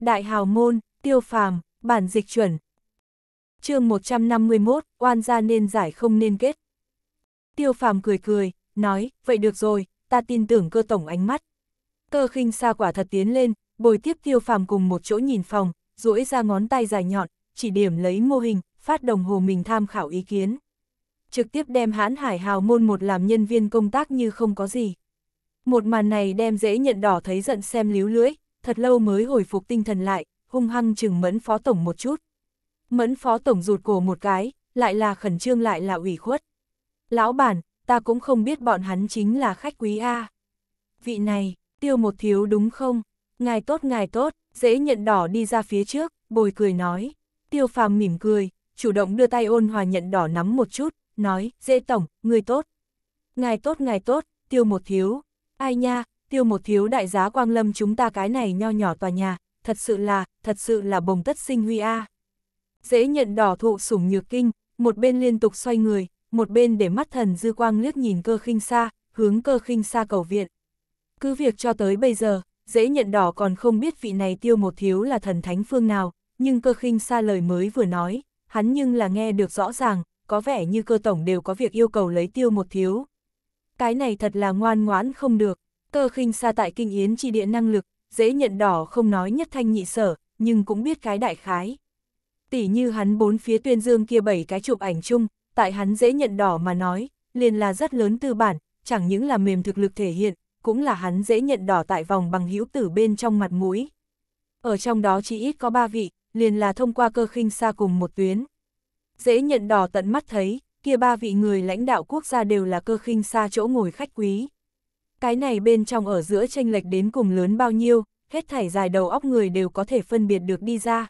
Đại hào môn, tiêu phàm, bản dịch chuẩn. chương 151, oan gia nên giải không nên kết. Tiêu phàm cười cười, nói, vậy được rồi, ta tin tưởng cơ tổng ánh mắt. Cơ khinh xa quả thật tiến lên, bồi tiếp tiêu phàm cùng một chỗ nhìn phòng, duỗi ra ngón tay dài nhọn, chỉ điểm lấy mô hình, phát đồng hồ mình tham khảo ý kiến. Trực tiếp đem hãn hải hào môn một làm nhân viên công tác như không có gì. Một màn này đem dễ nhận đỏ thấy giận xem líu lưỡi, thật lâu mới hồi phục tinh thần lại, hung hăng chừng mẫn phó tổng một chút. Mẫn phó tổng rụt cổ một cái, lại là khẩn trương lại là ủy khuất. Lão bản, ta cũng không biết bọn hắn chính là khách quý A. Vị này, tiêu một thiếu đúng không? Ngài tốt ngài tốt, dễ nhận đỏ đi ra phía trước, bồi cười nói. Tiêu phàm mỉm cười, chủ động đưa tay ôn hòa nhận đỏ nắm một chút, nói, dễ tổng, người tốt. Ngài tốt ngài tốt, tiêu một thiếu. Ai nha, tiêu một thiếu đại giá quang lâm chúng ta cái này nho nhỏ tòa nhà, thật sự là, thật sự là bồng tất sinh huy a. Dễ nhận đỏ thụ sủng nhược kinh, một bên liên tục xoay người, một bên để mắt thần dư quang liếc nhìn cơ khinh xa, hướng cơ khinh xa cầu viện. Cứ việc cho tới bây giờ, dễ nhận đỏ còn không biết vị này tiêu một thiếu là thần thánh phương nào, nhưng cơ khinh xa lời mới vừa nói, hắn nhưng là nghe được rõ ràng, có vẻ như cơ tổng đều có việc yêu cầu lấy tiêu một thiếu. Cái này thật là ngoan ngoãn không được. Cơ khinh xa tại kinh yến chi địa năng lực, dễ nhận đỏ không nói nhất thanh nhị sở, nhưng cũng biết cái đại khái. Tỷ như hắn bốn phía tuyên dương kia bảy cái chụp ảnh chung, tại hắn dễ nhận đỏ mà nói, liền là rất lớn tư bản, chẳng những là mềm thực lực thể hiện, cũng là hắn dễ nhận đỏ tại vòng bằng hữu tử bên trong mặt mũi. Ở trong đó chỉ ít có ba vị, liền là thông qua cơ khinh xa cùng một tuyến. Dễ nhận đỏ tận mắt thấy, kia ba vị người lãnh đạo quốc gia đều là cơ khinh xa chỗ ngồi khách quý. Cái này bên trong ở giữa tranh lệch đến cùng lớn bao nhiêu, hết thảy dài đầu óc người đều có thể phân biệt được đi ra.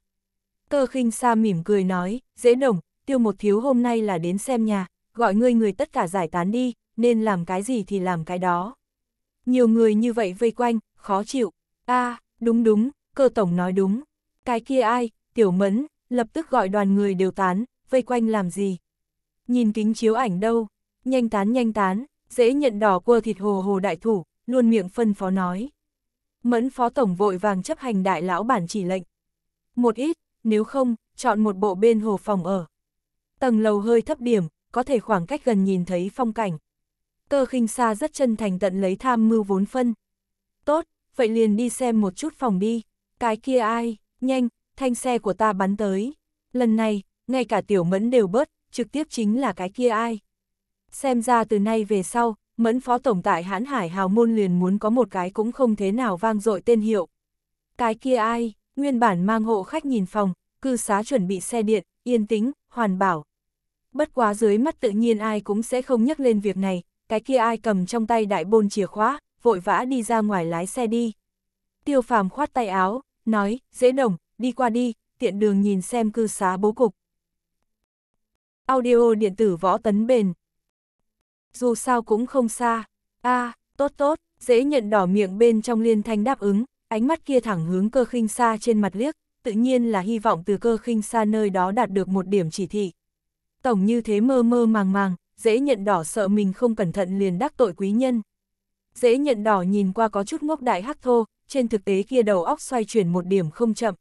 Cơ khinh xa mỉm cười nói, dễ đồng, tiêu một thiếu hôm nay là đến xem nhà, gọi ngươi người tất cả giải tán đi, nên làm cái gì thì làm cái đó. Nhiều người như vậy vây quanh, khó chịu. a đúng đúng, cơ tổng nói đúng. Cái kia ai, tiểu mẫn, lập tức gọi đoàn người đều tán, vây quanh làm gì. Nhìn kính chiếu ảnh đâu, nhanh tán nhanh tán, dễ nhận đỏ quơ thịt hồ hồ đại thủ, luôn miệng phân phó nói. Mẫn phó tổng vội vàng chấp hành đại lão bản chỉ lệnh. Một ít, nếu không, chọn một bộ bên hồ phòng ở. Tầng lầu hơi thấp điểm, có thể khoảng cách gần nhìn thấy phong cảnh. Cơ khinh xa rất chân thành tận lấy tham mưu vốn phân. Tốt, vậy liền đi xem một chút phòng đi. Cái kia ai, nhanh, thanh xe của ta bắn tới. Lần này, ngay cả tiểu mẫn đều bớt, trực tiếp chính là cái kia ai xem ra từ nay về sau, mẫn phó tổng tại hãn hải hào môn liền muốn có một cái cũng không thế nào vang dội tên hiệu. Cái kia ai, nguyên bản mang hộ khách nhìn phòng, cư xá chuẩn bị xe điện, yên tĩnh, hoàn bảo. Bất quá dưới mắt tự nhiên ai cũng sẽ không nhắc lên việc này, cái kia ai cầm trong tay đại bôn chìa khóa, vội vã đi ra ngoài lái xe đi. Tiêu phàm khoát tay áo, nói, dễ đồng, đi qua đi, tiện đường nhìn xem cư xá bố cục. Audio điện tử võ tấn bền dù sao cũng không xa. a à, tốt tốt, dễ nhận đỏ miệng bên trong liên thanh đáp ứng, ánh mắt kia thẳng hướng cơ khinh xa trên mặt liếc, tự nhiên là hy vọng từ cơ khinh xa nơi đó đạt được một điểm chỉ thị. Tổng như thế mơ mơ màng màng, dễ nhận đỏ sợ mình không cẩn thận liền đắc tội quý nhân. Dễ nhận đỏ nhìn qua có chút ngốc đại hắc thô, trên thực tế kia đầu óc xoay chuyển một điểm không chậm.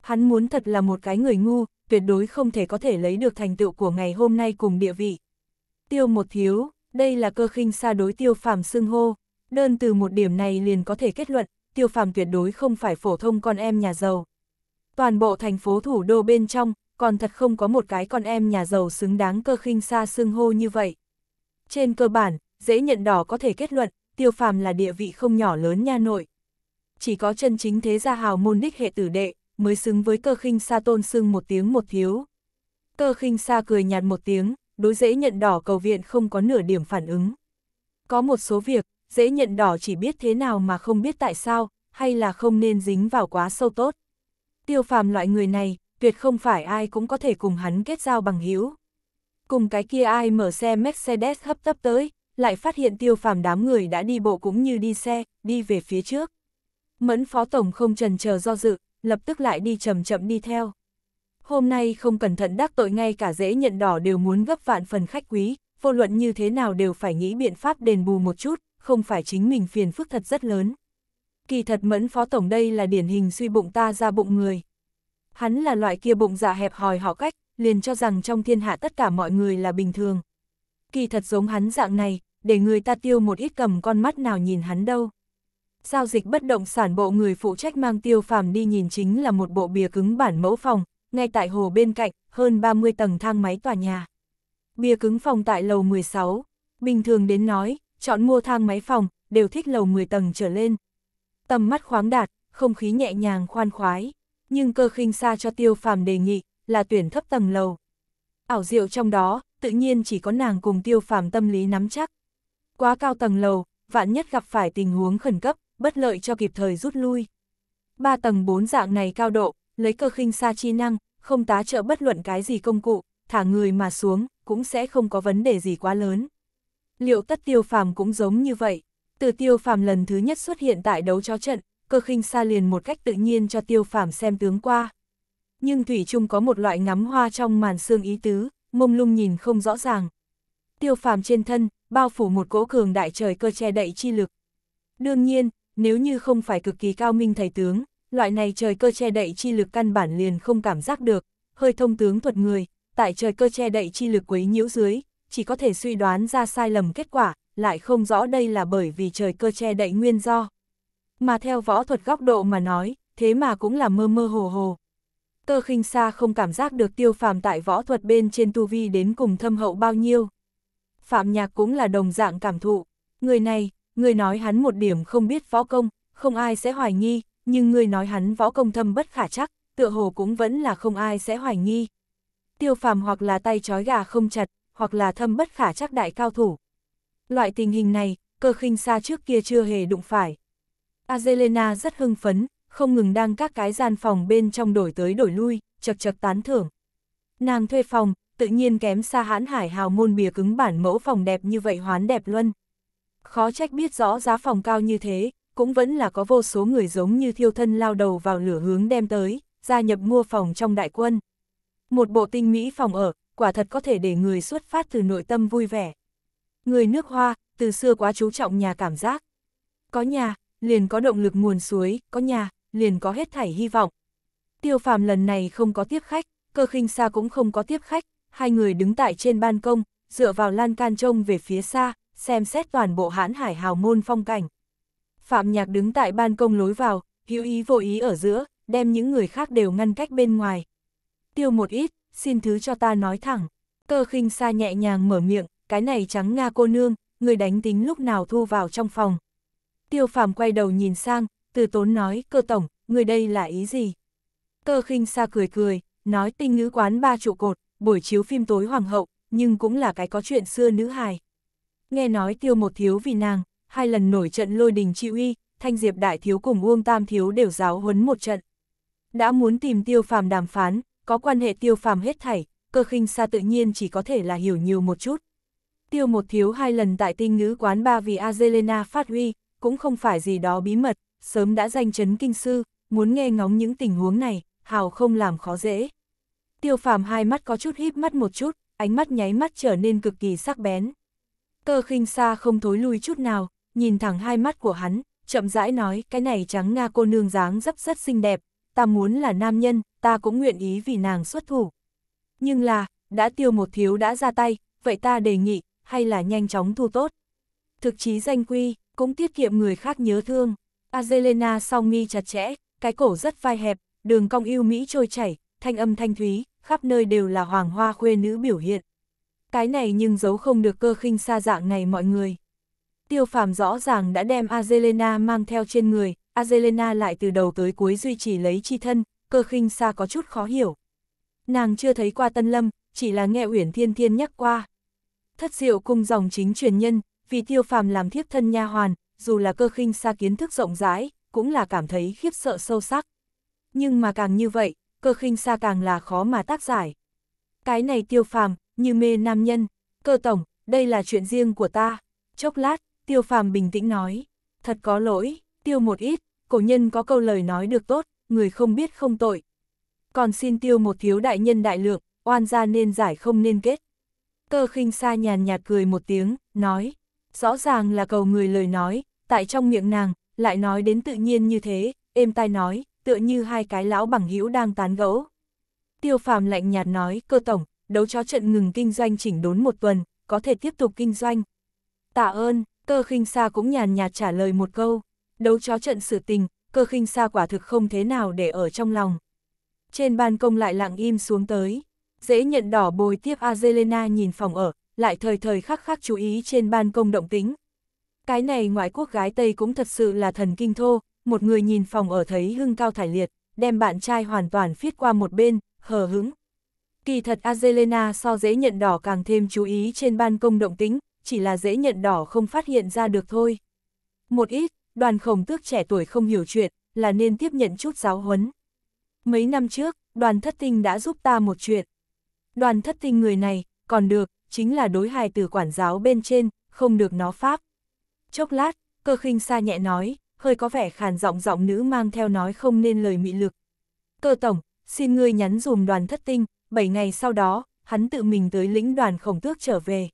Hắn muốn thật là một cái người ngu, tuyệt đối không thể có thể lấy được thành tựu của ngày hôm nay cùng địa vị. Tiêu một thiếu, đây là cơ khinh xa đối tiêu phàm xưng hô, đơn từ một điểm này liền có thể kết luận, tiêu phàm tuyệt đối không phải phổ thông con em nhà giàu. Toàn bộ thành phố thủ đô bên trong, còn thật không có một cái con em nhà giàu xứng đáng cơ khinh xa xưng hô như vậy. Trên cơ bản, dễ nhận đỏ có thể kết luận, tiêu phàm là địa vị không nhỏ lớn nha nội. Chỉ có chân chính thế gia hào môn đích hệ tử đệ, mới xứng với cơ khinh xa tôn xưng một tiếng một thiếu. Cơ khinh xa cười nhạt một tiếng, đối dễ nhận đỏ cầu viện không có nửa điểm phản ứng. Có một số việc, dễ nhận đỏ chỉ biết thế nào mà không biết tại sao, hay là không nên dính vào quá sâu tốt. Tiêu phàm loại người này, tuyệt không phải ai cũng có thể cùng hắn kết giao bằng hữu. Cùng cái kia ai mở xe Mercedes hấp tấp tới, lại phát hiện tiêu phàm đám người đã đi bộ cũng như đi xe, đi về phía trước. Mẫn phó tổng không trần chờ do dự, lập tức lại đi chậm chậm đi theo hôm nay không cẩn thận đắc tội ngay cả dễ nhận đỏ đều muốn gấp vạn phần khách quý, vô luận như thế nào đều phải nghĩ biện pháp đền bù một chút, không phải chính mình phiền phức thật rất lớn. Kỳ thật mẫn phó tổng đây là điển hình suy bụng ta ra bụng người. Hắn là loại kia bụng dạ hẹp hòi họ cách, liền cho rằng trong thiên hạ tất cả mọi người là bình thường. Kỳ thật giống hắn dạng này, để người ta tiêu một ít cầm con mắt nào nhìn hắn đâu. Giao dịch bất động sản bộ người phụ trách mang tiêu phàm đi nhìn chính là một bộ bìa cứng bản mẫu phòng, ngay tại hồ bên cạnh, hơn 30 tầng thang máy tòa nhà. Bia cứng phòng tại lầu 16, bình thường đến nói, chọn mua thang máy phòng, đều thích lầu 10 tầng trở lên. Tầm mắt khoáng đạt, không khí nhẹ nhàng khoan khoái, nhưng cơ khinh xa cho tiêu phàm đề nghị, là tuyển thấp tầng lầu. Ảo diệu trong đó, tự nhiên chỉ có nàng cùng tiêu phàm tâm lý nắm chắc. Quá cao tầng lầu, vạn nhất gặp phải tình huống khẩn cấp, bất lợi cho kịp thời rút lui. Ba tầng bốn dạng này cao độ, lấy cơ khinh xa chi năng, không tá trợ bất luận cái gì công cụ, thả người mà xuống, cũng sẽ không có vấn đề gì quá lớn. Liệu tất tiêu phàm cũng giống như vậy? Từ tiêu phàm lần thứ nhất xuất hiện tại đấu chó trận, cơ khinh xa liền một cách tự nhiên cho tiêu phàm xem tướng qua. Nhưng Thủy chung có một loại ngắm hoa trong màn xương ý tứ, mông lung nhìn không rõ ràng. Tiêu phàm trên thân, bao phủ một cỗ cường đại trời cơ che đậy chi lực. Đương nhiên, nếu như không phải cực kỳ cao minh thầy tướng, loại này trời cơ che đậy chi lực căn bản liền không cảm giác được, hơi thông tướng thuật người, tại trời cơ che đậy chi lực quấy nhiễu dưới, chỉ có thể suy đoán ra sai lầm kết quả, lại không rõ đây là bởi vì trời cơ che đậy nguyên do. Mà theo võ thuật góc độ mà nói, thế mà cũng là mơ mơ hồ hồ. Cơ khinh xa không cảm giác được tiêu phàm tại võ thuật bên trên tu vi đến cùng thâm hậu bao nhiêu. Phạm nhạc cũng là đồng dạng cảm thụ. Người này, người nói hắn một điểm không biết võ công, không ai sẽ hoài nghi, nhưng ngươi nói hắn võ công thâm bất khả chắc, tựa hồ cũng vẫn là không ai sẽ hoài nghi. Tiêu phàm hoặc là tay trói gà không chặt, hoặc là thâm bất khả chắc đại cao thủ. Loại tình hình này, cơ khinh xa trước kia chưa hề đụng phải. Azelena rất hưng phấn, không ngừng đang các cái gian phòng bên trong đổi tới đổi lui, chật chật tán thưởng. Nàng thuê phòng, tự nhiên kém xa hãn hải hào môn bìa cứng bản mẫu phòng đẹp như vậy hoán đẹp luân. Khó trách biết rõ giá phòng cao như thế, cũng vẫn là có vô số người giống như thiêu thân lao đầu vào lửa hướng đem tới, gia nhập mua phòng trong đại quân. Một bộ tinh mỹ phòng ở, quả thật có thể để người xuất phát từ nội tâm vui vẻ. Người nước hoa, từ xưa quá chú trọng nhà cảm giác. Có nhà, liền có động lực nguồn suối, có nhà, liền có hết thảy hy vọng. Tiêu phàm lần này không có tiếp khách, cơ khinh xa cũng không có tiếp khách, hai người đứng tại trên ban công, dựa vào lan can trông về phía xa, xem xét toàn bộ hãn hải hào môn phong cảnh. Phạm Nhạc đứng tại ban công lối vào, hữu ý vô ý ở giữa, đem những người khác đều ngăn cách bên ngoài. Tiêu một ít, xin thứ cho ta nói thẳng. Cơ khinh xa nhẹ nhàng mở miệng, cái này trắng Nga cô nương, người đánh tính lúc nào thu vào trong phòng. Tiêu Phạm quay đầu nhìn sang, từ tốn nói, cơ tổng, người đây là ý gì? Cơ khinh xa cười cười, nói tinh ngữ quán ba trụ cột, buổi chiếu phim tối hoàng hậu, nhưng cũng là cái có chuyện xưa nữ hài. Nghe nói tiêu một thiếu vì nàng, hai lần nổi trận lôi đình chịu uy Thanh Diệp Đại Thiếu cùng Uông Tam Thiếu đều giáo huấn một trận. Đã muốn tìm tiêu phàm đàm phán, có quan hệ tiêu phàm hết thảy, cơ khinh xa tự nhiên chỉ có thể là hiểu nhiều một chút. Tiêu một thiếu hai lần tại tinh ngữ quán ba vì Azelena phát huy, cũng không phải gì đó bí mật, sớm đã danh chấn kinh sư, muốn nghe ngóng những tình huống này, hào không làm khó dễ. Tiêu phàm hai mắt có chút híp mắt một chút, ánh mắt nháy mắt trở nên cực kỳ sắc bén. Cơ khinh xa không thối lui chút nào, nhìn thẳng hai mắt của hắn, chậm rãi nói cái này trắng Nga cô nương dáng dấp rất xinh đẹp, ta muốn là nam nhân, ta cũng nguyện ý vì nàng xuất thủ. Nhưng là, đã tiêu một thiếu đã ra tay, vậy ta đề nghị, hay là nhanh chóng thu tốt. Thực chí danh quy, cũng tiết kiệm người khác nhớ thương. Azelena song nghi chặt chẽ, cái cổ rất vai hẹp, đường cong yêu Mỹ trôi chảy, thanh âm thanh thúy, khắp nơi đều là hoàng hoa khuê nữ biểu hiện. Cái này nhưng giấu không được cơ khinh xa dạng này mọi người tiêu phàm rõ ràng đã đem Azelena mang theo trên người, Azelena lại từ đầu tới cuối duy trì lấy chi thân, cơ khinh xa có chút khó hiểu. Nàng chưa thấy qua Tân Lâm, chỉ là nghe Uyển Thiên Thiên nhắc qua. Thất diệu cung dòng chính truyền nhân, vì tiêu phàm làm thiếp thân nha hoàn, dù là cơ khinh xa kiến thức rộng rãi, cũng là cảm thấy khiếp sợ sâu sắc. Nhưng mà càng như vậy, cơ khinh xa càng là khó mà tác giải. Cái này tiêu phàm, như mê nam nhân, cơ tổng, đây là chuyện riêng của ta. Chốc lát, tiêu phàm bình tĩnh nói, thật có lỗi, tiêu một ít, cổ nhân có câu lời nói được tốt, người không biết không tội. Còn xin tiêu một thiếu đại nhân đại lượng, oan gia nên giải không nên kết. Cơ khinh sa nhàn nhạt cười một tiếng, nói, rõ ràng là cầu người lời nói, tại trong miệng nàng, lại nói đến tự nhiên như thế, êm tai nói, tựa như hai cái lão bằng hữu đang tán gẫu. Tiêu phàm lạnh nhạt nói, cơ tổng, đấu chó trận ngừng kinh doanh chỉnh đốn một tuần, có thể tiếp tục kinh doanh. Tạ ơn, Cơ khinh xa cũng nhàn nhạt trả lời một câu, đấu chó trận sự tình, cơ khinh xa quả thực không thế nào để ở trong lòng. Trên ban công lại lặng im xuống tới, dễ nhận đỏ bồi tiếp Azelena nhìn phòng ở, lại thời thời khắc khắc chú ý trên ban công động tính. Cái này ngoại quốc gái Tây cũng thật sự là thần kinh thô, một người nhìn phòng ở thấy hưng cao thải liệt, đem bạn trai hoàn toàn phiết qua một bên, hờ hứng. Kỳ thật Azelena so dễ nhận đỏ càng thêm chú ý trên ban công động tính, chỉ là dễ nhận đỏ không phát hiện ra được thôi. Một ít, đoàn khổng tước trẻ tuổi không hiểu chuyện, là nên tiếp nhận chút giáo huấn. Mấy năm trước, đoàn thất tinh đã giúp ta một chuyện. Đoàn thất tinh người này, còn được, chính là đối hài từ quản giáo bên trên, không được nó pháp. Chốc lát, cơ khinh xa nhẹ nói, hơi có vẻ khàn giọng giọng nữ mang theo nói không nên lời mị lực. Cơ tổng, xin ngươi nhắn dùm đoàn thất tinh, 7 ngày sau đó, hắn tự mình tới lĩnh đoàn khổng tước trở về.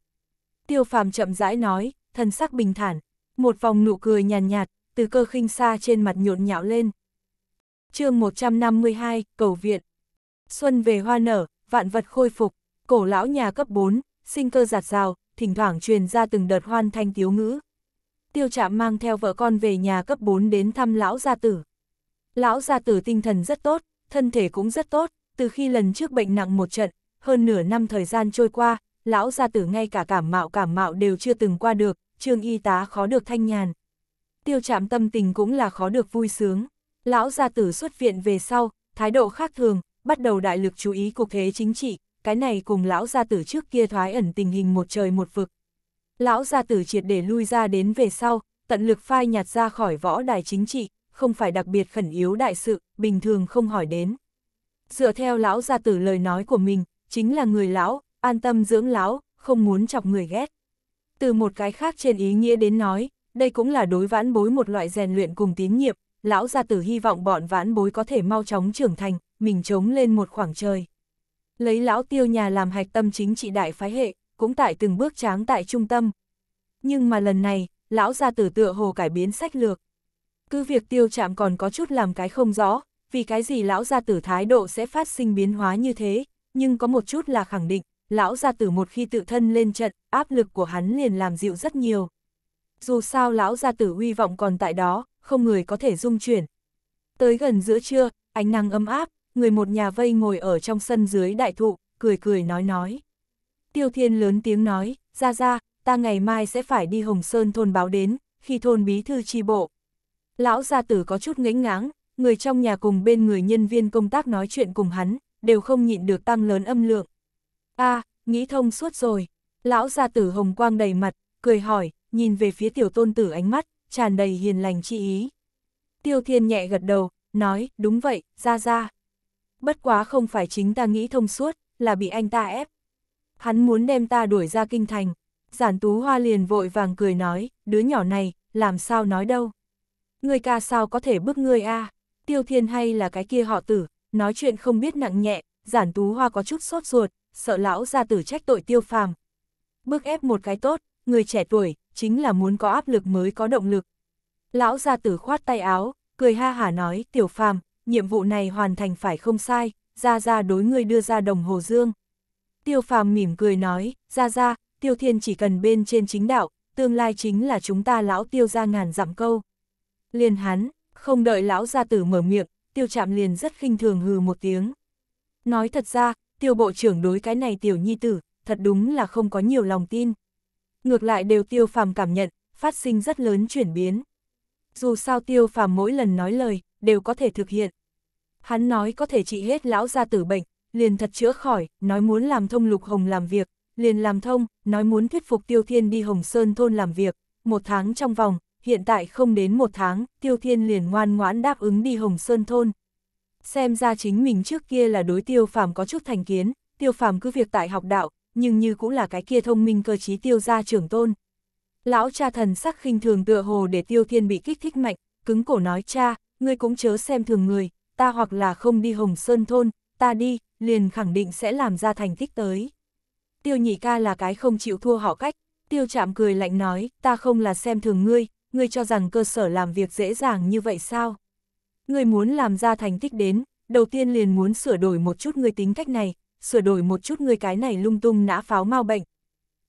Tiêu phàm chậm rãi nói, thân sắc bình thản, một vòng nụ cười nhàn nhạt, nhạt, từ cơ khinh xa trên mặt nhộn nhạo lên. chương 152, Cầu Viện Xuân về hoa nở, vạn vật khôi phục, cổ lão nhà cấp 4, sinh cơ giạt rào, thỉnh thoảng truyền ra từng đợt hoan thanh tiếu ngữ. Tiêu Trạm mang theo vợ con về nhà cấp 4 đến thăm lão gia tử. Lão gia tử tinh thần rất tốt, thân thể cũng rất tốt, từ khi lần trước bệnh nặng một trận, hơn nửa năm thời gian trôi qua, lão gia tử ngay cả cảm mạo cảm mạo đều chưa từng qua được, trương y tá khó được thanh nhàn. Tiêu trạm tâm tình cũng là khó được vui sướng. Lão gia tử xuất viện về sau, thái độ khác thường, bắt đầu đại lực chú ý cục thế chính trị, cái này cùng lão gia tử trước kia thoái ẩn tình hình một trời một vực. Lão gia tử triệt để lui ra đến về sau, tận lực phai nhạt ra khỏi võ đài chính trị, không phải đặc biệt khẩn yếu đại sự, bình thường không hỏi đến. Dựa theo lão gia tử lời nói của mình, chính là người lão, an tâm dưỡng lão, không muốn chọc người ghét. Từ một cái khác trên ý nghĩa đến nói, đây cũng là đối vãn bối một loại rèn luyện cùng tín nhiệm, lão gia tử hy vọng bọn vãn bối có thể mau chóng trưởng thành, mình chống lên một khoảng trời. Lấy lão tiêu nhà làm hạch tâm chính trị đại phái hệ, cũng tại từng bước tráng tại trung tâm. Nhưng mà lần này, lão gia tử tựa hồ cải biến sách lược. Cứ việc tiêu chạm còn có chút làm cái không rõ, vì cái gì lão gia tử thái độ sẽ phát sinh biến hóa như thế, nhưng có một chút là khẳng định, lão gia tử một khi tự thân lên trận, áp lực của hắn liền làm dịu rất nhiều. Dù sao lão gia tử uy vọng còn tại đó, không người có thể dung chuyển. Tới gần giữa trưa, ánh nắng ấm áp, người một nhà vây ngồi ở trong sân dưới đại thụ, cười cười nói nói. Tiêu Thiên lớn tiếng nói, ra ra, ta ngày mai sẽ phải đi Hồng Sơn thôn báo đến, khi thôn bí thư tri bộ. Lão gia tử có chút ngẫnh ngáng, người trong nhà cùng bên người nhân viên công tác nói chuyện cùng hắn, đều không nhịn được tăng lớn âm lượng a à, nghĩ thông suốt rồi. Lão gia tử hồng quang đầy mặt, cười hỏi, nhìn về phía tiểu tôn tử ánh mắt, tràn đầy hiền lành chi ý. Tiêu thiên nhẹ gật đầu, nói, đúng vậy, ra ra. Bất quá không phải chính ta nghĩ thông suốt, là bị anh ta ép. Hắn muốn đem ta đuổi ra kinh thành. Giản tú hoa liền vội vàng cười nói, đứa nhỏ này, làm sao nói đâu. Người ca sao có thể bức ngươi a à? tiêu thiên hay là cái kia họ tử, nói chuyện không biết nặng nhẹ, giản tú hoa có chút sốt ruột, sợ lão ra tử trách tội tiêu phàm. Bước ép một cái tốt, người trẻ tuổi, chính là muốn có áp lực mới có động lực. Lão ra tử khoát tay áo, cười ha hả nói, tiểu phàm, nhiệm vụ này hoàn thành phải không sai, ra ra đối ngươi đưa ra đồng hồ dương. Tiêu phàm mỉm cười nói, ra ra, tiêu thiên chỉ cần bên trên chính đạo, tương lai chính là chúng ta lão tiêu ra ngàn dặm câu. Liền hắn, không đợi lão gia tử mở miệng, tiêu chạm liền rất khinh thường hừ một tiếng. Nói thật ra, tiêu bộ trưởng đối cái này tiểu nhi tử, thật đúng là không có nhiều lòng tin. Ngược lại đều tiêu phàm cảm nhận, phát sinh rất lớn chuyển biến. Dù sao tiêu phàm mỗi lần nói lời, đều có thể thực hiện. Hắn nói có thể trị hết lão gia tử bệnh, liền thật chữa khỏi, nói muốn làm thông lục hồng làm việc, liền làm thông, nói muốn thuyết phục tiêu thiên đi hồng sơn thôn làm việc, một tháng trong vòng, hiện tại không đến một tháng, tiêu thiên liền ngoan ngoãn đáp ứng đi hồng sơn thôn, xem ra chính mình trước kia là đối tiêu phàm có chút thành kiến, tiêu phàm cứ việc tại học đạo, nhưng như cũng là cái kia thông minh cơ trí tiêu gia trưởng tôn. Lão cha thần sắc khinh thường tựa hồ để tiêu thiên bị kích thích mạnh, cứng cổ nói cha, ngươi cũng chớ xem thường người, ta hoặc là không đi Hồng Sơn Thôn, ta đi, liền khẳng định sẽ làm ra thành tích tới. Tiêu nhị ca là cái không chịu thua họ cách, tiêu chạm cười lạnh nói, ta không là xem thường ngươi, ngươi cho rằng cơ sở làm việc dễ dàng như vậy sao? ngươi muốn làm ra thành tích đến, đầu tiên liền muốn sửa đổi một chút ngươi tính cách này, sửa đổi một chút ngươi cái này lung tung nã pháo mau bệnh.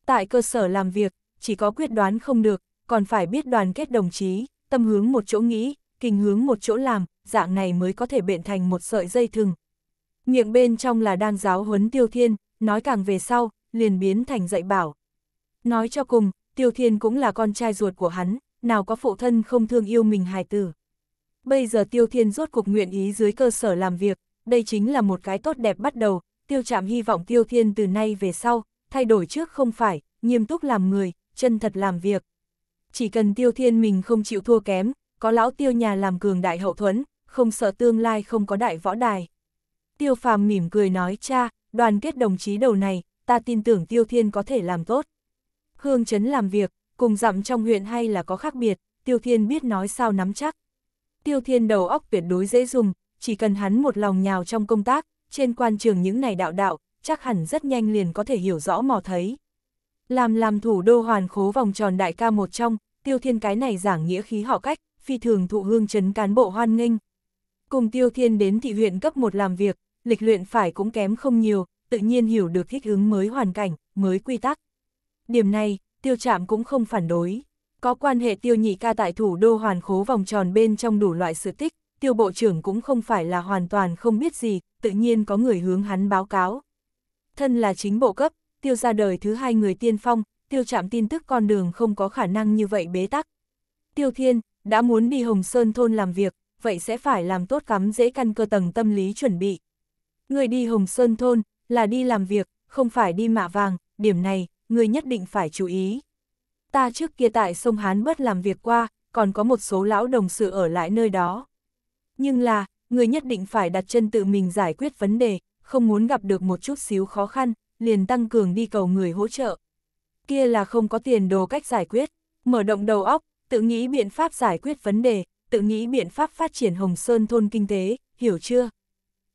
Tại cơ sở làm việc, chỉ có quyết đoán không được, còn phải biết đoàn kết đồng chí, tâm hướng một chỗ nghĩ, kinh hướng một chỗ làm, dạng này mới có thể bệnh thành một sợi dây thừng. Miệng bên trong là đang giáo huấn Tiêu Thiên, nói càng về sau, liền biến thành dạy bảo. Nói cho cùng, Tiêu Thiên cũng là con trai ruột của hắn, nào có phụ thân không thương yêu mình hài tử. Bây giờ Tiêu Thiên rốt cuộc nguyện ý dưới cơ sở làm việc, đây chính là một cái tốt đẹp bắt đầu, Tiêu Trạm hy vọng Tiêu Thiên từ nay về sau, thay đổi trước không phải, nghiêm túc làm người, chân thật làm việc. Chỉ cần Tiêu Thiên mình không chịu thua kém, có lão Tiêu nhà làm cường đại hậu thuẫn, không sợ tương lai không có đại võ đài. Tiêu Phàm mỉm cười nói cha, đoàn kết đồng chí đầu này, ta tin tưởng Tiêu Thiên có thể làm tốt. Hương Trấn làm việc, cùng dặm trong huyện hay là có khác biệt, Tiêu Thiên biết nói sao nắm chắc tiêu thiên đầu óc tuyệt đối dễ dùng, chỉ cần hắn một lòng nhào trong công tác, trên quan trường những này đạo đạo, chắc hẳn rất nhanh liền có thể hiểu rõ mò thấy. Làm làm thủ đô hoàn khố vòng tròn đại ca một trong, tiêu thiên cái này giảng nghĩa khí họ cách, phi thường thụ hương chấn cán bộ hoan nghênh. Cùng tiêu thiên đến thị huyện cấp một làm việc, lịch luyện phải cũng kém không nhiều, tự nhiên hiểu được thích ứng mới hoàn cảnh, mới quy tắc. Điểm này, tiêu trạm cũng không phản đối. Có quan hệ tiêu nhị ca tại thủ đô hoàn khố vòng tròn bên trong đủ loại sự tích, tiêu bộ trưởng cũng không phải là hoàn toàn không biết gì, tự nhiên có người hướng hắn báo cáo. Thân là chính bộ cấp, tiêu ra đời thứ hai người tiên phong, tiêu chạm tin tức con đường không có khả năng như vậy bế tắc. Tiêu thiên, đã muốn đi Hồng Sơn thôn làm việc, vậy sẽ phải làm tốt cắm dễ căn cơ tầng tâm lý chuẩn bị. Người đi Hồng Sơn thôn, là đi làm việc, không phải đi mạ vàng, điểm này, người nhất định phải chú ý ta trước kia tại sông Hán Bất làm việc qua, còn có một số lão đồng sự ở lại nơi đó. Nhưng là, người nhất định phải đặt chân tự mình giải quyết vấn đề, không muốn gặp được một chút xíu khó khăn, liền tăng cường đi cầu người hỗ trợ. Kia là không có tiền đồ cách giải quyết, mở động đầu óc, tự nghĩ biện pháp giải quyết vấn đề, tự nghĩ biện pháp phát triển Hồng Sơn thôn kinh tế, hiểu chưa?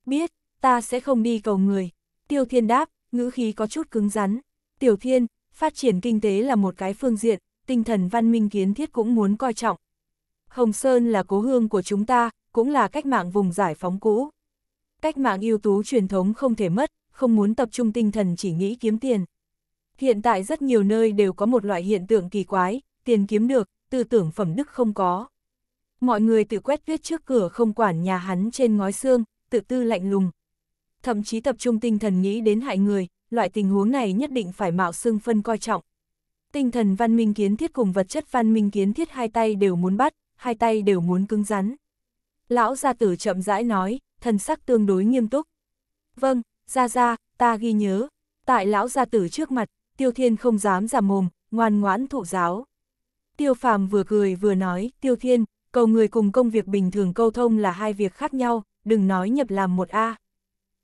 Biết, ta sẽ không đi cầu người. Tiêu Thiên đáp, ngữ khí có chút cứng rắn. Tiểu Thiên, phát triển kinh tế là một cái phương diện, tinh thần văn minh kiến thiết cũng muốn coi trọng. Hồng Sơn là cố hương của chúng ta, cũng là cách mạng vùng giải phóng cũ. Cách mạng ưu tú truyền thống không thể mất, không muốn tập trung tinh thần chỉ nghĩ kiếm tiền. Hiện tại rất nhiều nơi đều có một loại hiện tượng kỳ quái, tiền kiếm được, tư tưởng phẩm đức không có. Mọi người tự quét viết trước cửa không quản nhà hắn trên ngói xương, tự tư lạnh lùng. Thậm chí tập trung tinh thần nghĩ đến hại người, loại tình huống này nhất định phải mạo xưng phân coi trọng. Tinh thần văn minh kiến thiết cùng vật chất văn minh kiến thiết hai tay đều muốn bắt, hai tay đều muốn cứng rắn. Lão gia tử chậm rãi nói, thần sắc tương đối nghiêm túc. Vâng, ra ra, ta ghi nhớ. Tại lão gia tử trước mặt, tiêu thiên không dám giả mồm, ngoan ngoãn thụ giáo. Tiêu phàm vừa cười vừa nói, tiêu thiên, cầu người cùng công việc bình thường câu thông là hai việc khác nhau, đừng nói nhập làm một A.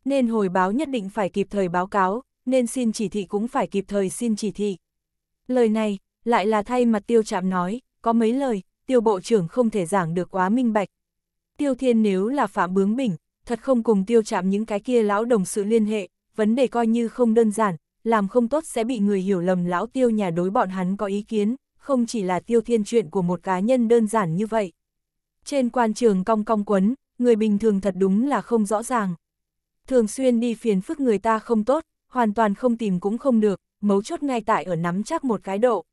Nên hồi báo nhất định phải kịp thời báo cáo, nên xin chỉ thị cũng phải kịp thời xin chỉ thị. Lời này, lại là thay mặt tiêu chạm nói, có mấy lời, tiêu bộ trưởng không thể giảng được quá minh bạch. Tiêu thiên nếu là phạm bướng bỉnh, thật không cùng tiêu chạm những cái kia lão đồng sự liên hệ, vấn đề coi như không đơn giản, làm không tốt sẽ bị người hiểu lầm lão tiêu nhà đối bọn hắn có ý kiến, không chỉ là tiêu thiên chuyện của một cá nhân đơn giản như vậy. Trên quan trường cong cong quấn, người bình thường thật đúng là không rõ ràng. Thường xuyên đi phiền phức người ta không tốt, hoàn toàn không tìm cũng không được, mấu chốt ngay tại ở nắm chắc một cái độ.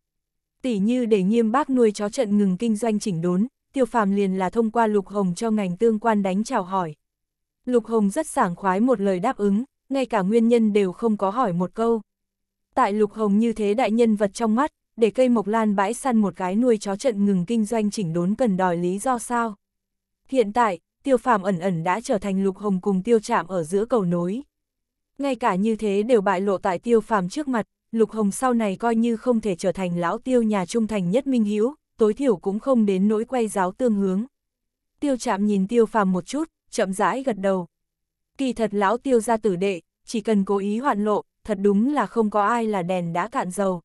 Tỷ như để nghiêm bác nuôi chó trận ngừng kinh doanh chỉnh đốn, tiêu phàm liền là thông qua Lục Hồng cho ngành tương quan đánh chào hỏi. Lục Hồng rất sảng khoái một lời đáp ứng, ngay cả nguyên nhân đều không có hỏi một câu. Tại Lục Hồng như thế đại nhân vật trong mắt, để cây mộc lan bãi săn một cái nuôi chó trận ngừng kinh doanh chỉnh đốn cần đòi lý do sao. Hiện tại, tiêu phàm ẩn ẩn đã trở thành Lục Hồng cùng tiêu chạm ở giữa cầu nối ngay cả như thế đều bại lộ tại tiêu phàm trước mặt, Lục Hồng sau này coi như không thể trở thành lão tiêu nhà trung thành nhất minh hiếu, tối thiểu cũng không đến nỗi quay giáo tương hướng. Tiêu chạm nhìn tiêu phàm một chút, chậm rãi gật đầu. Kỳ thật lão tiêu ra tử đệ, chỉ cần cố ý hoạn lộ, thật đúng là không có ai là đèn đã cạn dầu.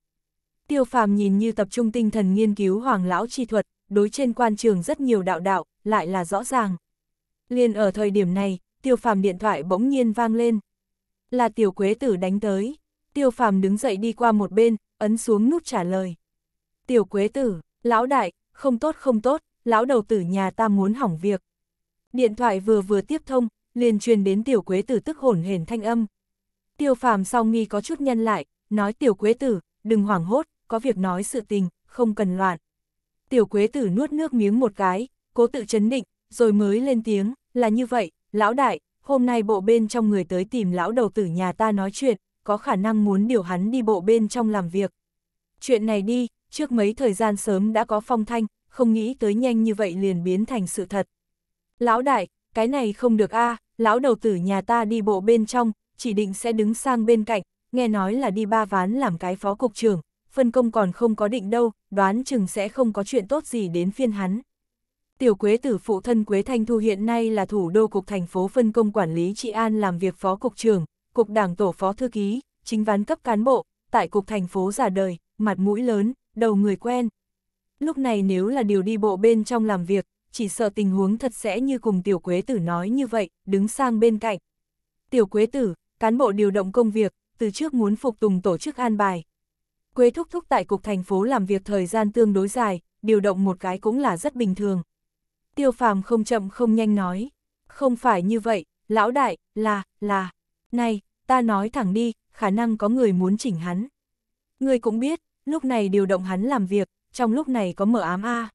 Tiêu phàm nhìn như tập trung tinh thần nghiên cứu hoàng lão chi thuật, đối trên quan trường rất nhiều đạo đạo, lại là rõ ràng. Liên ở thời điểm này, tiêu phàm điện thoại bỗng nhiên vang lên, là tiểu quế tử đánh tới. Tiêu phàm đứng dậy đi qua một bên, ấn xuống nút trả lời. Tiểu quế tử, lão đại, không tốt không tốt, lão đầu tử nhà ta muốn hỏng việc. Điện thoại vừa vừa tiếp thông, liền truyền đến tiểu quế tử tức hổn hển thanh âm. Tiêu phàm sau nghi có chút nhân lại, nói tiểu quế tử, đừng hoảng hốt, có việc nói sự tình, không cần loạn. Tiểu quế tử nuốt nước miếng một cái, cố tự chấn định, rồi mới lên tiếng, là như vậy, lão đại, hôm nay bộ bên trong người tới tìm lão đầu tử nhà ta nói chuyện, có khả năng muốn điều hắn đi bộ bên trong làm việc. Chuyện này đi, trước mấy thời gian sớm đã có phong thanh, không nghĩ tới nhanh như vậy liền biến thành sự thật. Lão đại, cái này không được a lão đầu tử nhà ta đi bộ bên trong, chỉ định sẽ đứng sang bên cạnh, nghe nói là đi ba ván làm cái phó cục trưởng, phân công còn không có định đâu, đoán chừng sẽ không có chuyện tốt gì đến phiên hắn. Tiểu Quế Tử phụ thân Quế Thanh Thu hiện nay là thủ đô cục thành phố phân công quản lý trị an làm việc phó cục trưởng, cục đảng tổ phó thư ký, chính ván cấp cán bộ, tại cục thành phố già đời, mặt mũi lớn, đầu người quen. Lúc này nếu là điều đi bộ bên trong làm việc, chỉ sợ tình huống thật sẽ như cùng Tiểu Quế Tử nói như vậy, đứng sang bên cạnh. Tiểu Quế Tử, cán bộ điều động công việc, từ trước muốn phục tùng tổ chức an bài. Quế Thúc Thúc tại cục thành phố làm việc thời gian tương đối dài, điều động một cái cũng là rất bình thường. Tiêu phàm không chậm không nhanh nói. Không phải như vậy, lão đại, là, là. Này, ta nói thẳng đi, khả năng có người muốn chỉnh hắn. Người cũng biết, lúc này điều động hắn làm việc, trong lúc này có mở ám A.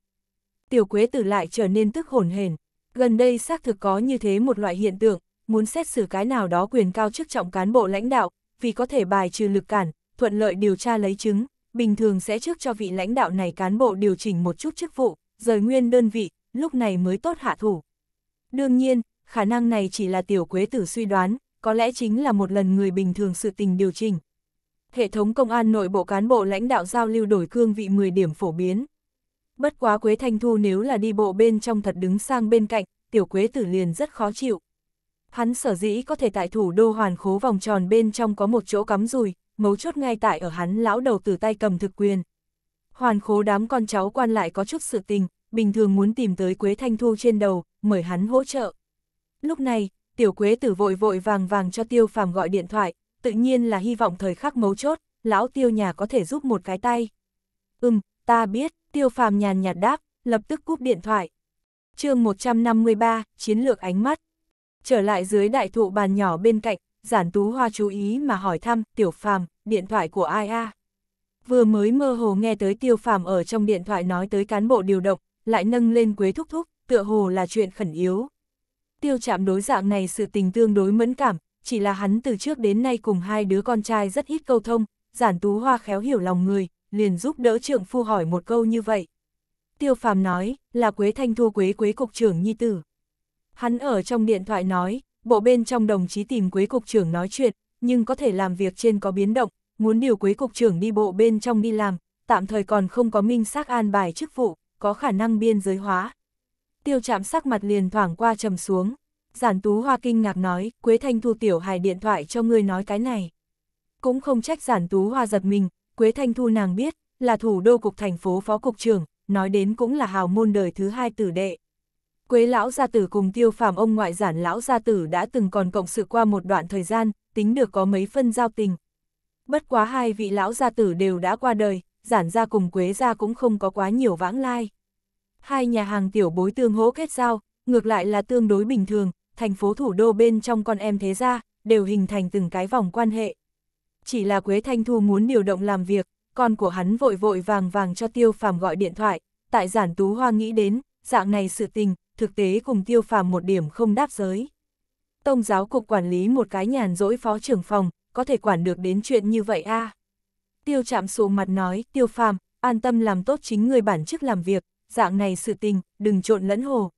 Tiểu quế tử lại trở nên tức hồn hển. Gần đây xác thực có như thế một loại hiện tượng, muốn xét xử cái nào đó quyền cao chức trọng cán bộ lãnh đạo, vì có thể bài trừ lực cản, thuận lợi điều tra lấy chứng, bình thường sẽ trước cho vị lãnh đạo này cán bộ điều chỉnh một chút chức vụ, rời nguyên đơn vị, lúc này mới tốt hạ thủ. Đương nhiên, khả năng này chỉ là tiểu quế tử suy đoán, có lẽ chính là một lần người bình thường sự tình điều chỉnh. Hệ thống công an nội bộ cán bộ lãnh đạo giao lưu đổi cương vị 10 điểm phổ biến. Bất quá Quế Thanh Thu nếu là đi bộ bên trong thật đứng sang bên cạnh, tiểu Quế tử liền rất khó chịu. Hắn sở dĩ có thể tại thủ đô hoàn khố vòng tròn bên trong có một chỗ cắm rùi, mấu chốt ngay tại ở hắn lão đầu từ tay cầm thực quyền. Hoàn khố đám con cháu quan lại có chút sự tình, bình thường muốn tìm tới Quế Thanh Thu trên đầu, mời hắn hỗ trợ. Lúc này, tiểu Quế tử vội vội vàng vàng cho Tiêu Phàm gọi điện thoại, tự nhiên là hy vọng thời khắc mấu chốt, lão Tiêu nhà có thể giúp một cái tay. Ừm, ta biết, Tiêu Phàm nhàn nhạt đáp, lập tức cúp điện thoại. chương 153, Chiến lược ánh mắt. Trở lại dưới đại thụ bàn nhỏ bên cạnh, giản tú hoa chú ý mà hỏi thăm, tiểu phàm, điện thoại của ai a Vừa mới mơ hồ nghe tới tiêu phàm ở trong điện thoại nói tới cán bộ điều động, lại nâng lên Quế Thúc Thúc, tựa hồ là chuyện khẩn yếu. Tiêu chạm đối dạng này sự tình tương đối mẫn cảm, chỉ là hắn từ trước đến nay cùng hai đứa con trai rất ít câu thông, giản tú hoa khéo hiểu lòng người, liền giúp đỡ trưởng phu hỏi một câu như vậy. Tiêu phàm nói, là Quế Thanh Thu Quế Quế Cục trưởng Nhi Tử. Hắn ở trong điện thoại nói, bộ bên trong đồng chí tìm Quế Cục trưởng nói chuyện, nhưng có thể làm việc trên có biến động, muốn điều Quế Cục trưởng đi bộ bên trong đi làm, tạm thời còn không có minh xác an bài chức vụ có khả năng biên giới hóa. Tiêu chạm sắc mặt liền thoảng qua trầm xuống. Giản Tú Hoa kinh ngạc nói, Quế Thanh Thu Tiểu hài điện thoại cho ngươi nói cái này. Cũng không trách Giản Tú Hoa giật mình, Quế Thanh Thu nàng biết, là thủ đô cục thành phố phó cục trưởng, nói đến cũng là hào môn đời thứ hai tử đệ. Quế lão gia tử cùng tiêu phàm ông ngoại giản lão gia tử đã từng còn cộng sự qua một đoạn thời gian, tính được có mấy phân giao tình. Bất quá hai vị lão gia tử đều đã qua đời, giản gia cùng quế gia cũng không có quá nhiều vãng lai. Hai nhà hàng tiểu bối tương hỗ kết giao, ngược lại là tương đối bình thường, thành phố thủ đô bên trong con em thế gia, đều hình thành từng cái vòng quan hệ. Chỉ là Quế Thanh Thu muốn điều động làm việc, con của hắn vội vội vàng vàng cho Tiêu Phàm gọi điện thoại, tại giản tú hoa nghĩ đến, dạng này sự tình, thực tế cùng Tiêu Phàm một điểm không đáp giới. Tông giáo cục quản lý một cái nhàn rỗi phó trưởng phòng, có thể quản được đến chuyện như vậy a à? tiêu chạm xuống mặt nói, tiêu phàm, an tâm làm tốt chính người bản chức làm việc, dạng này sự tình, đừng trộn lẫn hồ.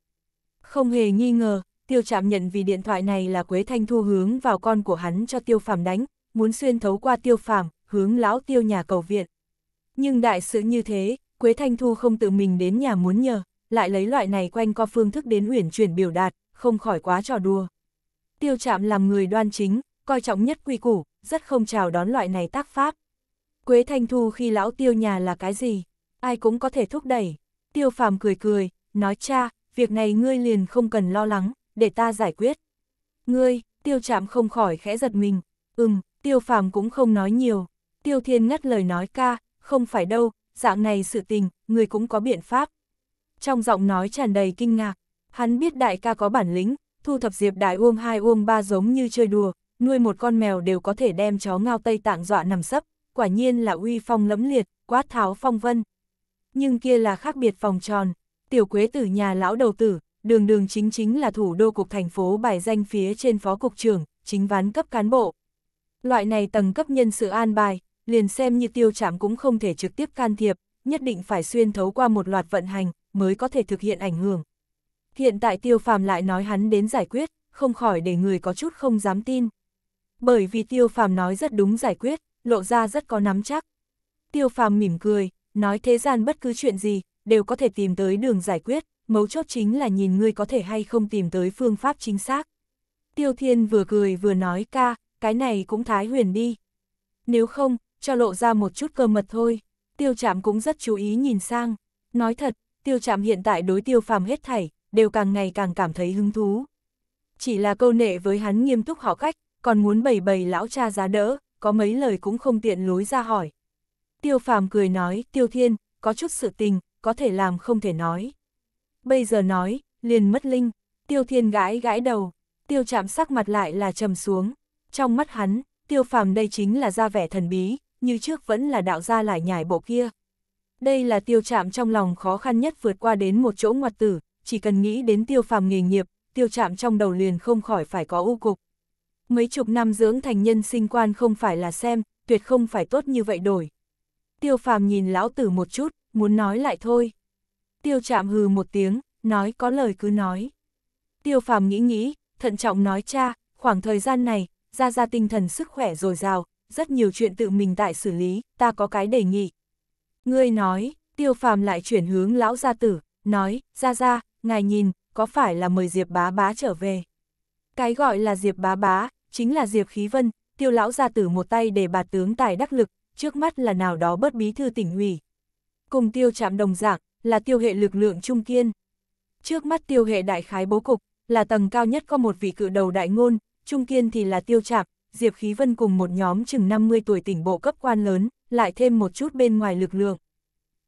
Không hề nghi ngờ, tiêu chạm nhận vì điện thoại này là Quế Thanh Thu hướng vào con của hắn cho tiêu phàm đánh, muốn xuyên thấu qua tiêu phàm, hướng lão tiêu nhà cầu viện. Nhưng đại sự như thế, Quế Thanh Thu không tự mình đến nhà muốn nhờ, lại lấy loại này quanh co phương thức đến uyển chuyển biểu đạt, không khỏi quá trò đùa. Tiêu chạm làm người đoan chính, coi trọng nhất quy củ, rất không chào đón loại này tác pháp. Quế Thanh Thu khi lão tiêu nhà là cái gì? Ai cũng có thể thúc đẩy. Tiêu phàm cười cười, nói cha, việc này ngươi liền không cần lo lắng, để ta giải quyết. Ngươi, tiêu chạm không khỏi khẽ giật mình. Ừm, tiêu phàm cũng không nói nhiều. Tiêu thiên ngắt lời nói ca, không phải đâu, dạng này sự tình, người cũng có biện pháp. Trong giọng nói tràn đầy kinh ngạc, hắn biết đại ca có bản lĩnh, thu thập diệp đại uông hai uông ba giống như chơi đùa, nuôi một con mèo đều có thể đem chó ngao Tây Tạng dọa nằm sấp, quả nhiên là uy phong lẫm liệt, quát tháo phong vân. Nhưng kia là khác biệt phòng tròn, tiểu quế tử nhà lão đầu tử, đường đường chính chính là thủ đô cục thành phố bài danh phía trên phó cục trưởng, chính ván cấp cán bộ. Loại này tầng cấp nhân sự an bài, liền xem như tiêu trạm cũng không thể trực tiếp can thiệp, nhất định phải xuyên thấu qua một loạt vận hành mới có thể thực hiện ảnh hưởng. Hiện tại tiêu phàm lại nói hắn đến giải quyết, không khỏi để người có chút không dám tin. Bởi vì tiêu phàm nói rất đúng giải quyết, lộ ra rất có nắm chắc. Tiêu phàm mỉm cười, nói thế gian bất cứ chuyện gì, đều có thể tìm tới đường giải quyết, mấu chốt chính là nhìn ngươi có thể hay không tìm tới phương pháp chính xác. Tiêu thiên vừa cười vừa nói ca, cái này cũng thái huyền đi. Nếu không, cho lộ ra một chút cơ mật thôi, tiêu chạm cũng rất chú ý nhìn sang. Nói thật, tiêu chạm hiện tại đối tiêu phàm hết thảy, đều càng ngày càng cảm thấy hứng thú. Chỉ là câu nệ với hắn nghiêm túc họ cách, còn muốn bày bày lão cha giá đỡ, có mấy lời cũng không tiện lối ra hỏi. Tiêu phàm cười nói, tiêu thiên, có chút sự tình, có thể làm không thể nói. Bây giờ nói, liền mất linh, tiêu thiên gãi gãi đầu, tiêu chạm sắc mặt lại là trầm xuống. Trong mắt hắn, tiêu phàm đây chính là ra vẻ thần bí, như trước vẫn là đạo gia lại nhải bộ kia. Đây là tiêu chạm trong lòng khó khăn nhất vượt qua đến một chỗ ngoặt tử, chỉ cần nghĩ đến tiêu phàm nghề nghiệp, tiêu chạm trong đầu liền không khỏi phải có u cục mấy chục năm dưỡng thành nhân sinh quan không phải là xem, tuyệt không phải tốt như vậy đổi. Tiêu phàm nhìn lão tử một chút, muốn nói lại thôi. Tiêu chạm hừ một tiếng, nói có lời cứ nói. Tiêu phàm nghĩ nghĩ, thận trọng nói cha, khoảng thời gian này, ra ra tinh thần sức khỏe dồi dào, rất nhiều chuyện tự mình tại xử lý, ta có cái đề nghị. Ngươi nói, tiêu phàm lại chuyển hướng lão gia tử, nói, ra ra, ngài nhìn, có phải là mời Diệp bá bá trở về? Cái gọi là Diệp bá bá, chính là Diệp Khí Vân, tiêu lão gia tử một tay để bà tướng tài đắc lực, trước mắt là nào đó bớt bí thư tỉnh ủy. Cùng tiêu chạm đồng dạng, là tiêu hệ lực lượng trung kiên. Trước mắt tiêu hệ đại khái bố cục, là tầng cao nhất có một vị cự đầu đại ngôn, trung kiên thì là tiêu chạm, Diệp Khí Vân cùng một nhóm chừng 50 tuổi tỉnh bộ cấp quan lớn, lại thêm một chút bên ngoài lực lượng.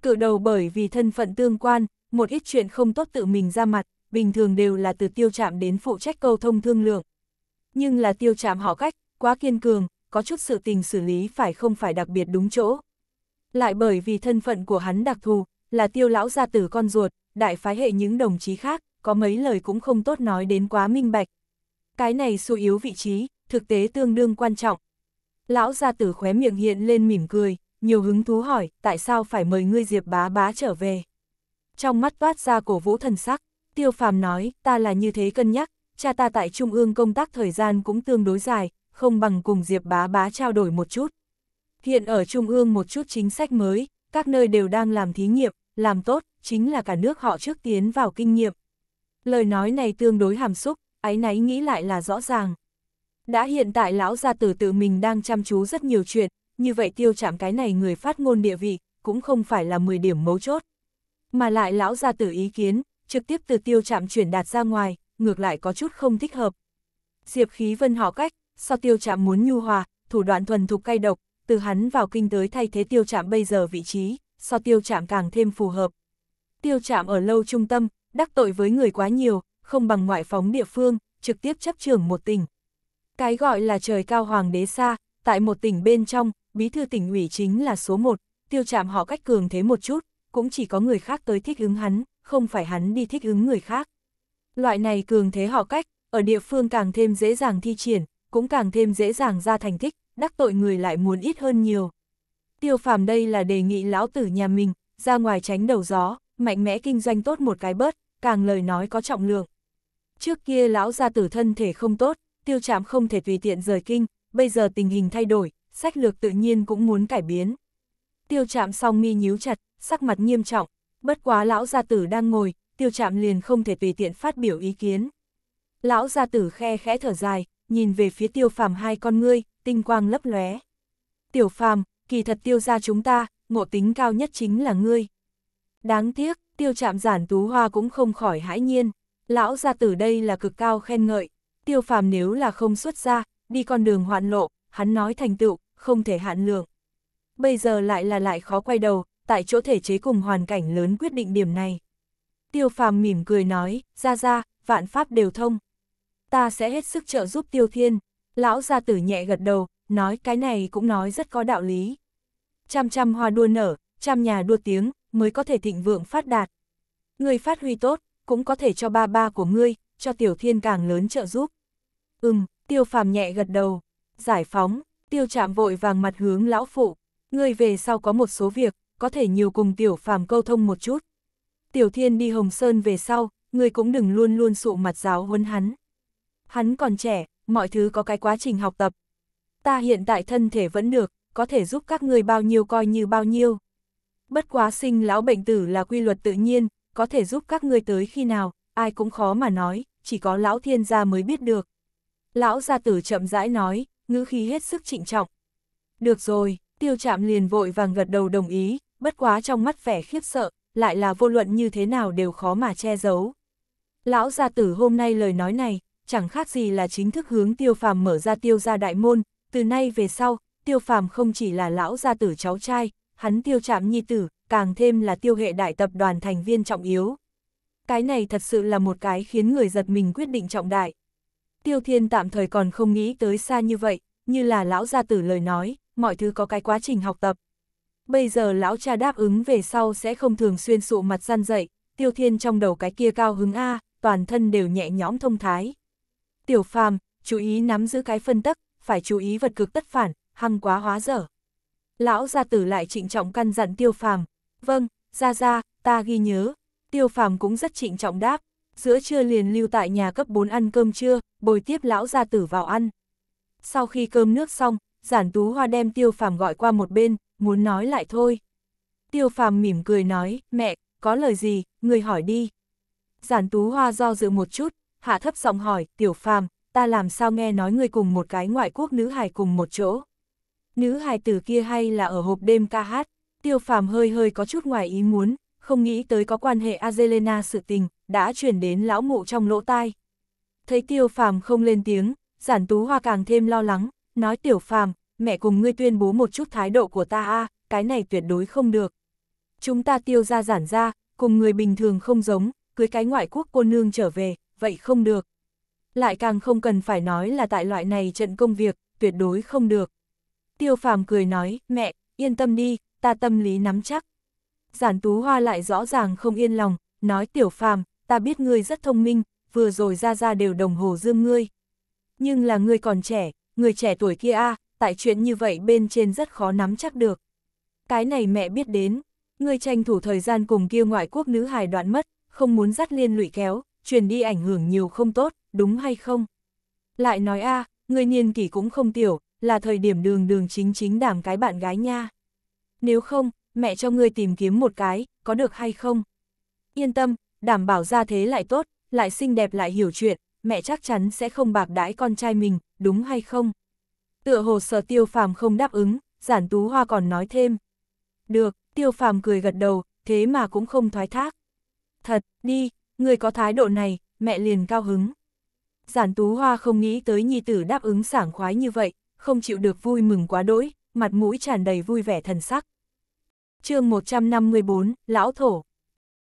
Cự đầu bởi vì thân phận tương quan, một ít chuyện không tốt tự mình ra mặt, bình thường đều là từ tiêu chạm đến phụ trách câu thông thương lượng. Nhưng là tiêu chạm họ cách, quá kiên cường, có chút sự tình xử lý phải không phải đặc biệt đúng chỗ. Lại bởi vì thân phận của hắn đặc thù, là tiêu lão gia tử con ruột, đại phái hệ những đồng chí khác, có mấy lời cũng không tốt nói đến quá minh bạch. Cái này suy yếu vị trí, thực tế tương đương quan trọng. Lão gia tử khóe miệng hiện lên mỉm cười, nhiều hứng thú hỏi, tại sao phải mời ngươi Diệp bá bá trở về. Trong mắt toát ra cổ vũ thần sắc, tiêu phàm nói, ta là như thế cân nhắc, cha ta tại Trung ương công tác thời gian cũng tương đối dài, không bằng cùng Diệp bá bá trao đổi một chút. Hiện ở Trung ương một chút chính sách mới, các nơi đều đang làm thí nghiệm, làm tốt, chính là cả nước họ trước tiến vào kinh nghiệm. Lời nói này tương đối hàm xúc, ái náy nghĩ lại là rõ ràng. Đã hiện tại lão gia tử tự mình đang chăm chú rất nhiều chuyện, như vậy tiêu chạm cái này người phát ngôn địa vị, cũng không phải là 10 điểm mấu chốt. Mà lại lão gia tử ý kiến, trực tiếp từ tiêu chạm chuyển đạt ra ngoài, ngược lại có chút không thích hợp. Diệp khí vân họ cách, Sau tiêu chạm muốn nhu hòa, thủ đoạn thuần thục cay độc, từ hắn vào kinh tới thay thế tiêu chạm bây giờ vị trí, Sau tiêu chạm càng thêm phù hợp. Tiêu chạm ở lâu trung tâm, đắc tội với người quá nhiều, không bằng ngoại phóng địa phương, trực tiếp chấp trưởng một tỉnh. Cái gọi là trời cao hoàng đế xa, tại một tỉnh bên trong, bí thư tỉnh ủy chính là số một, tiêu chạm họ cách cường thế một chút, cũng chỉ có người khác tới thích ứng hắn, không phải hắn đi thích ứng người khác. Loại này cường thế họ cách, ở địa phương càng thêm dễ dàng thi triển, cũng càng thêm dễ dàng ra thành tích, đắc tội người lại muốn ít hơn nhiều. Tiêu phàm đây là đề nghị lão tử nhà mình, ra ngoài tránh đầu gió, mạnh mẽ kinh doanh tốt một cái bớt, càng lời nói có trọng lượng. Trước kia lão gia tử thân thể không tốt, tiêu Trạm không thể tùy tiện rời kinh, bây giờ tình hình thay đổi, sách lược tự nhiên cũng muốn cải biến. Tiêu Trạm song mi nhíu chặt, sắc mặt nghiêm trọng, bất quá lão gia tử đang ngồi, tiêu Trạm liền không thể tùy tiện phát biểu ý kiến. Lão gia tử khe khẽ thở dài, nhìn về phía tiêu phàm hai con ngươi, tinh quang lấp lóe. Tiểu phàm, kỳ thật tiêu gia chúng ta, ngộ tính cao nhất chính là ngươi. Đáng tiếc, tiêu Trạm giản tú hoa cũng không khỏi hãi nhiên. Lão gia tử đây là cực cao khen ngợi, tiêu phàm nếu là không xuất ra, đi con đường hoạn lộ, hắn nói thành tựu, không thể hạn lượng. Bây giờ lại là lại khó quay đầu, tại chỗ thể chế cùng hoàn cảnh lớn quyết định điểm này. Tiêu phàm mỉm cười nói, ra ra, vạn pháp đều thông. Ta sẽ hết sức trợ giúp tiêu thiên. Lão gia tử nhẹ gật đầu, nói cái này cũng nói rất có đạo lý. Trăm trăm hoa đua nở, trăm nhà đua tiếng, mới có thể thịnh vượng phát đạt. Người phát huy tốt, cũng có thể cho ba ba của ngươi, cho tiểu thiên càng lớn trợ giúp. Ừm, tiêu phàm nhẹ gật đầu. Giải phóng, tiêu chạm vội vàng mặt hướng lão phụ. Ngươi về sau có một số việc, có thể nhiều cùng tiểu phàm câu thông một chút. Tiểu Thiên đi Hồng Sơn về sau, người cũng đừng luôn luôn sụ mặt giáo huấn hắn. Hắn còn trẻ, mọi thứ có cái quá trình học tập. Ta hiện tại thân thể vẫn được, có thể giúp các người bao nhiêu coi như bao nhiêu. Bất quá sinh lão bệnh tử là quy luật tự nhiên, có thể giúp các ngươi tới khi nào, ai cũng khó mà nói, chỉ có lão thiên gia mới biết được. Lão gia tử chậm rãi nói, ngữ khí hết sức trịnh trọng. Được rồi, tiêu chạm liền vội vàng gật đầu đồng ý, bất quá trong mắt vẻ khiếp sợ, lại là vô luận như thế nào đều khó mà che giấu. Lão gia tử hôm nay lời nói này, chẳng khác gì là chính thức hướng tiêu phàm mở ra tiêu gia đại môn, từ nay về sau, tiêu phàm không chỉ là lão gia tử cháu trai, hắn tiêu trạm nhi tử, càng thêm là tiêu hệ đại tập đoàn thành viên trọng yếu. Cái này thật sự là một cái khiến người giật mình quyết định trọng đại. Tiêu thiên tạm thời còn không nghĩ tới xa như vậy, như là lão gia tử lời nói, mọi thứ có cái quá trình học tập, bây giờ lão cha đáp ứng về sau sẽ không thường xuyên sụ mặt gian dậy, tiêu thiên trong đầu cái kia cao hứng A, toàn thân đều nhẹ nhõm thông thái. Tiểu phàm, chú ý nắm giữ cái phân tắc, phải chú ý vật cực tất phản, hăng quá hóa dở. Lão gia tử lại trịnh trọng căn dặn tiêu phàm, vâng, ra ra, ta ghi nhớ, tiêu phàm cũng rất trịnh trọng đáp, giữa trưa liền lưu tại nhà cấp 4 ăn cơm trưa, bồi tiếp lão gia tử vào ăn. Sau khi cơm nước xong, giản tú hoa đem tiêu phàm gọi qua một bên, muốn nói lại thôi. Tiêu phàm mỉm cười nói, mẹ, có lời gì, người hỏi đi. Giản tú hoa do dự một chút, hạ thấp giọng hỏi, tiểu phàm, ta làm sao nghe nói người cùng một cái ngoại quốc nữ hài cùng một chỗ. Nữ hài tử kia hay là ở hộp đêm ca hát, tiêu phàm hơi hơi có chút ngoài ý muốn, không nghĩ tới có quan hệ Azelena sự tình, đã chuyển đến lão mụ trong lỗ tai. Thấy tiêu phàm không lên tiếng, giản tú hoa càng thêm lo lắng, nói tiểu phàm, mẹ cùng ngươi tuyên bố một chút thái độ của ta a à, cái này tuyệt đối không được. Chúng ta tiêu ra giản ra, cùng người bình thường không giống, cưới cái ngoại quốc cô nương trở về, vậy không được. Lại càng không cần phải nói là tại loại này trận công việc, tuyệt đối không được. Tiêu phàm cười nói, mẹ, yên tâm đi, ta tâm lý nắm chắc. Giản tú hoa lại rõ ràng không yên lòng, nói tiểu phàm, ta biết ngươi rất thông minh, vừa rồi ra ra đều đồng hồ dương ngươi. Nhưng là ngươi còn trẻ, người trẻ tuổi kia a à, tại chuyện như vậy bên trên rất khó nắm chắc được. Cái này mẹ biết đến, ngươi tranh thủ thời gian cùng kia ngoại quốc nữ hài đoạn mất, không muốn dắt liên lụy kéo, truyền đi ảnh hưởng nhiều không tốt, đúng hay không? Lại nói a, à, ngươi niên kỷ cũng không tiểu, là thời điểm đường đường chính chính đảm cái bạn gái nha. Nếu không, mẹ cho ngươi tìm kiếm một cái, có được hay không? Yên tâm, đảm bảo ra thế lại tốt, lại xinh đẹp lại hiểu chuyện, mẹ chắc chắn sẽ không bạc đãi con trai mình, đúng hay không? Tựa hồ sợ tiêu phàm không đáp ứng, giản tú hoa còn nói thêm. Được, tiêu phàm cười gật đầu, thế mà cũng không thoái thác. Thật, đi, người có thái độ này, mẹ liền cao hứng. Giản tú hoa không nghĩ tới nhi tử đáp ứng sảng khoái như vậy, không chịu được vui mừng quá đỗi, mặt mũi tràn đầy vui vẻ thần sắc. chương 154, Lão Thổ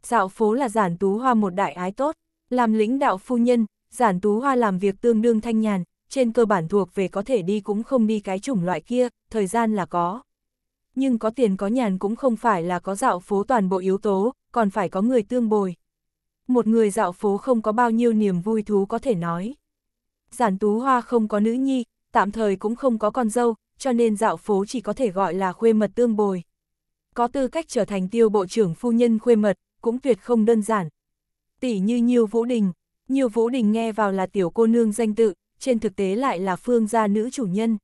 Dạo phố là giản tú hoa một đại ái tốt, làm lĩnh đạo phu nhân, giản tú hoa làm việc tương đương thanh nhàn, trên cơ bản thuộc về có thể đi cũng không đi cái chủng loại kia, thời gian là có. Nhưng có tiền có nhàn cũng không phải là có dạo phố toàn bộ yếu tố, còn phải có người tương bồi. Một người dạo phố không có bao nhiêu niềm vui thú có thể nói. Giản tú hoa không có nữ nhi, tạm thời cũng không có con dâu, cho nên dạo phố chỉ có thể gọi là khuê mật tương bồi. Có tư cách trở thành tiêu bộ trưởng phu nhân khuê mật, cũng tuyệt không đơn giản. Tỷ như Nhiêu Vũ Đình, Nhiêu Vũ Đình nghe vào là tiểu cô nương danh tự, trên thực tế lại là phương gia nữ chủ nhân.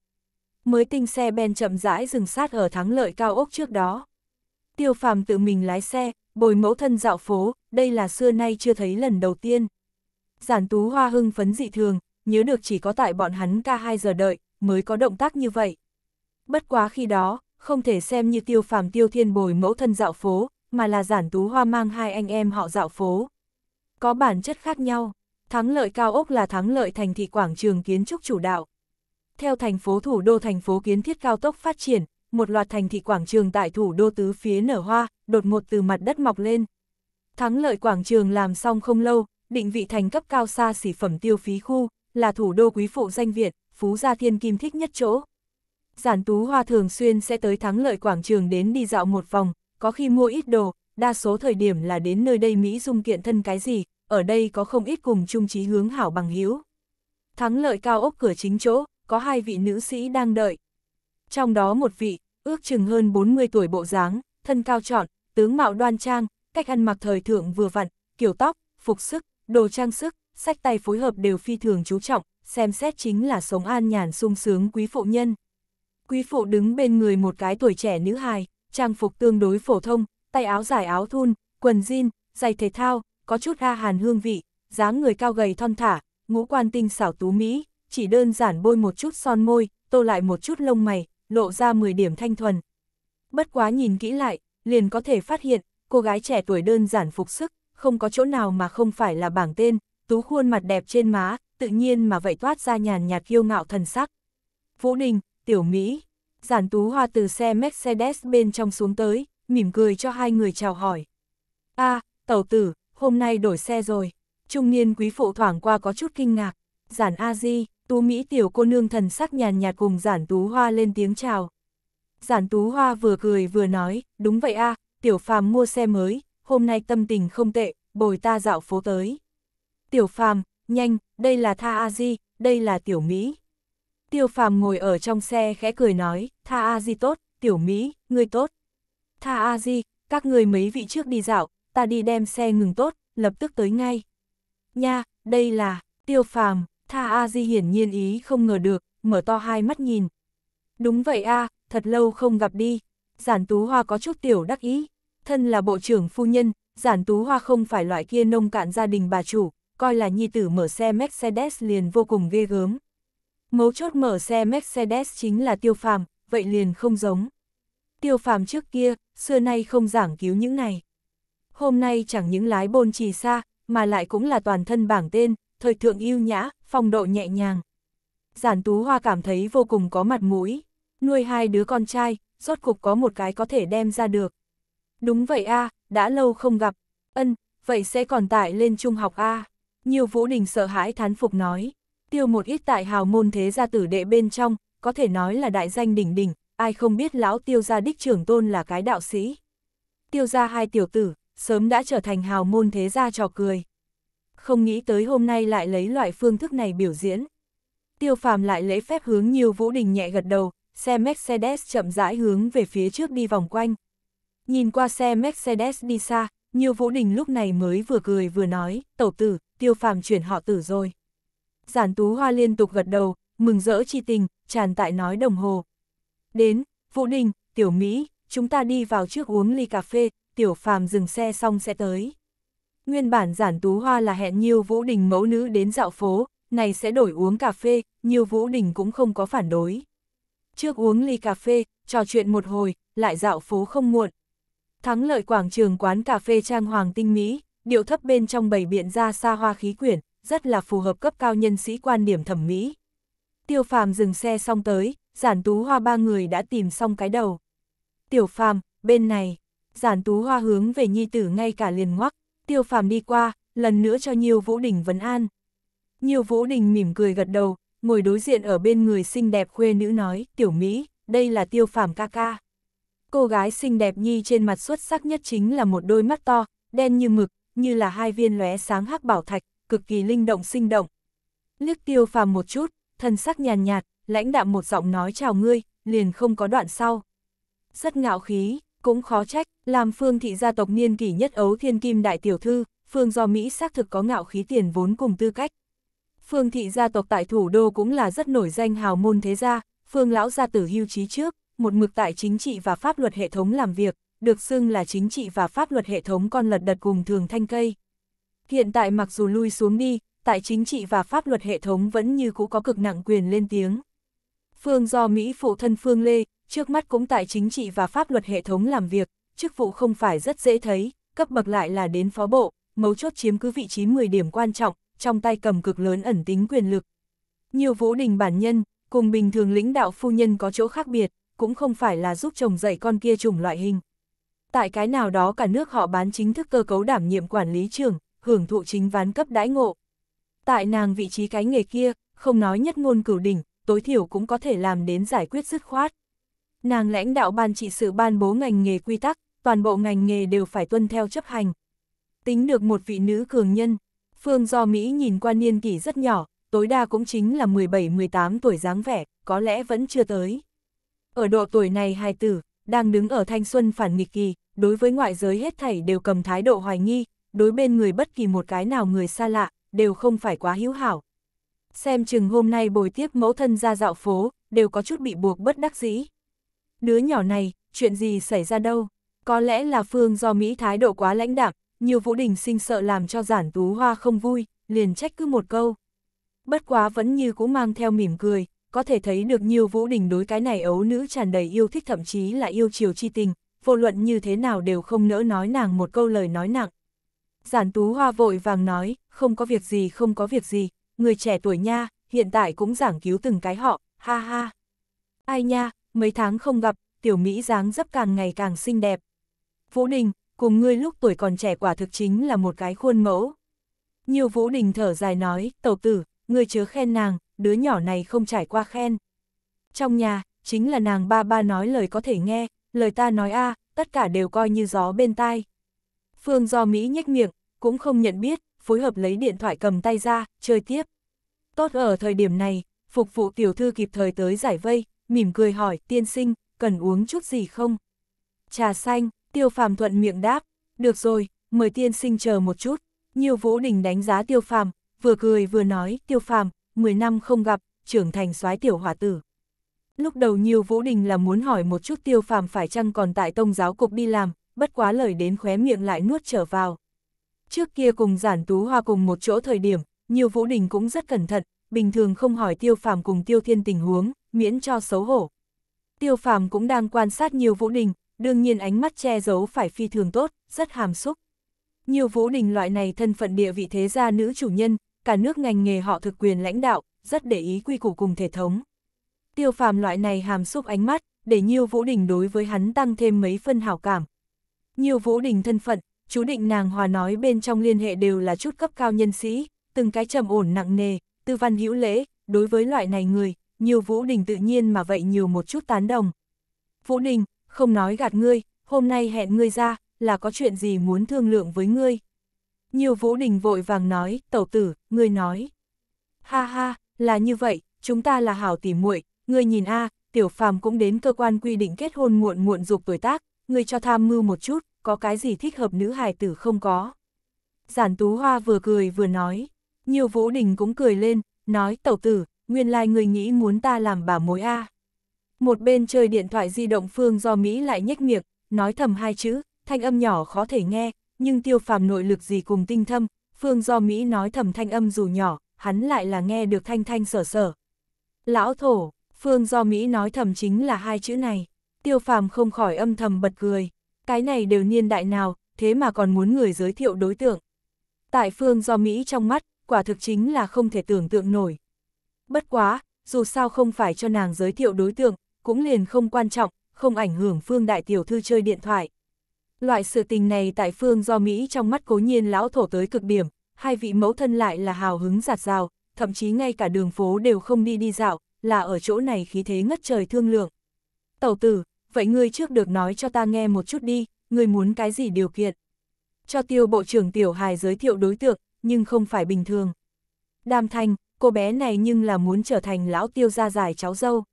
Mới tinh xe ben chậm rãi dừng sát ở thắng lợi cao ốc trước đó. Tiêu phàm tự mình lái xe, bồi mẫu thân dạo phố, đây là xưa nay chưa thấy lần đầu tiên. Giản tú hoa hưng phấn dị thường, nhớ được chỉ có tại bọn hắn ca 2 giờ đợi, mới có động tác như vậy. Bất quá khi đó, không thể xem như tiêu phàm tiêu thiên bồi mẫu thân dạo phố, mà là giản tú hoa mang hai anh em họ dạo phố. Có bản chất khác nhau, Thắng lợi cao ốc là thắng lợi thành thị quảng trường kiến trúc chủ đạo. Theo thành phố thủ đô thành phố kiến thiết cao tốc phát triển, một loạt thành thị quảng trường tại thủ đô tứ phía nở hoa, đột ngột từ mặt đất mọc lên. Thắng lợi quảng trường làm xong không lâu, định vị thành cấp cao xa xỉ phẩm tiêu phí khu, là thủ đô quý phụ danh Việt, phú gia thiên kim thích nhất chỗ. Giản tú hoa thường xuyên sẽ tới thắng lợi quảng trường đến đi dạo một vòng, có khi mua ít đồ, đa số thời điểm là đến nơi đây Mỹ dung kiện thân cái gì, ở đây có không ít cùng chung chí hướng hảo bằng hữu Thắng lợi cao ốc cửa chính chỗ, có hai vị nữ sĩ đang đợi. Trong đó một vị, ước chừng hơn 40 tuổi bộ dáng, thân cao trọn, tướng mạo đoan trang, cách ăn mặc thời thượng vừa vặn, kiểu tóc, phục sức, đồ trang sức, sách tay phối hợp đều phi thường chú trọng, xem xét chính là sống an nhàn sung sướng quý phụ nhân. Quý phụ đứng bên người một cái tuổi trẻ nữ hài, trang phục tương đối phổ thông, tay áo dài áo thun, quần jean, giày thể thao, có chút A Hàn hương vị, dáng người cao gầy thon thả, ngũ quan tinh xảo tú mỹ, chỉ đơn giản bôi một chút son môi, tô lại một chút lông mày, lộ ra 10 điểm thanh thuần. Bất quá nhìn kỹ lại, liền có thể phát hiện, cô gái trẻ tuổi đơn giản phục sức, không có chỗ nào mà không phải là bảng tên, tú khuôn mặt đẹp trên má, tự nhiên mà vậy toát ra nhàn nhạt kiêu ngạo thần sắc. Vũ Đình, Tiểu Mỹ, giản tú hoa từ xe Mercedes bên trong xuống tới, mỉm cười cho hai người chào hỏi. a tàu tử, hôm nay đổi xe rồi. Trung niên quý phụ thoảng qua có chút kinh ngạc. Giản A Di, Tú Mỹ tiểu cô nương thần sắc nhàn nhạt cùng Giản Tú Hoa lên tiếng chào. Giản Tú Hoa vừa cười vừa nói, đúng vậy a, tiểu phàm mua xe mới, hôm nay tâm tình không tệ, bồi ta dạo phố tới. Tiểu phàm, nhanh, đây là Tha A Di, đây là tiểu Mỹ. Tiểu phàm ngồi ở trong xe khẽ cười nói, Tha A Di tốt, tiểu Mỹ, ngươi tốt. Tha A Di, các người mấy vị trước đi dạo, ta đi đem xe ngừng tốt, lập tức tới ngay. Nha, đây là, tiêu phàm, tha A Di hiển nhiên ý không ngờ được, mở to hai mắt nhìn. Đúng vậy a thật lâu không gặp đi, giản tú hoa có chút tiểu đắc ý, thân là bộ trưởng phu nhân, giản tú hoa không phải loại kia nông cạn gia đình bà chủ, coi là nhi tử mở xe Mercedes liền vô cùng ghê gớm. Mấu chốt mở xe Mercedes chính là tiêu phàm, vậy liền không giống. Tiêu phàm trước kia, xưa nay không giảng cứu những này hôm nay chẳng những lái bôn trì xa, mà lại cũng là toàn thân bảng tên, thời thượng yêu nhã, phong độ nhẹ nhàng. Giản Tú Hoa cảm thấy vô cùng có mặt mũi, nuôi hai đứa con trai, rốt cục có một cái có thể đem ra được. Đúng vậy a, đã lâu không gặp, ân, vậy sẽ còn tại lên trung học a. Nhiều Vũ Đình sợ hãi thán phục nói, tiêu một ít tại hào môn thế gia tử đệ bên trong, có thể nói là đại danh đỉnh đỉnh, ai không biết lão tiêu gia đích trưởng tôn là cái đạo sĩ. Tiêu gia hai tiểu tử, sớm đã trở thành hào môn thế gia trò cười. Không nghĩ tới hôm nay lại lấy loại phương thức này biểu diễn. Tiêu phàm lại lễ phép hướng nhiều vũ đình nhẹ gật đầu, xe Mercedes chậm rãi hướng về phía trước đi vòng quanh. Nhìn qua xe Mercedes đi xa, nhiều vũ đình lúc này mới vừa cười vừa nói, tẩu tử, tiêu phàm chuyển họ tử rồi. Giản tú hoa liên tục gật đầu, mừng rỡ chi tình, tràn tại nói đồng hồ. Đến, vũ đình, tiểu Mỹ, chúng ta đi vào trước uống ly cà phê, tiểu phàm dừng xe xong sẽ tới. Nguyên bản giản tú hoa là hẹn Nhiêu Vũ Đình mẫu nữ đến dạo phố, này sẽ đổi uống cà phê, Nhiêu Vũ Đình cũng không có phản đối. Trước uống ly cà phê, trò chuyện một hồi, lại dạo phố không muộn. Thắng lợi quảng trường quán cà phê trang hoàng tinh mỹ, điệu thấp bên trong bầy biện ra xa hoa khí quyển, rất là phù hợp cấp cao nhân sĩ quan điểm thẩm mỹ. Tiêu phàm dừng xe xong tới, giản tú hoa ba người đã tìm xong cái đầu. Tiểu phàm, bên này giản tú hoa hướng về nhi tử ngay cả liền ngoắc, tiêu phàm đi qua, lần nữa cho nhiều Vũ Đình vấn an. nhiều Vũ Đình mỉm cười gật đầu, ngồi đối diện ở bên người xinh đẹp khuê nữ nói, tiểu Mỹ, đây là tiêu phàm ca ca. Cô gái xinh đẹp nhi trên mặt xuất sắc nhất chính là một đôi mắt to, đen như mực, như là hai viên lóe sáng hắc bảo thạch, cực kỳ linh động sinh động. Liếc tiêu phàm một chút, thân sắc nhàn nhạt, lãnh đạm một giọng nói chào ngươi, liền không có đoạn sau. Rất ngạo khí, cũng khó trách, làm phương thị gia tộc niên kỷ nhất ấu thiên kim đại tiểu thư, phương do Mỹ xác thực có ngạo khí tiền vốn cùng tư cách. Phương thị gia tộc tại thủ đô cũng là rất nổi danh hào môn thế gia, phương lão gia tử hưu trí trước, một mực tại chính trị và pháp luật hệ thống làm việc, được xưng là chính trị và pháp luật hệ thống con lật đật cùng thường thanh cây. Hiện tại mặc dù lui xuống đi, tại chính trị và pháp luật hệ thống vẫn như cũ có cực nặng quyền lên tiếng. Phương do Mỹ phụ thân Phương Lê, trước mắt cũng tại chính trị và pháp luật hệ thống làm việc, chức vụ không phải rất dễ thấy, cấp bậc lại là đến phó bộ, mấu chốt chiếm cứ vị trí 10 điểm quan trọng, trong tay cầm cực lớn ẩn tính quyền lực. Nhiều vũ đình bản nhân, cùng bình thường lãnh đạo phu nhân có chỗ khác biệt, cũng không phải là giúp chồng dạy con kia chủng loại hình. Tại cái nào đó cả nước họ bán chính thức cơ cấu đảm nhiệm quản lý trưởng, hưởng thụ chính ván cấp đãi ngộ. Tại nàng vị trí cái nghề kia, không nói nhất ngôn cửu đỉnh, tối thiểu cũng có thể làm đến giải quyết dứt khoát. Nàng lãnh đạo ban trị sự ban bố ngành nghề quy tắc, toàn bộ ngành nghề đều phải tuân theo chấp hành. Tính được một vị nữ cường nhân, Phương Do Mỹ nhìn qua niên kỷ rất nhỏ, tối đa cũng chính là 17-18 tuổi dáng vẻ, có lẽ vẫn chưa tới. Ở độ tuổi này hài tử, đang đứng ở thanh xuân phản nghịch kỳ, đối với ngoại giới hết thảy đều cầm thái độ hoài nghi, đối bên người bất kỳ một cái nào người xa lạ, đều không phải quá hữu hảo. Xem chừng hôm nay bồi tiếp mẫu thân ra dạo phố, đều có chút bị buộc bất đắc dĩ. Đứa nhỏ này, chuyện gì xảy ra đâu? Có lẽ là Phương do Mỹ thái độ quá lãnh đạm, nhiều Vũ Đình sinh sợ làm cho giản tú hoa không vui, liền trách cứ một câu. Bất quá vẫn như cũ mang theo mỉm cười, có thể thấy được nhiều Vũ Đình đối cái này ấu nữ tràn đầy yêu thích thậm chí là yêu chiều chi tình, vô luận như thế nào đều không nỡ nói nàng một câu lời nói nặng. Giản tú hoa vội vàng nói, không có việc gì không có việc gì, người trẻ tuổi nha, hiện tại cũng giảng cứu từng cái họ, ha ha. Ai nha, mấy tháng không gặp, tiểu Mỹ dáng dấp càng ngày càng xinh đẹp. Vũ Đình, cùng ngươi lúc tuổi còn trẻ quả thực chính là một cái khuôn mẫu. Nhiều Vũ Đình thở dài nói, tẩu tử, ngươi chớ khen nàng, đứa nhỏ này không trải qua khen. Trong nhà, chính là nàng ba ba nói lời có thể nghe, lời ta nói a tất cả đều coi như gió bên tai. Phương do Mỹ nhếch miệng, cũng không nhận biết, phối hợp lấy điện thoại cầm tay ra, chơi tiếp. Tốt ở thời điểm này, phục vụ tiểu thư kịp thời tới giải vây, mỉm cười hỏi, tiên sinh, cần uống chút gì không? Trà xanh, tiêu phàm thuận miệng đáp, được rồi, mời tiên sinh chờ một chút. Nhiều vũ đình đánh giá tiêu phàm, vừa cười vừa nói, tiêu phàm, 10 năm không gặp, trưởng thành soái tiểu hỏa tử. Lúc đầu nhiều vũ đình là muốn hỏi một chút tiêu phàm phải chăng còn tại tông giáo cục đi làm, bất quá lời đến khóe miệng lại nuốt trở vào. Trước kia cùng giản tú hoa cùng một chỗ thời điểm, nhiều vũ đình cũng rất cẩn thận, bình thường không hỏi tiêu phàm cùng tiêu thiên tình huống, miễn cho xấu hổ. Tiêu phàm cũng đang quan sát nhiều vũ đình, đương nhiên ánh mắt che giấu phải phi thường tốt, rất hàm xúc. Nhiều vũ đình loại này thân phận địa vị thế gia nữ chủ nhân, cả nước ngành nghề họ thực quyền lãnh đạo, rất để ý quy củ cùng thể thống. Tiêu phàm loại này hàm xúc ánh mắt, để nhiều Vũ Đình đối với hắn tăng thêm mấy phân hảo cảm. nhiều Vũ Đình thân phận, chú định nàng hòa nói bên trong liên hệ đều là chút cấp cao nhân sĩ, từng cái trầm ổn nặng nề, tư văn hữu lễ, đối với loại này người, nhiều Vũ Đình tự nhiên mà vậy nhiều một chút tán đồng. Vũ Đình, không nói gạt ngươi, hôm nay hẹn ngươi ra, là có chuyện gì muốn thương lượng với ngươi. Nhiều Vũ Đình vội vàng nói, tẩu tử, ngươi nói. Ha ha, là như vậy, chúng ta là hảo tỉ muội, ngươi nhìn a, tiểu phàm cũng đến cơ quan quy định kết hôn muộn muộn dục tuổi tác, ngươi cho tham mưu một chút, có cái gì thích hợp nữ hài tử không có. Giản Tú Hoa vừa cười vừa nói. Nhiều vũ đình cũng cười lên, nói tẩu tử, nguyên lai người nghĩ muốn ta làm bà mối A. Một bên chơi điện thoại di động Phương do Mỹ lại nhếch miệng, nói thầm hai chữ, thanh âm nhỏ khó thể nghe, nhưng tiêu phàm nội lực gì cùng tinh thâm, Phương do Mỹ nói thầm thanh âm dù nhỏ, hắn lại là nghe được thanh thanh sở sở. Lão thổ, Phương do Mỹ nói thầm chính là hai chữ này, tiêu phàm không khỏi âm thầm bật cười, cái này đều niên đại nào, thế mà còn muốn người giới thiệu đối tượng. Tại Phương do Mỹ trong mắt, quả thực chính là không thể tưởng tượng nổi. Bất quá, dù sao không phải cho nàng giới thiệu đối tượng, cũng liền không quan trọng, không ảnh hưởng Phương Đại Tiểu Thư chơi điện thoại. Loại sự tình này tại Phương do Mỹ trong mắt cố nhiên lão thổ tới cực điểm, hai vị mẫu thân lại là hào hứng giạt rào, thậm chí ngay cả đường phố đều không đi đi dạo, là ở chỗ này khí thế ngất trời thương lượng. Tẩu tử, vậy ngươi trước được nói cho ta nghe một chút đi, ngươi muốn cái gì điều kiện? Cho tiêu bộ trưởng tiểu hài giới thiệu đối tượng, nhưng không phải bình thường. Đàm Thanh, cô bé này nhưng là muốn trở thành lão tiêu gia giải cháu dâu.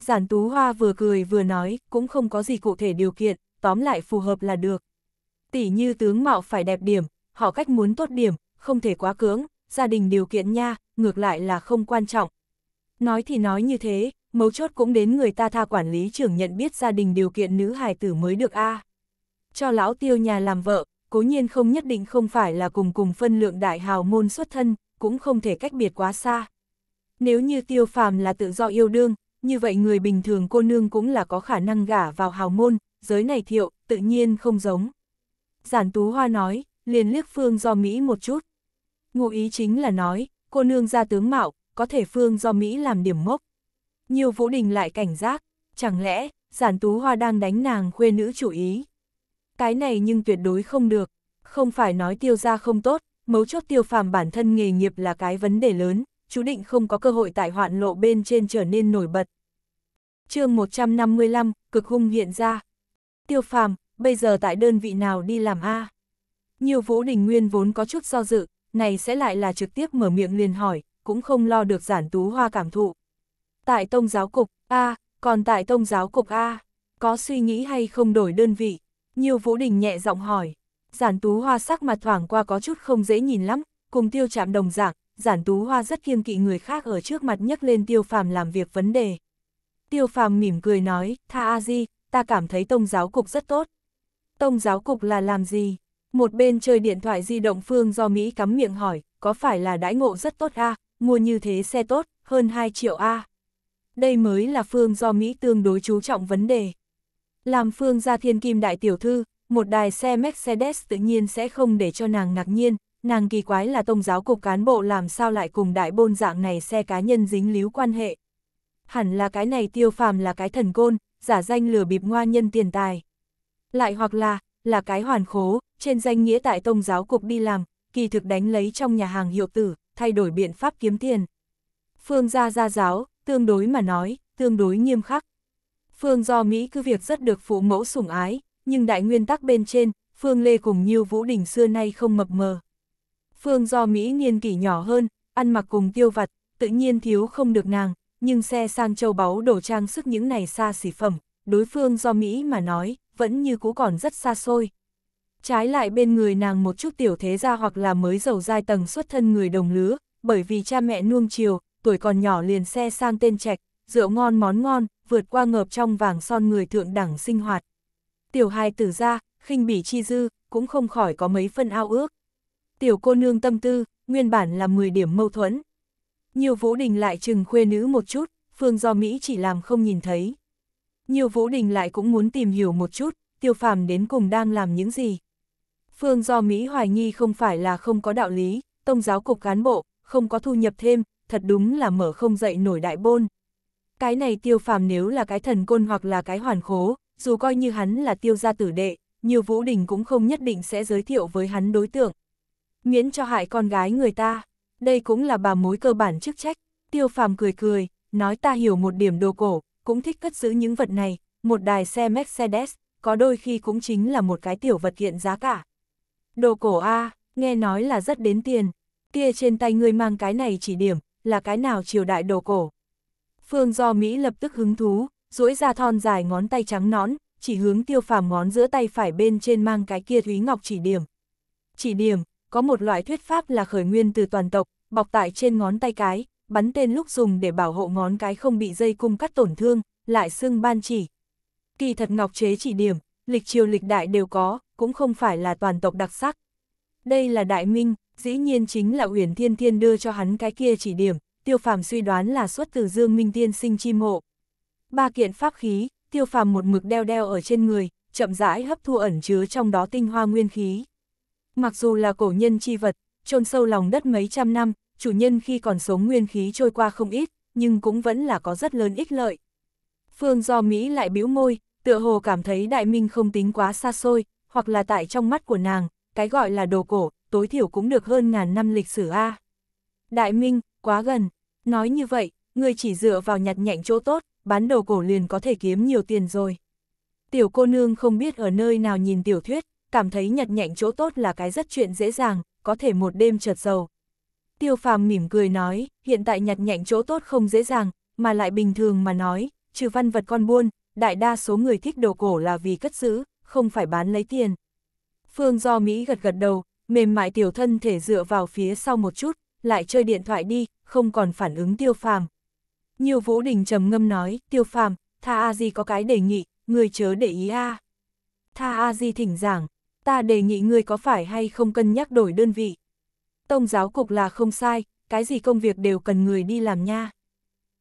Giản Tú Hoa vừa cười vừa nói, cũng không có gì cụ thể điều kiện, tóm lại phù hợp là được. Tỷ như tướng mạo phải đẹp điểm, họ cách muốn tốt điểm, không thể quá cưỡng, gia đình điều kiện nha, ngược lại là không quan trọng. Nói thì nói như thế, mấu chốt cũng đến người ta tha quản lý trưởng nhận biết gia đình điều kiện nữ hài tử mới được a. Cho lão tiêu nhà làm vợ, cố nhiên không nhất định không phải là cùng cùng phân lượng đại hào môn xuất thân, cũng không thể cách biệt quá xa. Nếu như tiêu phàm là tự do yêu đương, như vậy người bình thường cô nương cũng là có khả năng gả vào hào môn, giới này thiệu, tự nhiên không giống. Giản Tú Hoa nói, liền liếc Phương Do Mỹ một chút. Ngụ ý chính là nói, cô nương ra tướng mạo, có thể Phương Do Mỹ làm điểm mốc. Nhiều Vũ Đình lại cảnh giác, chẳng lẽ, Giản Tú Hoa đang đánh nàng khuê nữ chủ ý cái này nhưng tuyệt đối không được. Không phải nói tiêu ra không tốt, mấu chốt tiêu phàm bản thân nghề nghiệp là cái vấn đề lớn, chú định không có cơ hội tại hoạn lộ bên trên trở nên nổi bật. chương 155, cực hung hiện ra. Tiêu phàm, bây giờ tại đơn vị nào đi làm A? Nhiều vũ đình nguyên vốn có chút do dự, này sẽ lại là trực tiếp mở miệng liền hỏi, cũng không lo được giản tú hoa cảm thụ. Tại tông giáo cục, A, còn tại tông giáo cục A, có suy nghĩ hay không đổi đơn vị? Nhiều Vũ Đình nhẹ giọng hỏi. Giản Tú Hoa sắc mặt thoảng qua có chút không dễ nhìn lắm, cùng tiêu chạm đồng dạng, Giản Tú Hoa rất kiêng kỵ người khác ở trước mặt nhấc lên tiêu phàm làm việc vấn đề. Tiêu phàm mỉm cười nói, tha a di, ta cảm thấy tông giáo cục rất tốt. Tông giáo cục là làm gì? Một bên chơi điện thoại di động phương do Mỹ cắm miệng hỏi, có phải là đãi ngộ rất tốt a mua như thế xe tốt, hơn 2 triệu a Đây mới là phương do Mỹ tương đối chú trọng vấn đề. Làm phương gia thiên kim đại tiểu thư, một đài xe Mercedes tự nhiên sẽ không để cho nàng ngạc nhiên, nàng kỳ quái là tông giáo cục cán bộ làm sao lại cùng đại bôn dạng này xe cá nhân dính líu quan hệ. Hẳn là cái này tiêu phàm là cái thần côn, giả danh lừa bịp ngoan nhân tiền tài. Lại hoặc là, là cái hoàn khố, trên danh nghĩa tại tông giáo cục đi làm, kỳ thực đánh lấy trong nhà hàng hiệu tử, thay đổi biện pháp kiếm tiền. Phương gia gia giáo, tương đối mà nói, tương đối nghiêm khắc. Phương do Mỹ cứ việc rất được phụ mẫu sủng ái, nhưng đại nguyên tắc bên trên, Phương Lê cùng Nhiêu Vũ Đình xưa nay không mập mờ. Phương do Mỹ niên kỷ nhỏ hơn, ăn mặc cùng tiêu vặt, tự nhiên thiếu không được nàng, nhưng xe sang châu báu đổ trang sức những này xa xỉ phẩm, đối phương do Mỹ mà nói, vẫn như cũ còn rất xa xôi. Trái lại bên người nàng một chút tiểu thế gia hoặc là mới giàu giai tầng xuất thân người đồng lứa, bởi vì cha mẹ nuông chiều, tuổi còn nhỏ liền xe sang tên trạch, rượu ngon món ngon, vượt qua ngợp trong vàng son người thượng đẳng sinh hoạt. Tiểu hài tử ra, khinh bỉ chi dư, cũng không khỏi có mấy phân ao ước. Tiểu cô nương tâm tư, nguyên bản là 10 điểm mâu thuẫn. Nhiều vũ đình lại chừng khuê nữ một chút, phương do Mỹ chỉ làm không nhìn thấy. Nhiều vũ đình lại cũng muốn tìm hiểu một chút, tiêu phàm đến cùng đang làm những gì. Phương do Mỹ hoài nghi không phải là không có đạo lý, tông giáo cục cán bộ, không có thu nhập thêm, thật đúng là mở không dậy nổi đại bôn cái này tiêu phàm nếu là cái thần côn hoặc là cái hoàn khố, dù coi như hắn là tiêu gia tử đệ, nhiều vũ đình cũng không nhất định sẽ giới thiệu với hắn đối tượng. Miễn cho hại con gái người ta, đây cũng là bà mối cơ bản chức trách, tiêu phàm cười cười, nói ta hiểu một điểm đồ cổ, cũng thích cất giữ những vật này, một đài xe Mercedes, có đôi khi cũng chính là một cái tiểu vật hiện giá cả. Đồ cổ A, nghe nói là rất đến tiền, kia trên tay ngươi mang cái này chỉ điểm, là cái nào triều đại đồ cổ. Phương Do Mỹ lập tức hứng thú, duỗi ra thon dài ngón tay trắng nõn, chỉ hướng tiêu phàm ngón giữa tay phải bên trên mang cái kia thúy ngọc chỉ điểm. Chỉ điểm, có một loại thuyết pháp là khởi nguyên từ toàn tộc, bọc tại trên ngón tay cái, bắn tên lúc dùng để bảo hộ ngón cái không bị dây cung cắt tổn thương, lại xưng ban chỉ. Kỳ thật ngọc chế chỉ điểm, lịch triều lịch đại đều có, cũng không phải là toàn tộc đặc sắc. Đây là đại minh, dĩ nhiên chính là Uyển Thiên Thiên đưa cho hắn cái kia chỉ điểm, tiêu phàm suy đoán là xuất từ Dương Minh Tiên sinh chi mộ. Ba kiện pháp khí, tiêu phàm một mực đeo đeo ở trên người, chậm rãi hấp thu ẩn chứa trong đó tinh hoa nguyên khí. Mặc dù là cổ nhân chi vật, chôn sâu lòng đất mấy trăm năm, chủ nhân khi còn sống nguyên khí trôi qua không ít, nhưng cũng vẫn là có rất lớn ích lợi. Phương do Mỹ lại bĩu môi, tựa hồ cảm thấy đại minh không tính quá xa xôi, hoặc là tại trong mắt của nàng, cái gọi là đồ cổ, tối thiểu cũng được hơn ngàn năm lịch sử A. Đại minh, quá gần, Nói như vậy, người chỉ dựa vào nhặt nhạnh chỗ tốt, bán đầu cổ liền có thể kiếm nhiều tiền rồi. Tiểu cô nương không biết ở nơi nào nhìn tiểu thuyết, cảm thấy nhặt nhạnh chỗ tốt là cái rất chuyện dễ dàng, có thể một đêm chợt giàu. Tiêu phàm mỉm cười nói, hiện tại nhặt nhạnh chỗ tốt không dễ dàng, mà lại bình thường mà nói, trừ văn vật con buôn, đại đa số người thích đồ cổ là vì cất giữ, không phải bán lấy tiền. Phương do Mỹ gật gật đầu, mềm mại tiểu thân thể dựa vào phía sau một chút, lại chơi điện thoại đi, không còn phản ứng tiêu phàm. Nhiều vũ đình trầm ngâm nói, tiêu phàm, tha a di có cái đề nghị, người chớ để ý a. Tha a di thỉnh giảng, ta đề nghị người có phải hay không cân nhắc đổi đơn vị. Tông giáo cục là không sai, cái gì công việc đều cần người đi làm nha.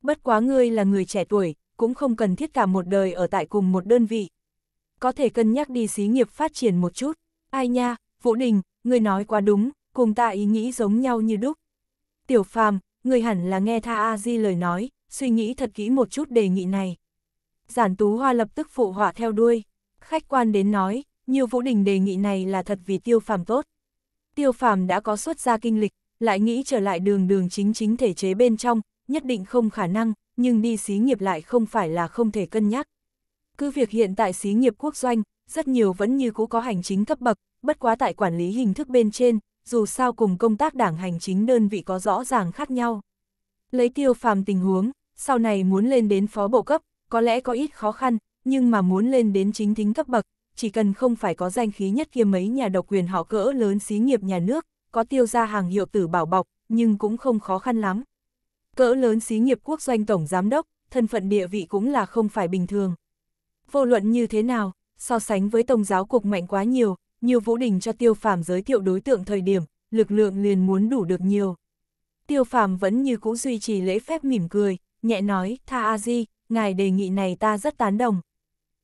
Bất quá ngươi là người trẻ tuổi, cũng không cần thiết cả một đời ở tại cùng một đơn vị. Có thể cân nhắc đi xí nghiệp phát triển một chút. Ai nha, Vũ Đình, ngươi nói quá đúng, cùng ta ý nghĩ giống nhau như đúc. Tiểu Phàm, người hẳn là nghe Tha A Di lời nói, suy nghĩ thật kỹ một chút đề nghị này. Giản Tú Hoa lập tức phụ họa theo đuôi, khách quan đến nói, nhiều Vũ Đình đề nghị này là thật vì tiêu phàm tốt. Tiêu phàm đã có xuất gia kinh lịch, lại nghĩ trở lại đường đường chính chính thể chế bên trong, nhất định không khả năng, nhưng đi xí nghiệp lại không phải là không thể cân nhắc. Cứ việc hiện tại xí nghiệp quốc doanh, rất nhiều vẫn như cũ có hành chính cấp bậc, bất quá tại quản lý hình thức bên trên, dù sao cùng công tác đảng hành chính đơn vị có rõ ràng khác nhau. Lấy tiêu phàm tình huống, sau này muốn lên đến phó bộ cấp, có lẽ có ít khó khăn, nhưng mà muốn lên đến chính thính cấp bậc, chỉ cần không phải có danh khí nhất kia mấy nhà độc quyền họ cỡ lớn xí nghiệp nhà nước, có tiêu ra hàng hiệu tử bảo bọc, nhưng cũng không khó khăn lắm. Cỡ lớn xí nghiệp quốc doanh tổng giám đốc, thân phận địa vị cũng là không phải bình thường. Vô luận như thế nào, so sánh với tổng giáo cục mạnh quá nhiều, nhiều vũ đình cho tiêu phàm giới thiệu đối tượng thời điểm, lực lượng liền muốn đủ được nhiều. Tiêu phàm vẫn như cũ duy trì lễ phép mỉm cười, nhẹ nói, tha a di, ngài đề nghị này ta rất tán đồng.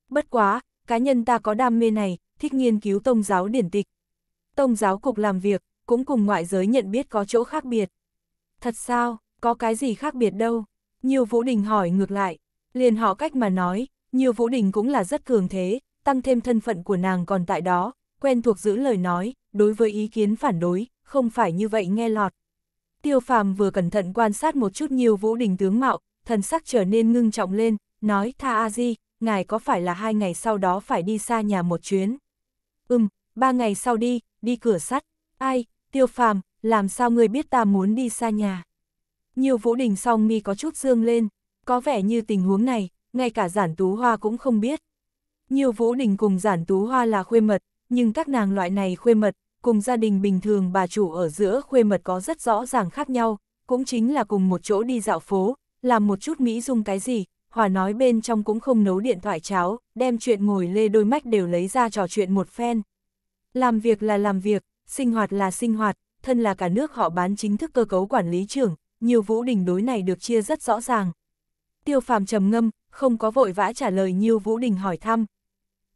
Bất quá, cá nhân ta có đam mê này, thích nghiên cứu tông giáo điển tịch. Tông giáo cục làm việc, cũng cùng ngoại giới nhận biết có chỗ khác biệt. Thật sao, có cái gì khác biệt đâu? Nhiều Vũ Đình hỏi ngược lại, liền họ cách mà nói, Nhiều Vũ Đình cũng là rất cường thế, tăng thêm thân phận của nàng còn tại đó, quen thuộc giữ lời nói, đối với ý kiến phản đối, không phải như vậy nghe lọt. Tiêu phàm vừa cẩn thận quan sát một chút nhiều vũ đình tướng mạo, thần sắc trở nên ngưng trọng lên, nói tha a di, ngài có phải là hai ngày sau đó phải đi xa nhà một chuyến? Ừm, ba ngày sau đi, đi cửa sắt. Ai, tiêu phàm, làm sao ngươi biết ta muốn đi xa nhà? Nhiều vũ đình song mi có chút dương lên, có vẻ như tình huống này, ngay cả giản tú hoa cũng không biết. Nhiều vũ đình cùng giản tú hoa là khuê mật, nhưng các nàng loại này khuê mật, cùng gia đình bình thường bà chủ ở giữa khuê mật có rất rõ ràng khác nhau, cũng chính là cùng một chỗ đi dạo phố, làm một chút mỹ dung cái gì, Hòa nói bên trong cũng không nấu điện thoại cháo, đem chuyện ngồi lê đôi mách đều lấy ra trò chuyện một phen. Làm việc là làm việc, sinh hoạt là sinh hoạt, thân là cả nước họ bán chính thức cơ cấu quản lý trưởng, nhiều vũ đình đối này được chia rất rõ ràng. Tiêu phàm trầm ngâm, không có vội vã trả lời nhiều vũ đình hỏi thăm,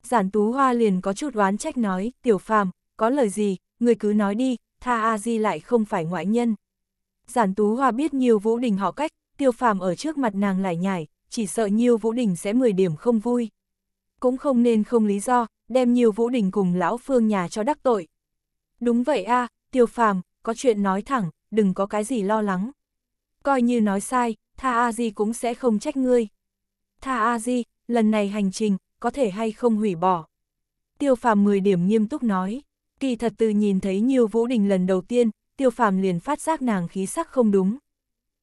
Giản Tú Hoa liền có chút oán trách nói, tiểu phàm, có lời gì, người cứ nói đi, tha A Di lại không phải ngoại nhân. Giản Tú Hoa biết nhiều Vũ Đình họ cách, Tiểu phàm ở trước mặt nàng lại nhảy, chỉ sợ nhiều Vũ Đình sẽ 10 điểm không vui. Cũng không nên không lý do, đem nhiều Vũ Đình cùng lão phương nhà cho đắc tội. Đúng vậy a Tiểu tiêu phàm, có chuyện nói thẳng, đừng có cái gì lo lắng. Coi như nói sai, tha A Di cũng sẽ không trách ngươi. Tha A Di, lần này hành trình, có thể hay không hủy bỏ. Tiêu phàm 10 điểm nghiêm túc nói, kỳ thật từ nhìn thấy nhiều vũ đình lần đầu tiên, tiêu phàm liền phát giác nàng khí sắc không đúng.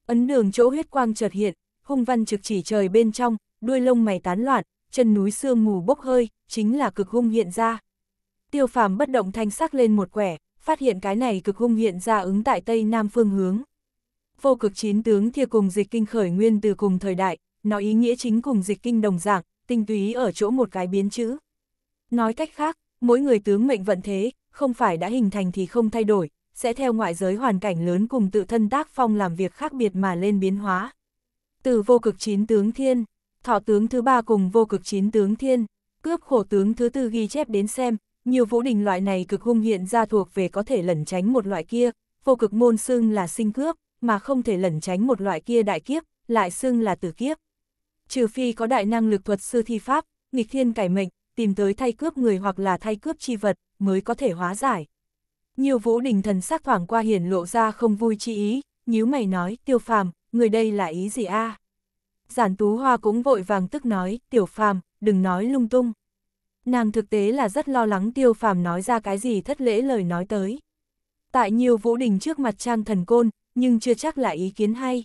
Ấn đường chỗ huyết quang chợt hiện, hung văn trực chỉ trời bên trong, đuôi lông mày tán loạn, chân núi sương mù bốc hơi, chính là cực hung hiện ra. Tiêu phàm bất động thanh sắc lên một quẻ, phát hiện cái này cực hung hiện ra ứng tại tây nam phương hướng. Vô cực chín tướng thia cùng dịch kinh khởi nguyên từ cùng thời đại, nó ý nghĩa chính cùng dịch kinh đồng dạng, tinh túy ở chỗ một cái biến chữ. Nói cách khác, mỗi người tướng mệnh vận thế, không phải đã hình thành thì không thay đổi, sẽ theo ngoại giới hoàn cảnh lớn cùng tự thân tác phong làm việc khác biệt mà lên biến hóa. Từ vô cực chín tướng thiên, thọ tướng thứ ba cùng vô cực chín tướng thiên, cướp khổ tướng thứ tư ghi chép đến xem, nhiều vũ đình loại này cực hung hiện ra thuộc về có thể lẩn tránh một loại kia, vô cực môn xưng là sinh cướp, mà không thể lẩn tránh một loại kia đại kiếp, lại xưng là tử kiếp trừ phi có đại năng lực thuật sư thi pháp, nghịch thiên cải mệnh, tìm tới thay cướp người hoặc là thay cướp chi vật, mới có thể hóa giải. Nhiều vũ đình thần sắc thoảng qua hiển lộ ra không vui chi ý, nhíu mày nói, tiêu phàm, người đây là ý gì a? Giản tú hoa cũng vội vàng tức nói, tiểu phàm, đừng nói lung tung. Nàng thực tế là rất lo lắng tiêu phàm nói ra cái gì thất lễ lời nói tới. Tại nhiều vũ đình trước mặt trang thần côn, nhưng chưa chắc là ý kiến hay.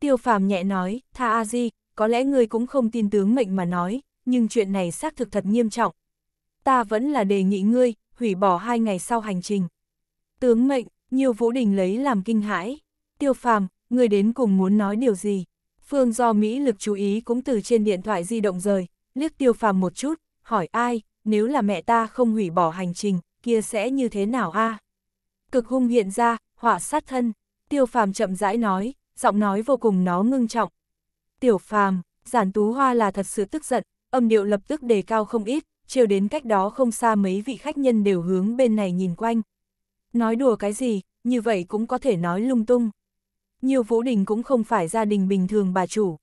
Tiêu phàm nhẹ nói, tha a di, có lẽ ngươi cũng không tin tướng mệnh mà nói, nhưng chuyện này xác thực thật nghiêm trọng. Ta vẫn là đề nghị ngươi, hủy bỏ hai ngày sau hành trình. Tướng mệnh, nhiều vũ đình lấy làm kinh hãi. Tiêu phàm, ngươi đến cùng muốn nói điều gì? Phương do Mỹ lực chú ý cũng từ trên điện thoại di động rời, liếc tiêu phàm một chút, hỏi ai, nếu là mẹ ta không hủy bỏ hành trình, kia sẽ như thế nào a? Cực hung hiện ra, hỏa sát thân, tiêu phàm chậm rãi nói, giọng nói vô cùng nó ngưng trọng, Tiểu phàm, giản tú hoa là thật sự tức giận, âm điệu lập tức đề cao không ít, chiều đến cách đó không xa mấy vị khách nhân đều hướng bên này nhìn quanh. Nói đùa cái gì, như vậy cũng có thể nói lung tung. Nhiều vũ đình cũng không phải gia đình bình thường bà chủ.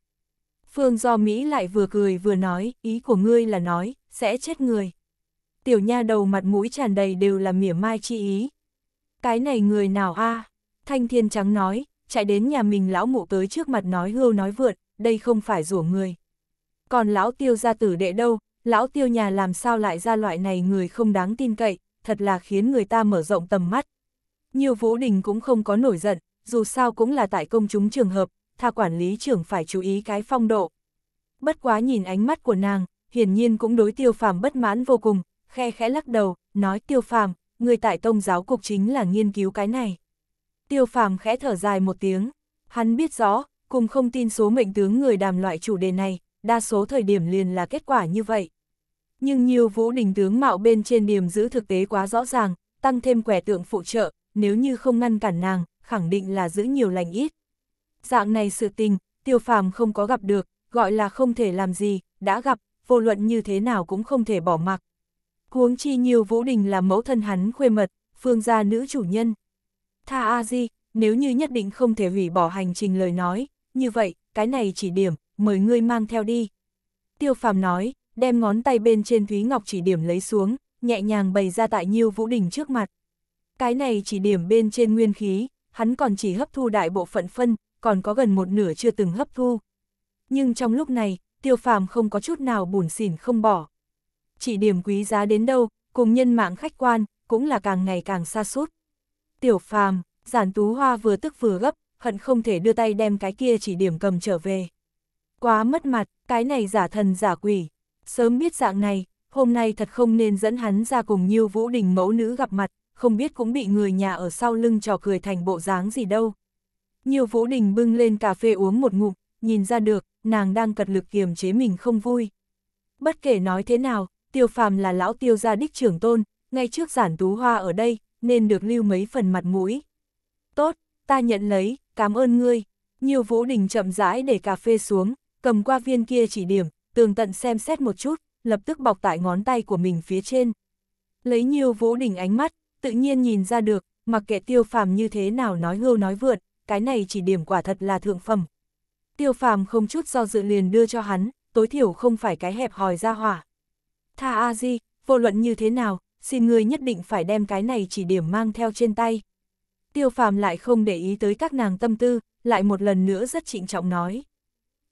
Phương do Mỹ lại vừa cười vừa nói, ý của ngươi là nói, sẽ chết người. Tiểu nha đầu mặt mũi tràn đầy đều là mỉa mai chi ý. Cái này người nào a à? Thanh thiên trắng nói, chạy đến nhà mình lão mụ tới trước mặt nói hưu nói vượt đây không phải rủa người. Còn lão tiêu gia tử đệ đâu, lão tiêu nhà làm sao lại ra loại này người không đáng tin cậy, thật là khiến người ta mở rộng tầm mắt. Nhiều vũ đình cũng không có nổi giận, dù sao cũng là tại công chúng trường hợp, tha quản lý trưởng phải chú ý cái phong độ. Bất quá nhìn ánh mắt của nàng, hiển nhiên cũng đối tiêu phàm bất mãn vô cùng, khe khẽ lắc đầu, nói tiêu phàm, người tại tông giáo cục chính là nghiên cứu cái này. Tiêu phàm khẽ thở dài một tiếng, hắn biết rõ, cùng không tin số mệnh tướng người đàm loại chủ đề này, đa số thời điểm liền là kết quả như vậy. Nhưng nhiều vũ đình tướng mạo bên trên điểm giữ thực tế quá rõ ràng, tăng thêm quẻ tượng phụ trợ, nếu như không ngăn cản nàng, khẳng định là giữ nhiều lành ít. Dạng này sự tình, tiêu phàm không có gặp được, gọi là không thể làm gì, đã gặp, vô luận như thế nào cũng không thể bỏ mặc. Huống chi nhiều vũ đình là mẫu thân hắn khuê mật, phương gia nữ chủ nhân. Tha A Di, nếu như nhất định không thể hủy bỏ hành trình lời nói, như vậy, cái này chỉ điểm, mời ngươi mang theo đi. Tiêu phàm nói, đem ngón tay bên trên Thúy Ngọc chỉ điểm lấy xuống, nhẹ nhàng bày ra tại Nhiêu Vũ Đình trước mặt. Cái này chỉ điểm bên trên nguyên khí, hắn còn chỉ hấp thu đại bộ phận phân, còn có gần một nửa chưa từng hấp thu. Nhưng trong lúc này, tiêu phàm không có chút nào bùn xỉn không bỏ. Chỉ điểm quý giá đến đâu, cùng nhân mạng khách quan, cũng là càng ngày càng xa sút Tiểu phàm, giản tú hoa vừa tức vừa gấp, hận không thể đưa tay đem cái kia chỉ điểm cầm trở về. Quá mất mặt, cái này giả thần giả quỷ, sớm biết dạng này, hôm nay thật không nên dẫn hắn ra cùng Nhiêu Vũ Đình mẫu nữ gặp mặt, không biết cũng bị người nhà ở sau lưng trò cười thành bộ dáng gì đâu. Nhiêu Vũ Đình bưng lên cà phê uống một ngụm, nhìn ra được, nàng đang cật lực kiềm chế mình không vui. Bất kể nói thế nào, tiêu phàm là lão tiêu gia đích trưởng tôn, ngay trước giản tú hoa ở đây, nên được lưu mấy phần mặt mũi. Tốt, ta nhận lấy, cảm ơn ngươi. Nhiều vũ đình chậm rãi để cà phê xuống, cầm qua viên kia chỉ điểm, tường tận xem xét một chút, lập tức bọc tại ngón tay của mình phía trên. Lấy nhiều vũ đình ánh mắt, tự nhiên nhìn ra được, mặc kệ tiêu phàm như thế nào nói hưu nói vượt cái này chỉ điểm quả thật là thượng phẩm. Tiêu phàm không chút do dự liền đưa cho hắn, tối thiểu không phải cái hẹp hòi ra hỏa. Tha A-di, vô luận như thế nào, xin người nhất định phải đem cái này chỉ điểm mang theo trên tay. Tiêu phàm lại không để ý tới các nàng tâm tư, lại một lần nữa rất trịnh trọng nói.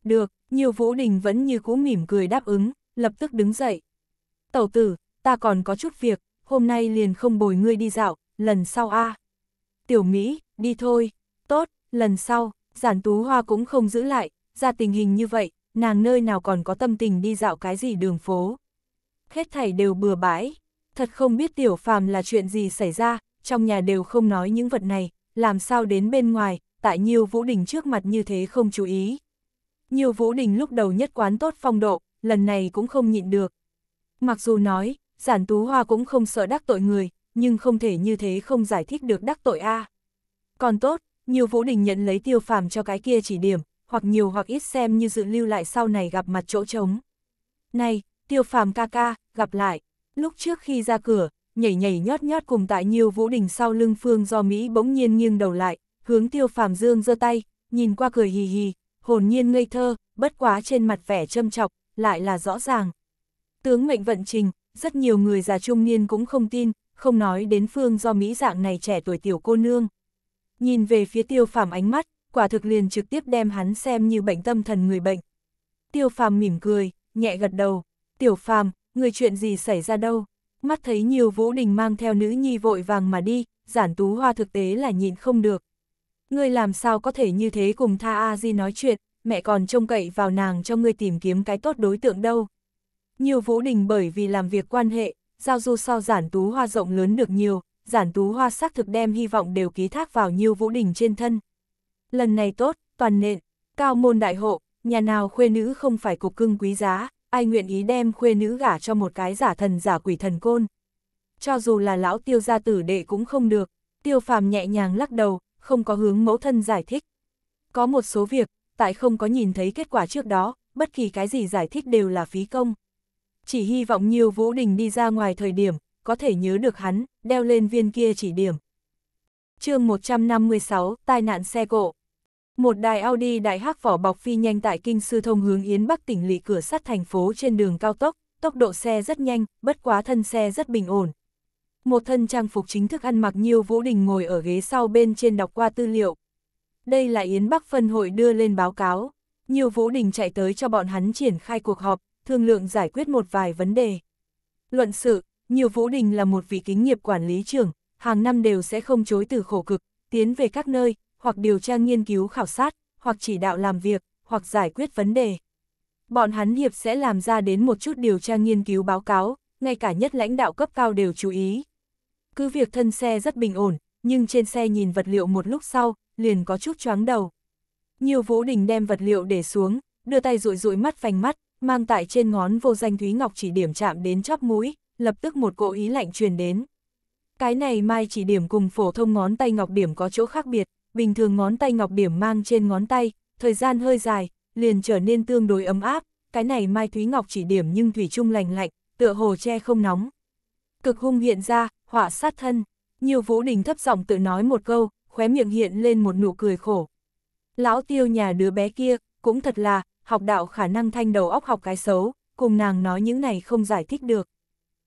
Được, nhiều vũ đình vẫn như cũ mỉm cười đáp ứng, lập tức đứng dậy. Tẩu tử, ta còn có chút việc, hôm nay liền không bồi ngươi đi dạo, lần sau a Tiểu Mỹ, đi thôi, tốt, lần sau, giản tú hoa cũng không giữ lại, ra tình hình như vậy, nàng nơi nào còn có tâm tình đi dạo cái gì đường phố. Hết thảy đều bừa bãi, thật không biết tiểu phàm là chuyện gì xảy ra, trong nhà đều không nói những vật này, làm sao đến bên ngoài, tại Nhiêu Vũ Đình trước mặt như thế không chú ý. Nhiêu Vũ Đình lúc đầu nhất quán tốt phong độ, lần này cũng không nhịn được. Mặc dù nói, giản tú hoa cũng không sợ đắc tội người, nhưng không thể như thế không giải thích được đắc tội A. Còn tốt, Nhiêu Vũ Đình nhận lấy tiêu phàm cho cái kia chỉ điểm, hoặc nhiều hoặc ít xem như dự lưu lại sau này gặp mặt chỗ trống. Này, tiêu phàm ca ca, gặp lại. Lúc trước khi ra cửa, nhảy nhảy nhót nhót cùng tại nhiều vũ đình sau lưng phương do Mỹ bỗng nhiên nghiêng đầu lại, hướng tiêu phàm dương giơ tay, nhìn qua cười hì hì, hồn nhiên ngây thơ, bất quá trên mặt vẻ châm chọc, lại là rõ ràng. Tướng mệnh vận trình, rất nhiều người già trung niên cũng không tin, không nói đến phương do Mỹ dạng này trẻ tuổi tiểu cô nương. Nhìn về phía tiêu phàm ánh mắt, quả thực liền trực tiếp đem hắn xem như bệnh tâm thần người bệnh. Tiêu phàm mỉm cười, nhẹ gật đầu, tiểu phàm, người chuyện gì xảy ra đâu? mắt thấy nhiều Vũ Đình mang theo nữ nhi vội vàng mà đi, giản tú hoa thực tế là nhịn không được. Ngươi làm sao có thể như thế cùng Tha A Di nói chuyện, mẹ còn trông cậy vào nàng cho ngươi tìm kiếm cái tốt đối tượng đâu. Nhiều Vũ Đình bởi vì làm việc quan hệ, giao du sau giản tú hoa rộng lớn được nhiều, giản tú hoa xác thực đem hy vọng đều ký thác vào nhiều Vũ Đình trên thân. Lần này tốt, toàn nện, cao môn đại hộ, nhà nào khuê nữ không phải cục cưng quý giá, ai nguyện ý đem khuê nữ gả cho một cái giả thần giả quỷ thần côn. Cho dù là lão tiêu gia tử đệ cũng không được, tiêu phàm nhẹ nhàng lắc đầu, không có hướng mẫu thân giải thích. Có một số việc, tại không có nhìn thấy kết quả trước đó, bất kỳ cái gì giải thích đều là phí công. Chỉ hy vọng nhiều Vũ Đình đi ra ngoài thời điểm, có thể nhớ được hắn, đeo lên viên kia chỉ điểm. chương 156, tai nạn xe cộ. Một đài Audi đại hắc vỏ bọc phi nhanh tại Kinh Sư Thông hướng Yến Bắc tỉnh lỵ cửa sắt thành phố trên đường cao tốc, tốc độ xe rất nhanh, bất quá thân xe rất bình ổn. Một thân trang phục chính thức ăn mặc nhiều Vũ Đình ngồi ở ghế sau bên trên đọc qua tư liệu. Đây là Yến Bắc phân hội đưa lên báo cáo. nhiều Vũ Đình chạy tới cho bọn hắn triển khai cuộc họp, thương lượng giải quyết một vài vấn đề. Luận sự, nhiều Vũ Đình là một vị kính nghiệp quản lý trưởng, hàng năm đều sẽ không chối từ khổ cực, tiến về các nơi, hoặc điều tra nghiên cứu khảo sát, hoặc chỉ đạo làm việc, hoặc giải quyết vấn đề. Bọn hắn hiệp sẽ làm ra đến một chút điều tra nghiên cứu báo cáo, ngay cả nhất lãnh đạo cấp cao đều chú ý. Cứ việc thân xe rất bình ổn, nhưng trên xe nhìn vật liệu một lúc sau, liền có chút choáng đầu. Nhiều vũ đình đem vật liệu để xuống, đưa tay rụi rụi mắt phanh mắt, mang tại trên ngón vô danh Thúy Ngọc chỉ điểm chạm đến chóp mũi, lập tức một cỗ ý lạnh truyền đến. Cái này mai chỉ điểm cùng phổ thông ngón tay ngọc điểm có chỗ khác biệt, bình thường ngón tay ngọc điểm mang trên ngón tay, thời gian hơi dài, liền trở nên tương đối ấm áp, cái này Mai Thúy Ngọc chỉ điểm nhưng thủy chung lành lạnh, tựa hồ che không nóng. Cực hung hiện ra, họa sát thân, nhiều vũ đình thấp giọng tự nói một câu, khóe miệng hiện lên một nụ cười khổ. Lão tiêu nhà đứa bé kia, cũng thật là, học đạo khả năng thanh đầu óc học cái xấu, cùng nàng nói những này không giải thích được.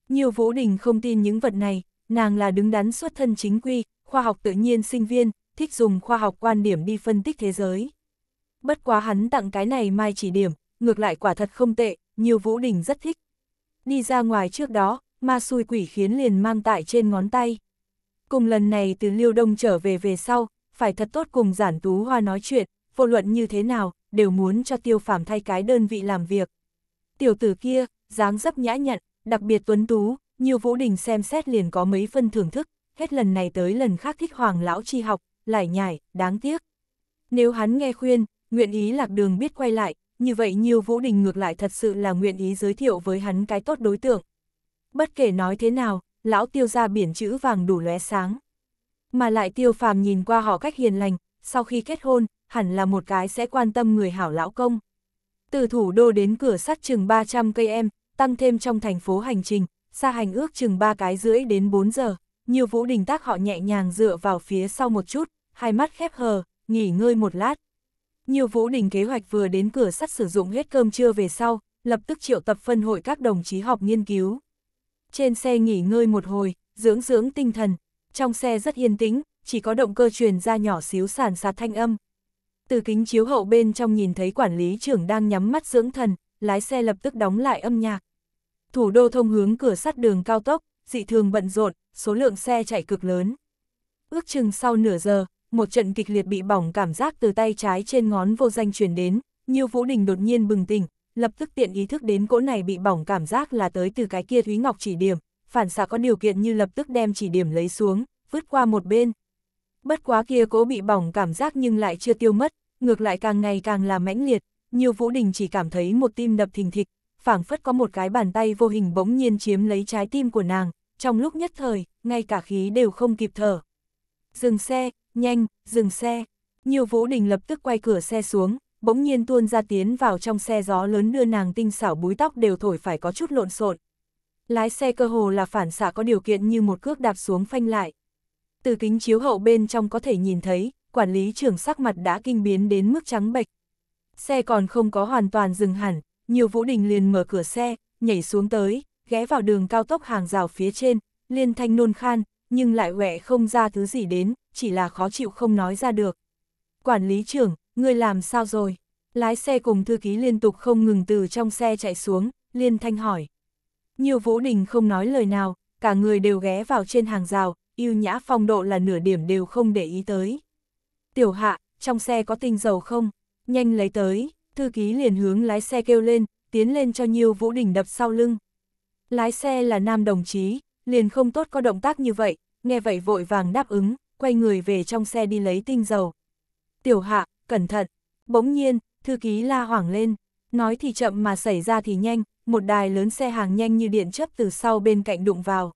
Nhiều vũ đình không tin những vật này, nàng là đứng đắn xuất thân chính quy, khoa học tự nhiên sinh viên, thích dùng khoa học quan điểm đi phân tích thế giới. Bất quá hắn tặng cái này mai chỉ điểm, ngược lại quả thật không tệ, nhiều Vũ Đình rất thích. Đi ra ngoài trước đó, ma xui quỷ khiến liền mang tại trên ngón tay. Cùng lần này từ Liêu Đông trở về về sau, phải thật tốt cùng giản tú hoa nói chuyện, vô luận như thế nào, đều muốn cho tiêu phàm thay cái đơn vị làm việc. Tiểu tử kia, dáng dấp nhã nhặn, đặc biệt tuấn tú, nhiều Vũ Đình xem xét liền có mấy phân thưởng thức, hết lần này tới lần khác thích hoàng lão chi học, lải nhải, đáng tiếc. Nếu hắn nghe khuyên, nguyện ý lạc đường biết quay lại, như vậy nhiều Vũ Đình ngược lại thật sự là nguyện ý giới thiệu với hắn cái tốt đối tượng. Bất kể nói thế nào, lão tiêu ra biển chữ vàng đủ lóe sáng. Mà lại tiêu phàm nhìn qua họ cách hiền lành, sau khi kết hôn, hẳn là một cái sẽ quan tâm người hảo lão công. Từ thủ đô đến cửa sắt chừng 300 cây em, tăng thêm trong thành phố hành trình, xa hành ước chừng 3 cái rưỡi đến 4 giờ, nhiều vũ đình tác họ nhẹ nhàng dựa vào phía sau một chút, hai mắt khép hờ, nghỉ ngơi một lát. Nhiều vũ đình kế hoạch vừa đến cửa sắt sử dụng hết cơm trưa về sau, lập tức triệu tập phân hội các đồng chí họp nghiên cứu. Trên xe nghỉ ngơi một hồi, dưỡng dưỡng tinh thần, trong xe rất yên tĩnh, chỉ có động cơ truyền ra nhỏ xíu sản sạt thanh âm. Từ kính chiếu hậu bên trong nhìn thấy quản lý trưởng đang nhắm mắt dưỡng thần, lái xe lập tức đóng lại âm nhạc. Thủ đô thông hướng cửa sắt đường cao tốc, dị thường bận rộn, số lượng xe chạy cực lớn. Ước chừng sau nửa giờ, một trận kịch liệt bị bỏng cảm giác từ tay trái trên ngón vô danh truyền đến, Nhiêu Vũ Đình đột nhiên bừng tỉnh, lập tức tiện ý thức đến cỗ này bị bỏng cảm giác là tới từ cái kia Thúy Ngọc chỉ điểm, phản xạ có điều kiện như lập tức đem chỉ điểm lấy xuống, vứt qua một bên. Bất quá kia cỗ bị bỏng cảm giác nhưng lại chưa tiêu mất, ngược lại càng ngày càng là mãnh liệt, Nhiêu Vũ Đình chỉ cảm thấy một tim đập thình thịch, phảng phất có một cái bàn tay vô hình bỗng nhiên chiếm lấy trái tim của nàng, trong lúc nhất thời, ngay cả khí đều không kịp thở. Dừng xe, nhanh, dừng xe. Nhiều Vũ Đình lập tức quay cửa xe xuống, bỗng nhiên tuôn ra tiến vào trong xe gió lớn đưa nàng tinh xảo búi tóc đều thổi phải có chút lộn xộn. Lái xe cơ hồ là phản xạ có điều kiện như một cước đạp xuống phanh lại. Từ kính chiếu hậu bên trong có thể nhìn thấy, quản lý trưởng sắc mặt đã kinh biến đến mức trắng bệch. Xe còn không có hoàn toàn dừng hẳn, nhiều vũ đình liền mở cửa xe, nhảy xuống tới, ghé vào đường cao tốc hàng rào phía trên, liên thanh nôn khan, nhưng lại quẹ không ra thứ gì đến, chỉ là khó chịu không nói ra được. Quản lý trưởng, người làm sao rồi? Lái xe cùng thư ký liên tục không ngừng từ trong xe chạy xuống, liên thanh hỏi. Nhiều vũ đình không nói lời nào, cả người đều ghé vào trên hàng rào, yêu nhã phong độ là nửa điểm đều không để ý tới. Tiểu hạ, trong xe có tinh dầu không? Nhanh lấy tới, thư ký liền hướng lái xe kêu lên, tiến lên cho nhiều vũ đình đập sau lưng. Lái xe là nam đồng chí, liền không tốt có động tác như vậy, nghe vậy vội vàng đáp ứng, quay người về trong xe đi lấy tinh dầu. Tiểu hạ, cẩn thận, bỗng nhiên, thư ký la hoảng lên, nói thì chậm mà xảy ra thì nhanh, một đài lớn xe hàng nhanh như điện chấp từ sau bên cạnh đụng vào.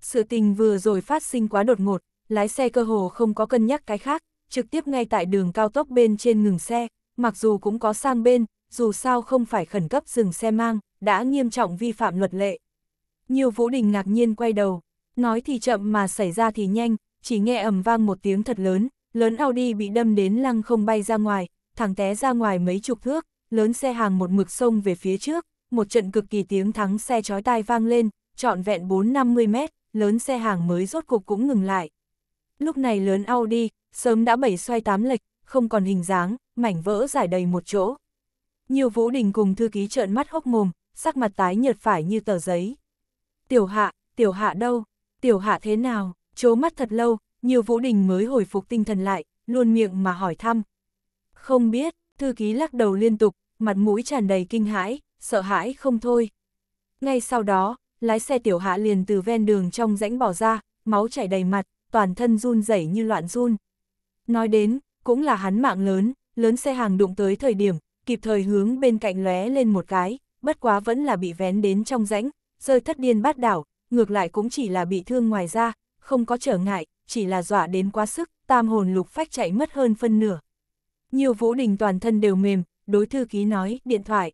Sự tình vừa rồi phát sinh quá đột ngột, lái xe cơ hồ không có cân nhắc cái khác, trực tiếp ngay tại đường cao tốc bên trên ngừng xe, mặc dù cũng có sang bên, dù sao không phải khẩn cấp dừng xe mang, đã nghiêm trọng vi phạm luật lệ. Nhiều Vũ Đình ngạc nhiên quay đầu, nói thì chậm mà xảy ra thì nhanh, chỉ nghe ầm vang một tiếng thật lớn, lớn Audi bị đâm đến lăng không bay ra ngoài, thẳng té ra ngoài mấy chục thước, lớn xe hàng một mực sông về phía trước, một trận cực kỳ tiếng thắng xe chói tai vang lên, trọn vẹn 4-50 mét, lớn xe hàng mới rốt cục cũng ngừng lại. Lúc này lớn Audi, sớm đã bảy xoay tám lệch, không còn hình dáng, mảnh vỡ giải đầy một chỗ. Nhiều Vũ Đình cùng thư ký trợn mắt hốc mồm, sắc mặt tái nhợt phải như tờ giấy. Tiểu hạ, tiểu hạ đâu? Tiểu hạ thế nào? Chố mắt thật lâu, nhiều vũ đình mới hồi phục tinh thần lại, luôn miệng mà hỏi thăm. Không biết, thư ký lắc đầu liên tục, mặt mũi tràn đầy kinh hãi, sợ hãi không thôi. Ngay sau đó, lái xe tiểu hạ liền từ ven đường trong rãnh bỏ ra, máu chảy đầy mặt, toàn thân run rẩy như loạn run. Nói đến, cũng là hắn mạng lớn, lớn xe hàng đụng tới thời điểm, kịp thời hướng bên cạnh lóe lên một cái, bất quá vẫn là bị vén đến trong rãnh, rơi thất điên bát đảo, ngược lại cũng chỉ là bị thương ngoài ra, không có trở ngại, chỉ là dọa đến quá sức, tam hồn lục phách chạy mất hơn phân nửa. Nhiều vũ đình toàn thân đều mềm, đối thư ký nói, điện thoại.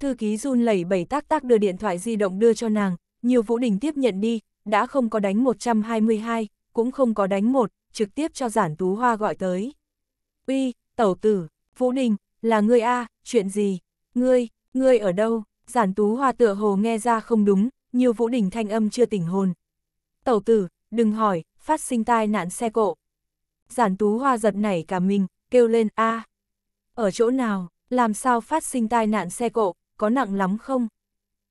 Thư ký run lẩy bẩy tác tác đưa điện thoại di động đưa cho nàng, nhiều vũ đình tiếp nhận đi, đã không có đánh 122, cũng không có đánh một, trực tiếp cho giản tú hoa gọi tới. Uy, tẩu tử, vũ đình, là ngươi a, chuyện gì, ngươi, ngươi ở đâu, giản tú hoa tựa hồ nghe ra không đúng, nhiều vũ đỉnh thanh âm chưa tỉnh hồn. Tẩu tử, đừng hỏi, phát sinh tai nạn xe cộ. Giản tú hoa giật nảy cả mình, kêu lên a Ở chỗ nào, làm sao phát sinh tai nạn xe cộ, có nặng lắm không?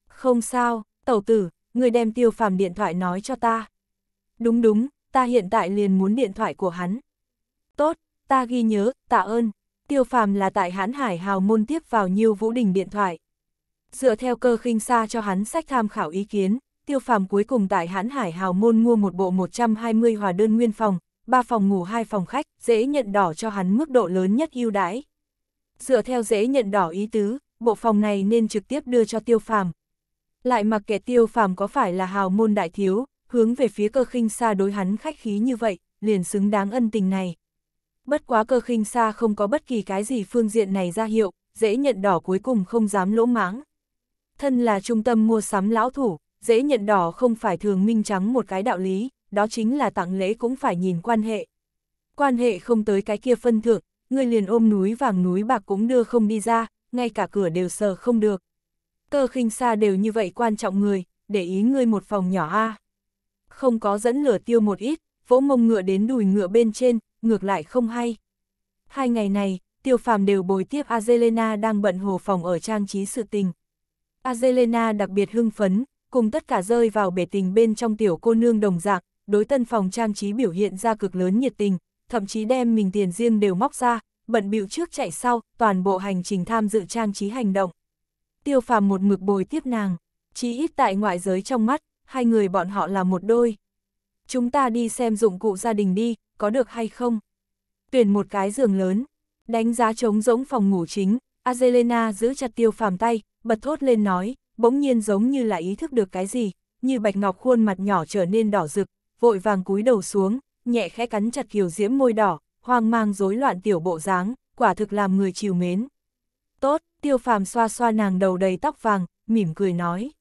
Không sao, tẩu tử, người đem tiêu phàm điện thoại nói cho ta. Đúng đúng, ta hiện tại liền muốn điện thoại của hắn. Tốt, ta ghi nhớ, tạ ơn. Tiêu phàm là tại hãn hải hào môn tiếp vào nhiều vũ đình điện thoại dựa theo cơ khinh xa cho hắn sách tham khảo ý kiến, tiêu phàm cuối cùng tại hãn hải hào môn mua một bộ 120 hòa đơn nguyên phòng, 3 phòng ngủ 2 phòng khách, dễ nhận đỏ cho hắn mức độ lớn nhất ưu đãi. Dựa theo dễ nhận đỏ ý tứ, bộ phòng này nên trực tiếp đưa cho tiêu phàm. Lại mặc kệ tiêu phàm có phải là hào môn đại thiếu, hướng về phía cơ khinh xa đối hắn khách khí như vậy, liền xứng đáng ân tình này. Bất quá cơ khinh xa không có bất kỳ cái gì phương diện này ra hiệu, dễ nhận đỏ cuối cùng không dám lỗ mãng, thân là trung tâm mua sắm lão thủ, dễ nhận đỏ không phải thường minh trắng một cái đạo lý, đó chính là tặng lễ cũng phải nhìn quan hệ. Quan hệ không tới cái kia phân thượng, người liền ôm núi vàng núi bạc cũng đưa không đi ra, ngay cả cửa đều sờ không được. Cơ khinh xa đều như vậy quan trọng người, để ý ngươi một phòng nhỏ a Không có dẫn lửa tiêu một ít, vỗ mông ngựa đến đùi ngựa bên trên, ngược lại không hay. Hai ngày này, tiêu phàm đều bồi tiếp Azelena đang bận hồ phòng ở trang trí sự tình, Azelena đặc biệt hưng phấn, cùng tất cả rơi vào bể tình bên trong tiểu cô nương đồng dạng, đối tân phòng trang trí biểu hiện ra cực lớn nhiệt tình, thậm chí đem mình tiền riêng đều móc ra, bận bịu trước chạy sau, toàn bộ hành trình tham dự trang trí hành động. Tiêu phàm một mực bồi tiếp nàng, chí ít tại ngoại giới trong mắt, hai người bọn họ là một đôi. Chúng ta đi xem dụng cụ gia đình đi, có được hay không? Tuyển một cái giường lớn, đánh giá trống rỗng phòng ngủ chính, Azelena giữ chặt tiêu phàm tay, bật thốt lên nói, bỗng nhiên giống như là ý thức được cái gì, như bạch ngọc khuôn mặt nhỏ trở nên đỏ rực, vội vàng cúi đầu xuống, nhẹ khẽ cắn chặt kiều diễm môi đỏ, hoang mang rối loạn tiểu bộ dáng, quả thực làm người chiều mến. Tốt, tiêu phàm xoa xoa nàng đầu đầy tóc vàng, mỉm cười nói.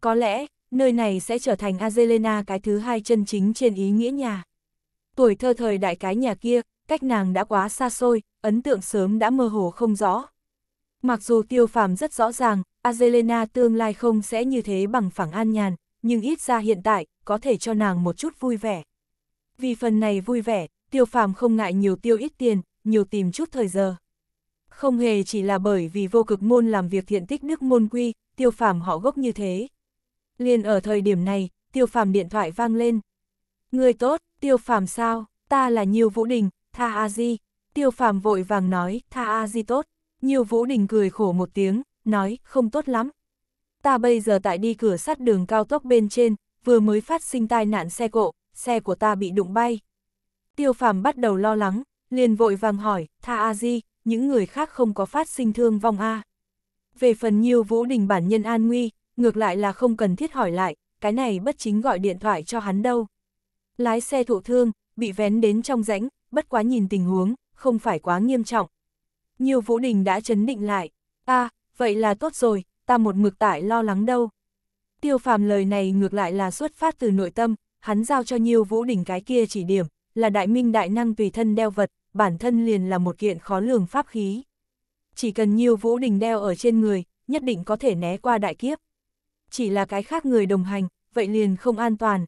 Có lẽ, nơi này sẽ trở thành Azelena cái thứ hai chân chính trên ý nghĩa nhà. Tuổi thơ thời đại cái nhà kia, cách nàng đã quá xa xôi, ấn tượng sớm đã mơ hồ không rõ. Mặc dù tiêu phàm rất rõ ràng, Azelena tương lai không sẽ như thế bằng phẳng an nhàn, nhưng ít ra hiện tại, có thể cho nàng một chút vui vẻ. Vì phần này vui vẻ, tiêu phàm không ngại nhiều tiêu ít tiền, nhiều tìm chút thời giờ. Không hề chỉ là bởi vì vô cực môn làm việc thiện tích nước môn quy, tiêu phàm họ gốc như thế. Liền ở thời điểm này, tiêu phàm điện thoại vang lên. Người tốt, tiêu phàm sao, ta là Nhiêu Vũ Đình, Tha A Di. Tiêu phàm vội vàng nói, Tha A Di tốt. Nhiều Vũ Đình cười khổ một tiếng, nói, không tốt lắm. Ta bây giờ tại đi cửa sắt đường cao tốc bên trên, vừa mới phát sinh tai nạn xe cộ, xe của ta bị đụng bay. Tiêu phàm bắt đầu lo lắng, liền vội vàng hỏi, tha a di, những người khác không có phát sinh thương vong a. À? Về phần nhiều Vũ Đình bản nhân an nguy, ngược lại là không cần thiết hỏi lại, cái này bất chính gọi điện thoại cho hắn đâu. Lái xe thụ thương, bị vén đến trong rãnh, bất quá nhìn tình huống, không phải quá nghiêm trọng, nhiều Vũ Đình đã chấn định lại. a à, vậy là tốt rồi, ta một mực tại lo lắng đâu. Tiêu phàm lời này ngược lại là xuất phát từ nội tâm, hắn giao cho Nhiêu Vũ Đình cái kia chỉ điểm, là đại minh đại năng tùy thân đeo vật, bản thân liền là một kiện khó lường pháp khí. Chỉ cần Nhiêu Vũ Đình đeo ở trên người, nhất định có thể né qua đại kiếp. Chỉ là cái khác người đồng hành, vậy liền không an toàn.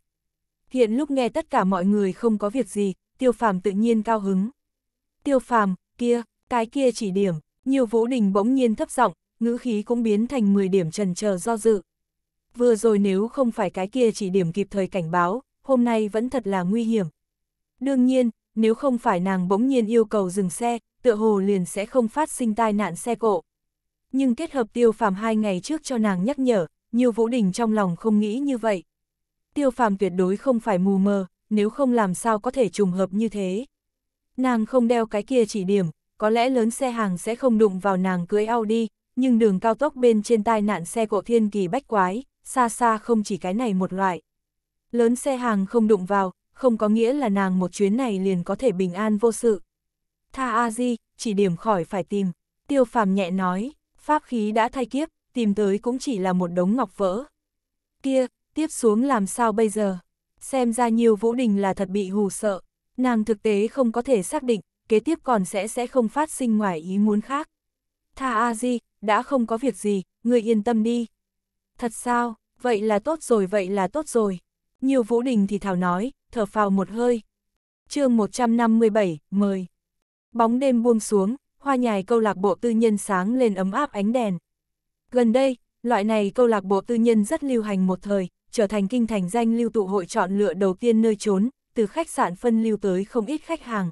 Hiện lúc nghe tất cả mọi người không có việc gì, tiêu phàm tự nhiên cao hứng. Tiêu phàm, kia, cái kia chỉ điểm, nhiều vũ đình bỗng nhiên thấp giọng ngữ khí cũng biến thành 10 điểm trần chờ do dự. Vừa rồi nếu không phải cái kia chỉ điểm kịp thời cảnh báo, hôm nay vẫn thật là nguy hiểm. Đương nhiên, nếu không phải nàng bỗng nhiên yêu cầu dừng xe, tựa hồ liền sẽ không phát sinh tai nạn xe cộ. Nhưng kết hợp tiêu phàm hai ngày trước cho nàng nhắc nhở, nhiều vũ đình trong lòng không nghĩ như vậy. Tiêu phàm tuyệt đối không phải mù mờ, nếu không làm sao có thể trùng hợp như thế. Nàng không đeo cái kia chỉ điểm, có lẽ lớn xe hàng sẽ không đụng vào nàng cưới Audi, nhưng đường cao tốc bên trên tai nạn xe cộ thiên kỳ bách quái, xa xa không chỉ cái này một loại. Lớn xe hàng không đụng vào, không có nghĩa là nàng một chuyến này liền có thể bình an vô sự. Tha a di, chỉ điểm khỏi phải tìm, tiêu phàm nhẹ nói, pháp khí đã thay kiếp, tìm tới cũng chỉ là một đống ngọc vỡ. Kia, tiếp xuống làm sao bây giờ? Xem ra nhiều vũ đình là thật bị hù sợ, nàng thực tế không có thể xác định kế tiếp còn sẽ sẽ không phát sinh ngoài ý muốn khác. Tha A Di, đã không có việc gì, người yên tâm đi. Thật sao, vậy là tốt rồi vậy là tốt rồi. Nhiều Vũ Đình thì thảo nói, thở phào một hơi. chương 157, mời. Bóng đêm buông xuống, hoa nhài câu lạc bộ tư nhân sáng lên ấm áp ánh đèn. Gần đây, loại này câu lạc bộ tư nhân rất lưu hành một thời, trở thành kinh thành danh lưu tụ hội chọn lựa đầu tiên nơi trốn, từ khách sạn phân lưu tới không ít khách hàng,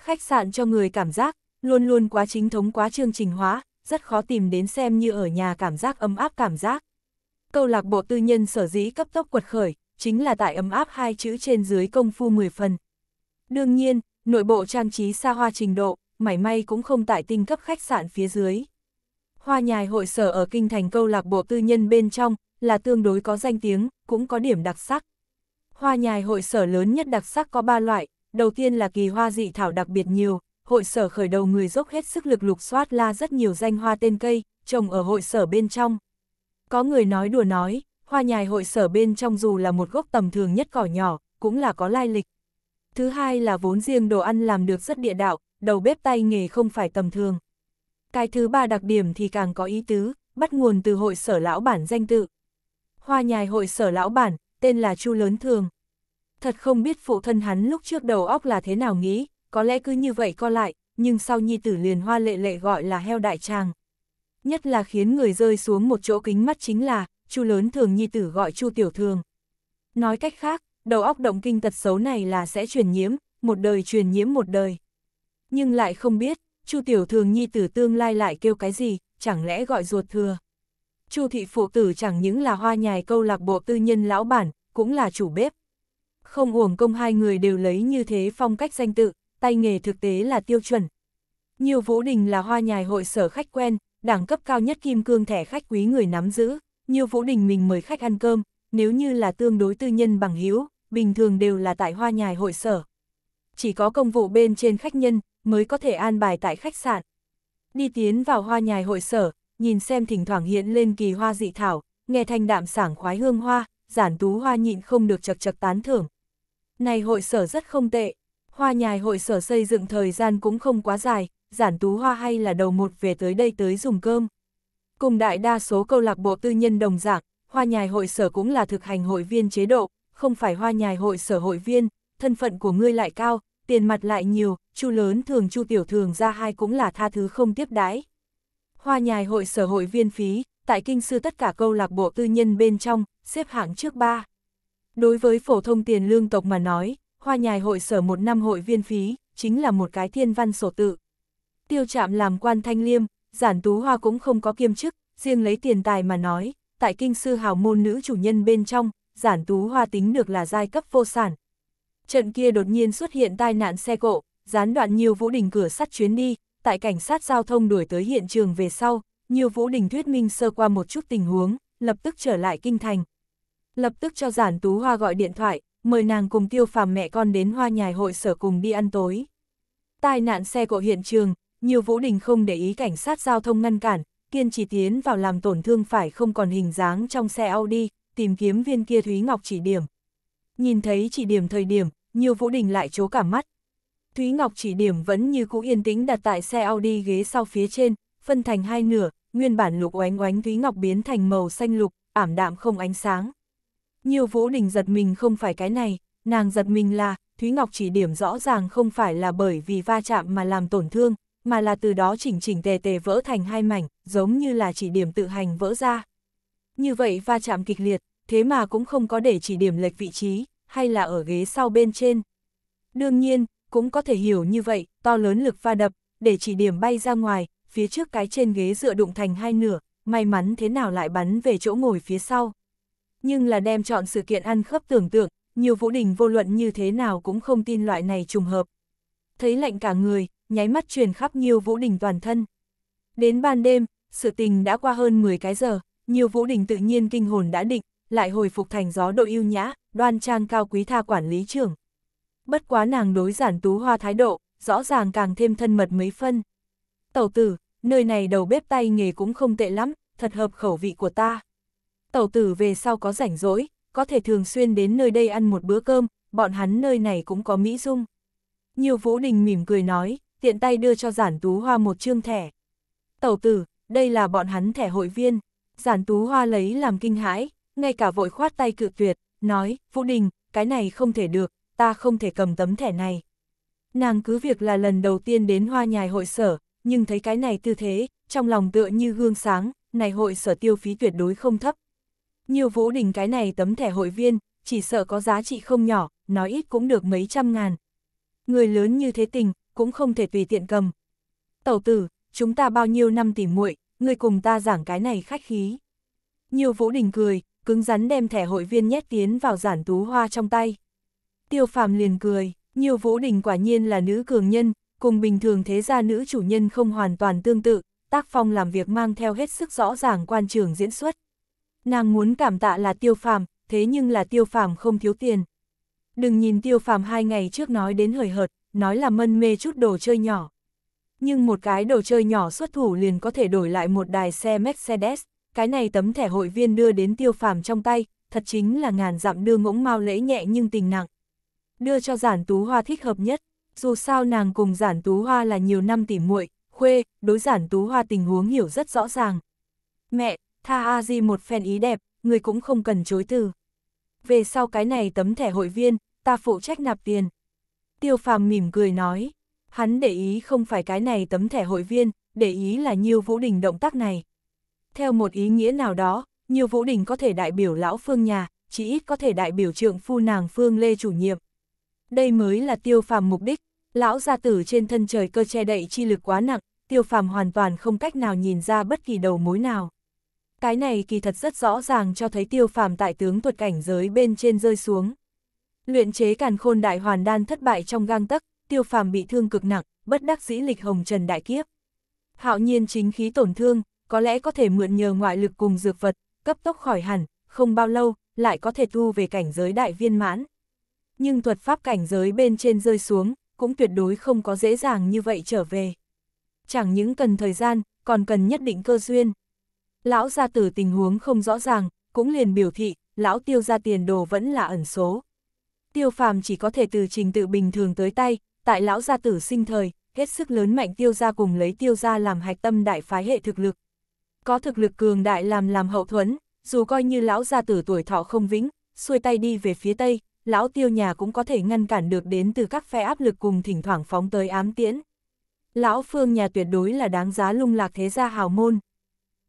Khách sạn cho người cảm giác, luôn luôn quá chính thống quá chương trình hóa, rất khó tìm đến xem như ở nhà cảm giác ấm áp cảm giác. Câu lạc bộ tư nhân sở dĩ cấp tốc quật khởi, chính là tại ấm áp hai chữ trên dưới công phu 10 phần. Đương nhiên, nội bộ trang trí xa hoa trình độ, mảy may cũng không tại tinh cấp khách sạn phía dưới. Hoa nhài hội sở ở kinh thành câu lạc bộ tư nhân bên trong, là tương đối có danh tiếng, cũng có điểm đặc sắc. Hoa nhài hội sở lớn nhất đặc sắc có 3 loại, Đầu tiên là kỳ hoa dị thảo đặc biệt nhiều, hội sở khởi đầu người dốc hết sức lực lục soát la rất nhiều danh hoa tên cây, trồng ở hội sở bên trong. Có người nói đùa nói, hoa nhài hội sở bên trong dù là một gốc tầm thường nhất cỏ nhỏ, cũng là có lai lịch. Thứ hai là vốn riêng đồ ăn làm được rất địa đạo, đầu bếp tay nghề không phải tầm thường. Cái thứ ba đặc điểm thì càng có ý tứ, bắt nguồn từ hội sở lão bản danh tự. Hoa nhài hội sở lão bản, tên là Chu Lớn Thường, Thật không biết phụ thân hắn lúc trước đầu óc là thế nào nghĩ, có lẽ cứ như vậy co lại, nhưng sau nhi tử liền hoa lệ lệ gọi là heo đại tràng. Nhất là khiến người rơi xuống một chỗ kính mắt chính là, chu lớn thường nhi tử gọi chu tiểu thường. Nói cách khác, đầu óc động kinh tật xấu này là sẽ truyền nhiễm, một đời truyền nhiễm một đời. Nhưng lại không biết, chu tiểu thường nhi tử tương lai lại kêu cái gì, chẳng lẽ gọi ruột thừa. Chu thị phụ tử chẳng những là hoa nhài câu lạc bộ tư nhân lão bản, cũng là chủ bếp không uổng công hai người đều lấy như thế phong cách danh tự, tay nghề thực tế là tiêu chuẩn. Nhiều Vũ Đình là hoa nhài hội sở khách quen, đẳng cấp cao nhất kim cương thẻ khách quý người nắm giữ, nhiều Vũ Đình mình mời khách ăn cơm, nếu như là tương đối tư nhân bằng hữu bình thường đều là tại hoa nhài hội sở. Chỉ có công vụ bên trên khách nhân mới có thể an bài tại khách sạn. Đi tiến vào hoa nhài hội sở, nhìn xem thỉnh thoảng hiện lên kỳ hoa dị thảo, nghe thanh đạm sảng khoái hương hoa, giản tú hoa nhịn không được chật chật tán thưởng. Này hội sở rất không tệ, hoa nhài hội sở xây dựng thời gian cũng không quá dài, giản tú hoa hay là đầu một về tới đây tới dùng cơm. Cùng đại đa số câu lạc bộ tư nhân đồng dạng, hoa nhài hội sở cũng là thực hành hội viên chế độ, không phải hoa nhài hội sở hội viên, thân phận của ngươi lại cao, tiền mặt lại nhiều, chu lớn thường chu tiểu thường ra hai cũng là tha thứ không tiếp đái. Hoa nhài hội sở hội viên phí, tại kinh sư tất cả câu lạc bộ tư nhân bên trong, xếp hạng trước ba. Đối với phổ thông tiền lương tộc mà nói, hoa nhài hội sở một năm hội viên phí, chính là một cái thiên văn sổ tự. Tiêu trạm làm quan thanh liêm, giản tú hoa cũng không có kiêm chức, riêng lấy tiền tài mà nói, tại kinh sư hào môn nữ chủ nhân bên trong, giản tú hoa tính được là giai cấp vô sản. Trận kia đột nhiên xuất hiện tai nạn xe cộ, gián đoạn nhiều vũ đình cửa sắt chuyến đi, tại cảnh sát giao thông đuổi tới hiện trường về sau, nhiều vũ đình thuyết minh sơ qua một chút tình huống, lập tức trở lại kinh thành lập tức cho Giản Tú Hoa gọi điện thoại, mời nàng cùng tiêu phàm mẹ con đến hoa nhài hội sở cùng đi ăn tối. Tai nạn xe cộ hiện trường, nhiều Vũ Đình không để ý cảnh sát giao thông ngăn cản, kiên trì tiến vào làm tổn thương phải không còn hình dáng trong xe Audi, tìm kiếm viên kia Thúy Ngọc chỉ điểm. Nhìn thấy chỉ điểm thời điểm, nhiều Vũ Đình lại chố cả mắt. Thúy Ngọc chỉ điểm vẫn như cũ yên tĩnh đặt tại xe Audi ghế sau phía trên, phân thành hai nửa, nguyên bản lục oánh oánh Thúy Ngọc biến thành màu xanh lục, ảm đạm không ánh sáng. Nhiều vũ đình giật mình không phải cái này, nàng giật mình là, Thúy Ngọc chỉ điểm rõ ràng không phải là bởi vì va chạm mà làm tổn thương, mà là từ đó chỉnh chỉnh tề tề vỡ thành hai mảnh, giống như là chỉ điểm tự hành vỡ ra. Như vậy va chạm kịch liệt, thế mà cũng không có để chỉ điểm lệch vị trí, hay là ở ghế sau bên trên. Đương nhiên, cũng có thể hiểu như vậy, to lớn lực va đập, để chỉ điểm bay ra ngoài, phía trước cái trên ghế dựa đụng thành hai nửa, may mắn thế nào lại bắn về chỗ ngồi phía sau nhưng là đem chọn sự kiện ăn khớp tưởng tượng, nhiều vũ đình vô luận như thế nào cũng không tin loại này trùng hợp. Thấy lạnh cả người, nháy mắt truyền khắp nhiều vũ đình toàn thân. Đến ban đêm, sự tình đã qua hơn 10 cái giờ, nhiều vũ đình tự nhiên kinh hồn đã định, lại hồi phục thành gió độ yêu nhã, đoan trang cao quý tha quản lý trưởng. Bất quá nàng đối giản tú hoa thái độ, rõ ràng càng thêm thân mật mấy phân. Tẩu tử, nơi này đầu bếp tay nghề cũng không tệ lắm, thật hợp khẩu vị của ta tẩu tử về sau có rảnh rỗi, có thể thường xuyên đến nơi đây ăn một bữa cơm, bọn hắn nơi này cũng có mỹ dung. Nhiều Vũ Đình mỉm cười nói, tiện tay đưa cho Giản Tú Hoa một chương thẻ. Tẩu tử, đây là bọn hắn thẻ hội viên. Giản Tú Hoa lấy làm kinh hãi, ngay cả vội khoát tay cự tuyệt, nói, Vũ Đình, cái này không thể được, ta không thể cầm tấm thẻ này. Nàng cứ việc là lần đầu tiên đến hoa nhài hội sở, nhưng thấy cái này tư thế, trong lòng tựa như gương sáng, này hội sở tiêu phí tuyệt đối không thấp. Nhiều vũ đình cái này tấm thẻ hội viên, chỉ sợ có giá trị không nhỏ, nói ít cũng được mấy trăm ngàn. Người lớn như thế tình, cũng không thể tùy tiện cầm. Tẩu tử, chúng ta bao nhiêu năm tỉ muội, người cùng ta giảng cái này khách khí. Nhiều vũ đình cười, cứng rắn đem thẻ hội viên nhét tiến vào giản tú hoa trong tay. Tiêu phàm liền cười, nhiều vũ đình quả nhiên là nữ cường nhân, cùng bình thường thế gia nữ chủ nhân không hoàn toàn tương tự, tác phong làm việc mang theo hết sức rõ ràng quan trường diễn xuất. Nàng muốn cảm tạ là tiêu phàm, thế nhưng là tiêu phàm không thiếu tiền. Đừng nhìn tiêu phàm hai ngày trước nói đến hời hợt, nói là mân mê chút đồ chơi nhỏ. Nhưng một cái đồ chơi nhỏ xuất thủ liền có thể đổi lại một đài xe Mercedes, cái này tấm thẻ hội viên đưa đến tiêu phàm trong tay, thật chính là ngàn dặm đưa ngỗng mau lễ nhẹ nhưng tình nặng. Đưa cho giản tú hoa thích hợp nhất, dù sao nàng cùng giản tú hoa là nhiều năm tỉ muội khuê, đối giản tú hoa tình huống hiểu rất rõ ràng. Mẹ, tha a di một phen ý đẹp, người cũng không cần chối từ. Về sau cái này tấm thẻ hội viên, ta phụ trách nạp tiền. Tiêu phàm mỉm cười nói, hắn để ý không phải cái này tấm thẻ hội viên, để ý là nhiều Vũ Đình động tác này. Theo một ý nghĩa nào đó, nhiều Vũ Đình có thể đại biểu lão phương nhà, chỉ ít có thể đại biểu trượng phu nàng phương Lê chủ nhiệm. Đây mới là tiêu phàm mục đích, lão gia tử trên thân trời cơ che đậy chi lực quá nặng, tiêu phàm hoàn toàn không cách nào nhìn ra bất kỳ đầu mối nào. Cái này kỳ thật rất rõ ràng cho thấy tiêu phàm tại tướng thuật cảnh giới bên trên rơi xuống. Luyện chế càn khôn đại hoàn đan thất bại trong gang tấc, tiêu phàm bị thương cực nặng, bất đắc dĩ lịch hồng trần đại kiếp. Hạo nhiên chính khí tổn thương, có lẽ có thể mượn nhờ ngoại lực cùng dược vật, cấp tốc khỏi hẳn, không bao lâu, lại có thể thu về cảnh giới đại viên mãn. Nhưng thuật pháp cảnh giới bên trên rơi xuống, cũng tuyệt đối không có dễ dàng như vậy trở về. Chẳng những cần thời gian, còn cần nhất định cơ duyên, Lão gia tử tình huống không rõ ràng, cũng liền biểu thị, lão tiêu ra tiền đồ vẫn là ẩn số. Tiêu phàm chỉ có thể từ trình tự bình thường tới tay, tại lão gia tử sinh thời, hết sức lớn mạnh tiêu ra cùng lấy tiêu ra làm hạch tâm đại phái hệ thực lực. Có thực lực cường đại làm làm hậu thuẫn, dù coi như lão gia tử tuổi thọ không vĩnh, xuôi tay đi về phía tây, lão tiêu nhà cũng có thể ngăn cản được đến từ các phe áp lực cùng thỉnh thoảng phóng tới ám tiễn. Lão phương nhà tuyệt đối là đáng giá lung lạc thế gia hào môn,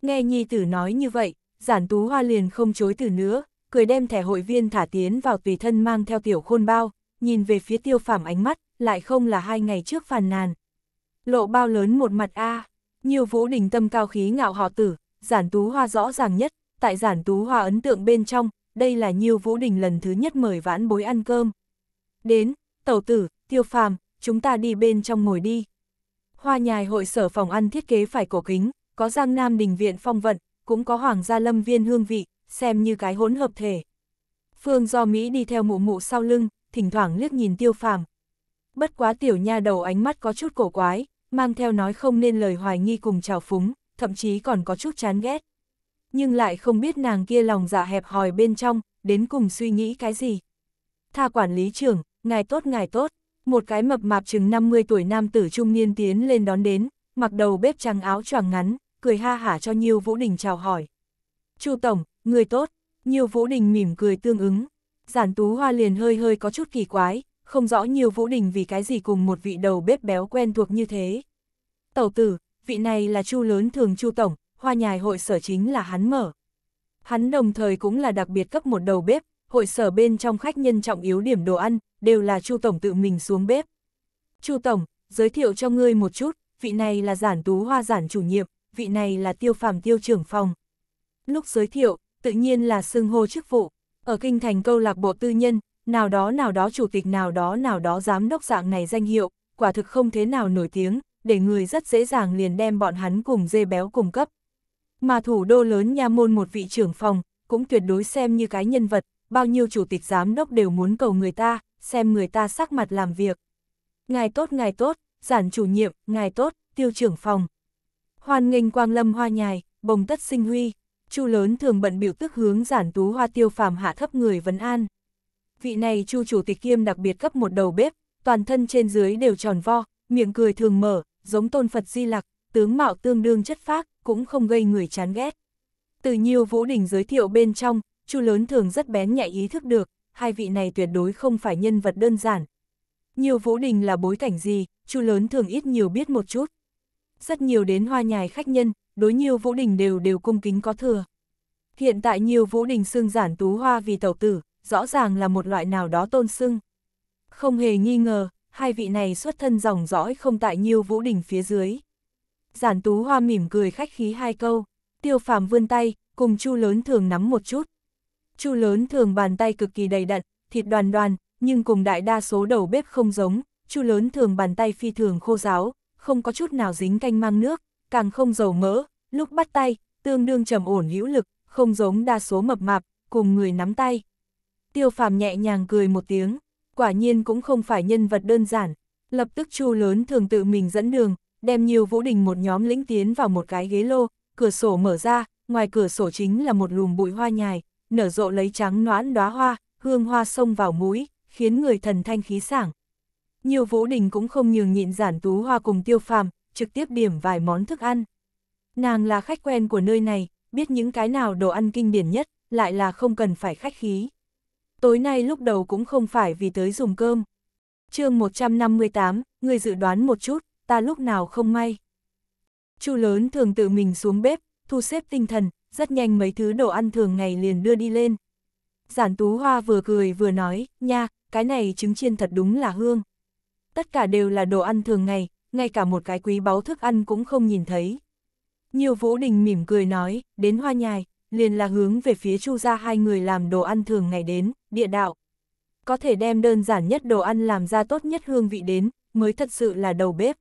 Nghe nhi tử nói như vậy, giản tú hoa liền không chối từ nữa, cười đem thẻ hội viên thả tiến vào tùy thân mang theo tiểu khôn bao, nhìn về phía tiêu phàm ánh mắt, lại không là hai ngày trước phàn nàn. Lộ bao lớn một mặt A, à, nhiều vũ đình tâm cao khí ngạo họ tử, giản tú hoa rõ ràng nhất, tại giản tú hoa ấn tượng bên trong, đây là nhiều vũ đình lần thứ nhất mời vãn bối ăn cơm. Đến, tẩu tử, tiêu phàm, chúng ta đi bên trong ngồi đi. Hoa nhài hội sở phòng ăn thiết kế phải cổ kính, có Giang Nam đình viện phong vận, cũng có Hoàng gia lâm viên hương vị, xem như cái hỗn hợp thể. Phương do Mỹ đi theo mụ mụ sau lưng, thỉnh thoảng liếc nhìn tiêu phàm. Bất quá tiểu nha đầu ánh mắt có chút cổ quái, mang theo nói không nên lời hoài nghi cùng chào phúng, thậm chí còn có chút chán ghét. Nhưng lại không biết nàng kia lòng dạ hẹp hòi bên trong, đến cùng suy nghĩ cái gì. Tha quản lý trưởng, ngài tốt ngài tốt, một cái mập mạp chừng 50 tuổi nam tử trung niên tiến lên đón đến, mặc đầu bếp trắng áo choàng ngắn, cười ha hả cho Nhiêu Vũ Đình chào hỏi. Chu Tổng, người tốt, Nhiêu Vũ Đình mỉm cười tương ứng. Giản Tú Hoa liền hơi hơi có chút kỳ quái, không rõ Nhiêu Vũ Đình vì cái gì cùng một vị đầu bếp béo quen thuộc như thế. Tẩu tử, vị này là Chu lớn thường Chu Tổng, hoa nhài hội sở chính là hắn mở. Hắn đồng thời cũng là đặc biệt cấp một đầu bếp, hội sở bên trong khách nhân trọng yếu điểm đồ ăn, đều là Chu Tổng tự mình xuống bếp. Chu Tổng, giới thiệu cho ngươi một chút, vị này là giản tú hoa giản chủ nhiệm, vị này là tiêu phàm tiêu trưởng phòng. Lúc giới thiệu, tự nhiên là xưng hô chức vụ, ở kinh thành câu lạc bộ tư nhân, nào đó nào đó chủ tịch nào đó nào đó giám đốc dạng này danh hiệu, quả thực không thế nào nổi tiếng, để người rất dễ dàng liền đem bọn hắn cùng dê béo cùng cấp. Mà thủ đô lớn nha môn một vị trưởng phòng, cũng tuyệt đối xem như cái nhân vật, bao nhiêu chủ tịch giám đốc đều muốn cầu người ta, xem người ta sắc mặt làm việc. Ngài tốt ngài tốt, giản chủ nhiệm, ngài tốt, tiêu trưởng phòng. Hoan nghênh quang lâm hoa nhài, bồng tất sinh huy, chu lớn thường bận biểu tức hướng giản tú hoa tiêu phàm hạ thấp người vấn an. Vị này chu chủ tịch kiêm đặc biệt cấp một đầu bếp, toàn thân trên dưới đều tròn vo, miệng cười thường mở, giống tôn Phật di lặc, tướng mạo tương đương chất phác, cũng không gây người chán ghét. Từ nhiều vũ đình giới thiệu bên trong, chu lớn thường rất bén nhạy ý thức được, hai vị này tuyệt đối không phải nhân vật đơn giản. Nhiều vũ đình là bối cảnh gì, chu lớn thường ít nhiều biết một chút rất nhiều đến hoa nhài khách nhân, đối nhiều Vũ Đình đều đều cung kính có thừa. Hiện tại nhiều Vũ Đình xưng giản tú hoa vì tẩu tử, rõ ràng là một loại nào đó tôn xưng. Không hề nghi ngờ, hai vị này xuất thân dòng dõi không tại nhiều Vũ Đình phía dưới. Giản tú hoa mỉm cười khách khí hai câu, tiêu phàm vươn tay, cùng chu lớn thường nắm một chút. Chu lớn thường bàn tay cực kỳ đầy đặn, thịt đoàn đoàn, nhưng cùng đại đa số đầu bếp không giống, chu lớn thường bàn tay phi thường khô giáo, không có chút nào dính canh mang nước, càng không dầu mỡ, lúc bắt tay, tương đương trầm ổn hữu lực, không giống đa số mập mạp, cùng người nắm tay. Tiêu phàm nhẹ nhàng cười một tiếng, quả nhiên cũng không phải nhân vật đơn giản, lập tức chu lớn thường tự mình dẫn đường, đem nhiều vũ đình một nhóm lĩnh tiến vào một cái ghế lô, cửa sổ mở ra, ngoài cửa sổ chính là một lùm bụi hoa nhài, nở rộ lấy trắng noãn đóa hoa, hương hoa xông vào mũi, khiến người thần thanh khí sảng. Nhiều vũ đình cũng không nhường nhịn giản tú hoa cùng tiêu phàm, trực tiếp điểm vài món thức ăn. Nàng là khách quen của nơi này, biết những cái nào đồ ăn kinh điển nhất, lại là không cần phải khách khí. Tối nay lúc đầu cũng không phải vì tới dùng cơm. chương 158, người dự đoán một chút, ta lúc nào không may. Chu lớn thường tự mình xuống bếp, thu xếp tinh thần, rất nhanh mấy thứ đồ ăn thường ngày liền đưa đi lên. Giản tú hoa vừa cười vừa nói, nha, cái này trứng chiên thật đúng là hương tất cả đều là đồ ăn thường ngày, ngay cả một cái quý báu thức ăn cũng không nhìn thấy. Nhiều Vũ Đình mỉm cười nói, đến hoa nhài, liền là hướng về phía chu ra hai người làm đồ ăn thường ngày đến, địa đạo. Có thể đem đơn giản nhất đồ ăn làm ra tốt nhất hương vị đến, mới thật sự là đầu bếp.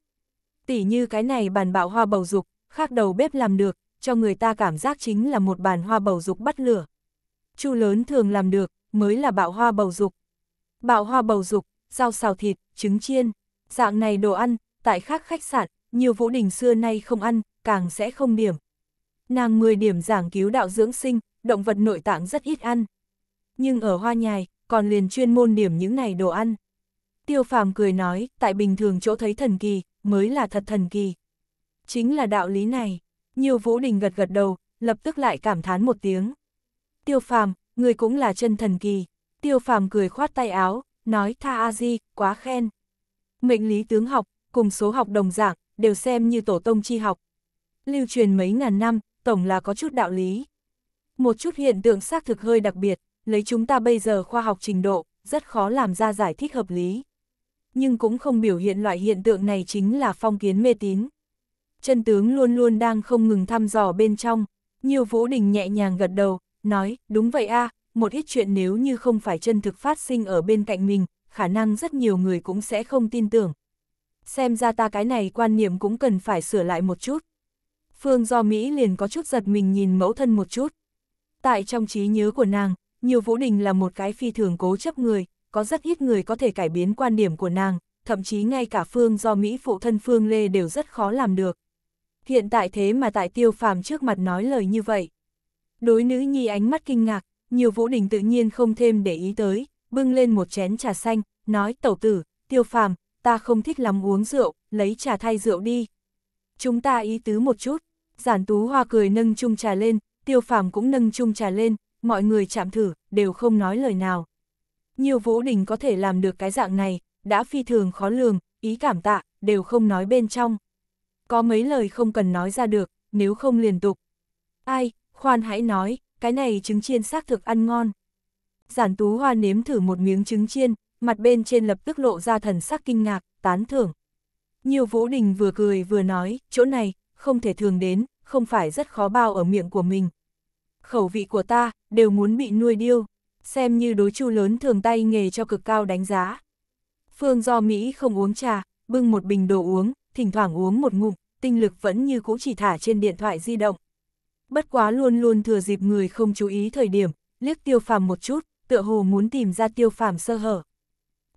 tỷ như cái này bàn bạo hoa bầu dục, khác đầu bếp làm được, cho người ta cảm giác chính là một bàn hoa bầu dục bắt lửa. Chu lớn thường làm được, mới là bạo hoa bầu dục. Bạo hoa bầu dục, rau xào thịt, trứng chiên. Dạng này đồ ăn, tại khác khách sạn, nhiều vũ đình xưa nay không ăn, càng sẽ không điểm. Nàng 10 điểm giảng cứu đạo dưỡng sinh, động vật nội tạng rất ít ăn. Nhưng ở hoa nhài, còn liền chuyên môn điểm những này đồ ăn. Tiêu phàm cười nói, tại bình thường chỗ thấy thần kỳ, mới là thật thần kỳ. Chính là đạo lý này. Nhiều vũ đình gật gật đầu, lập tức lại cảm thán một tiếng. Tiêu phàm, người cũng là chân thần kỳ. Tiêu phàm cười khoát tay áo, nói tha a di, quá khen. Mệnh lý tướng học, cùng số học đồng dạng, đều xem như tổ tông chi học. Lưu truyền mấy ngàn năm, tổng là có chút đạo lý. Một chút hiện tượng xác thực hơi đặc biệt, lấy chúng ta bây giờ khoa học trình độ, rất khó làm ra giải thích hợp lý. Nhưng cũng không biểu hiện loại hiện tượng này chính là phong kiến mê tín. Chân tướng luôn luôn đang không ngừng thăm dò bên trong, nhiều vũ đình nhẹ nhàng gật đầu, nói, đúng vậy a à, một ít chuyện nếu như không phải chân thực phát sinh ở bên cạnh mình, khả năng rất nhiều người cũng sẽ không tin tưởng. Xem ra ta cái này quan niệm cũng cần phải sửa lại một chút. Phương do Mỹ liền có chút giật mình nhìn mẫu thân một chút. Tại trong trí nhớ của nàng, nhiều Vũ Đình là một cái phi thường cố chấp người, có rất ít người có thể cải biến quan điểm của nàng, thậm chí ngay cả Phương do Mỹ phụ thân Phương Lê đều rất khó làm được. Hiện tại thế mà tại tiêu phàm trước mặt nói lời như vậy. Đối nữ nhi ánh mắt kinh ngạc, nhiều vũ đình tự nhiên không thêm để ý tới, bưng lên một chén trà xanh, nói tẩu tử, tiêu phàm, ta không thích lắm uống rượu, lấy trà thay rượu đi. Chúng ta ý tứ một chút, giản tú hoa cười nâng chung trà lên, tiêu phàm cũng nâng chung trà lên, mọi người chạm thử, đều không nói lời nào. Nhiều vũ đình có thể làm được cái dạng này, đã phi thường khó lường, ý cảm tạ, đều không nói bên trong. Có mấy lời không cần nói ra được, nếu không liền tục. Ai, khoan hãy nói, cái này trứng chiên xác thực ăn ngon. Giản Tú Hoa nếm thử một miếng trứng chiên, mặt bên trên lập tức lộ ra thần sắc kinh ngạc, tán thưởng. Nhiều Vũ Đình vừa cười vừa nói, chỗ này, không thể thường đến, không phải rất khó bao ở miệng của mình. Khẩu vị của ta, đều muốn bị nuôi điêu, xem như đối chu lớn thường tay nghề cho cực cao đánh giá. Phương do Mỹ không uống trà, bưng một bình đồ uống, thỉnh thoảng uống một ngụm, tinh lực vẫn như cũ chỉ thả trên điện thoại di động bất quá luôn luôn thừa dịp người không chú ý thời điểm, liếc tiêu phàm một chút, tựa hồ muốn tìm ra tiêu phàm sơ hở.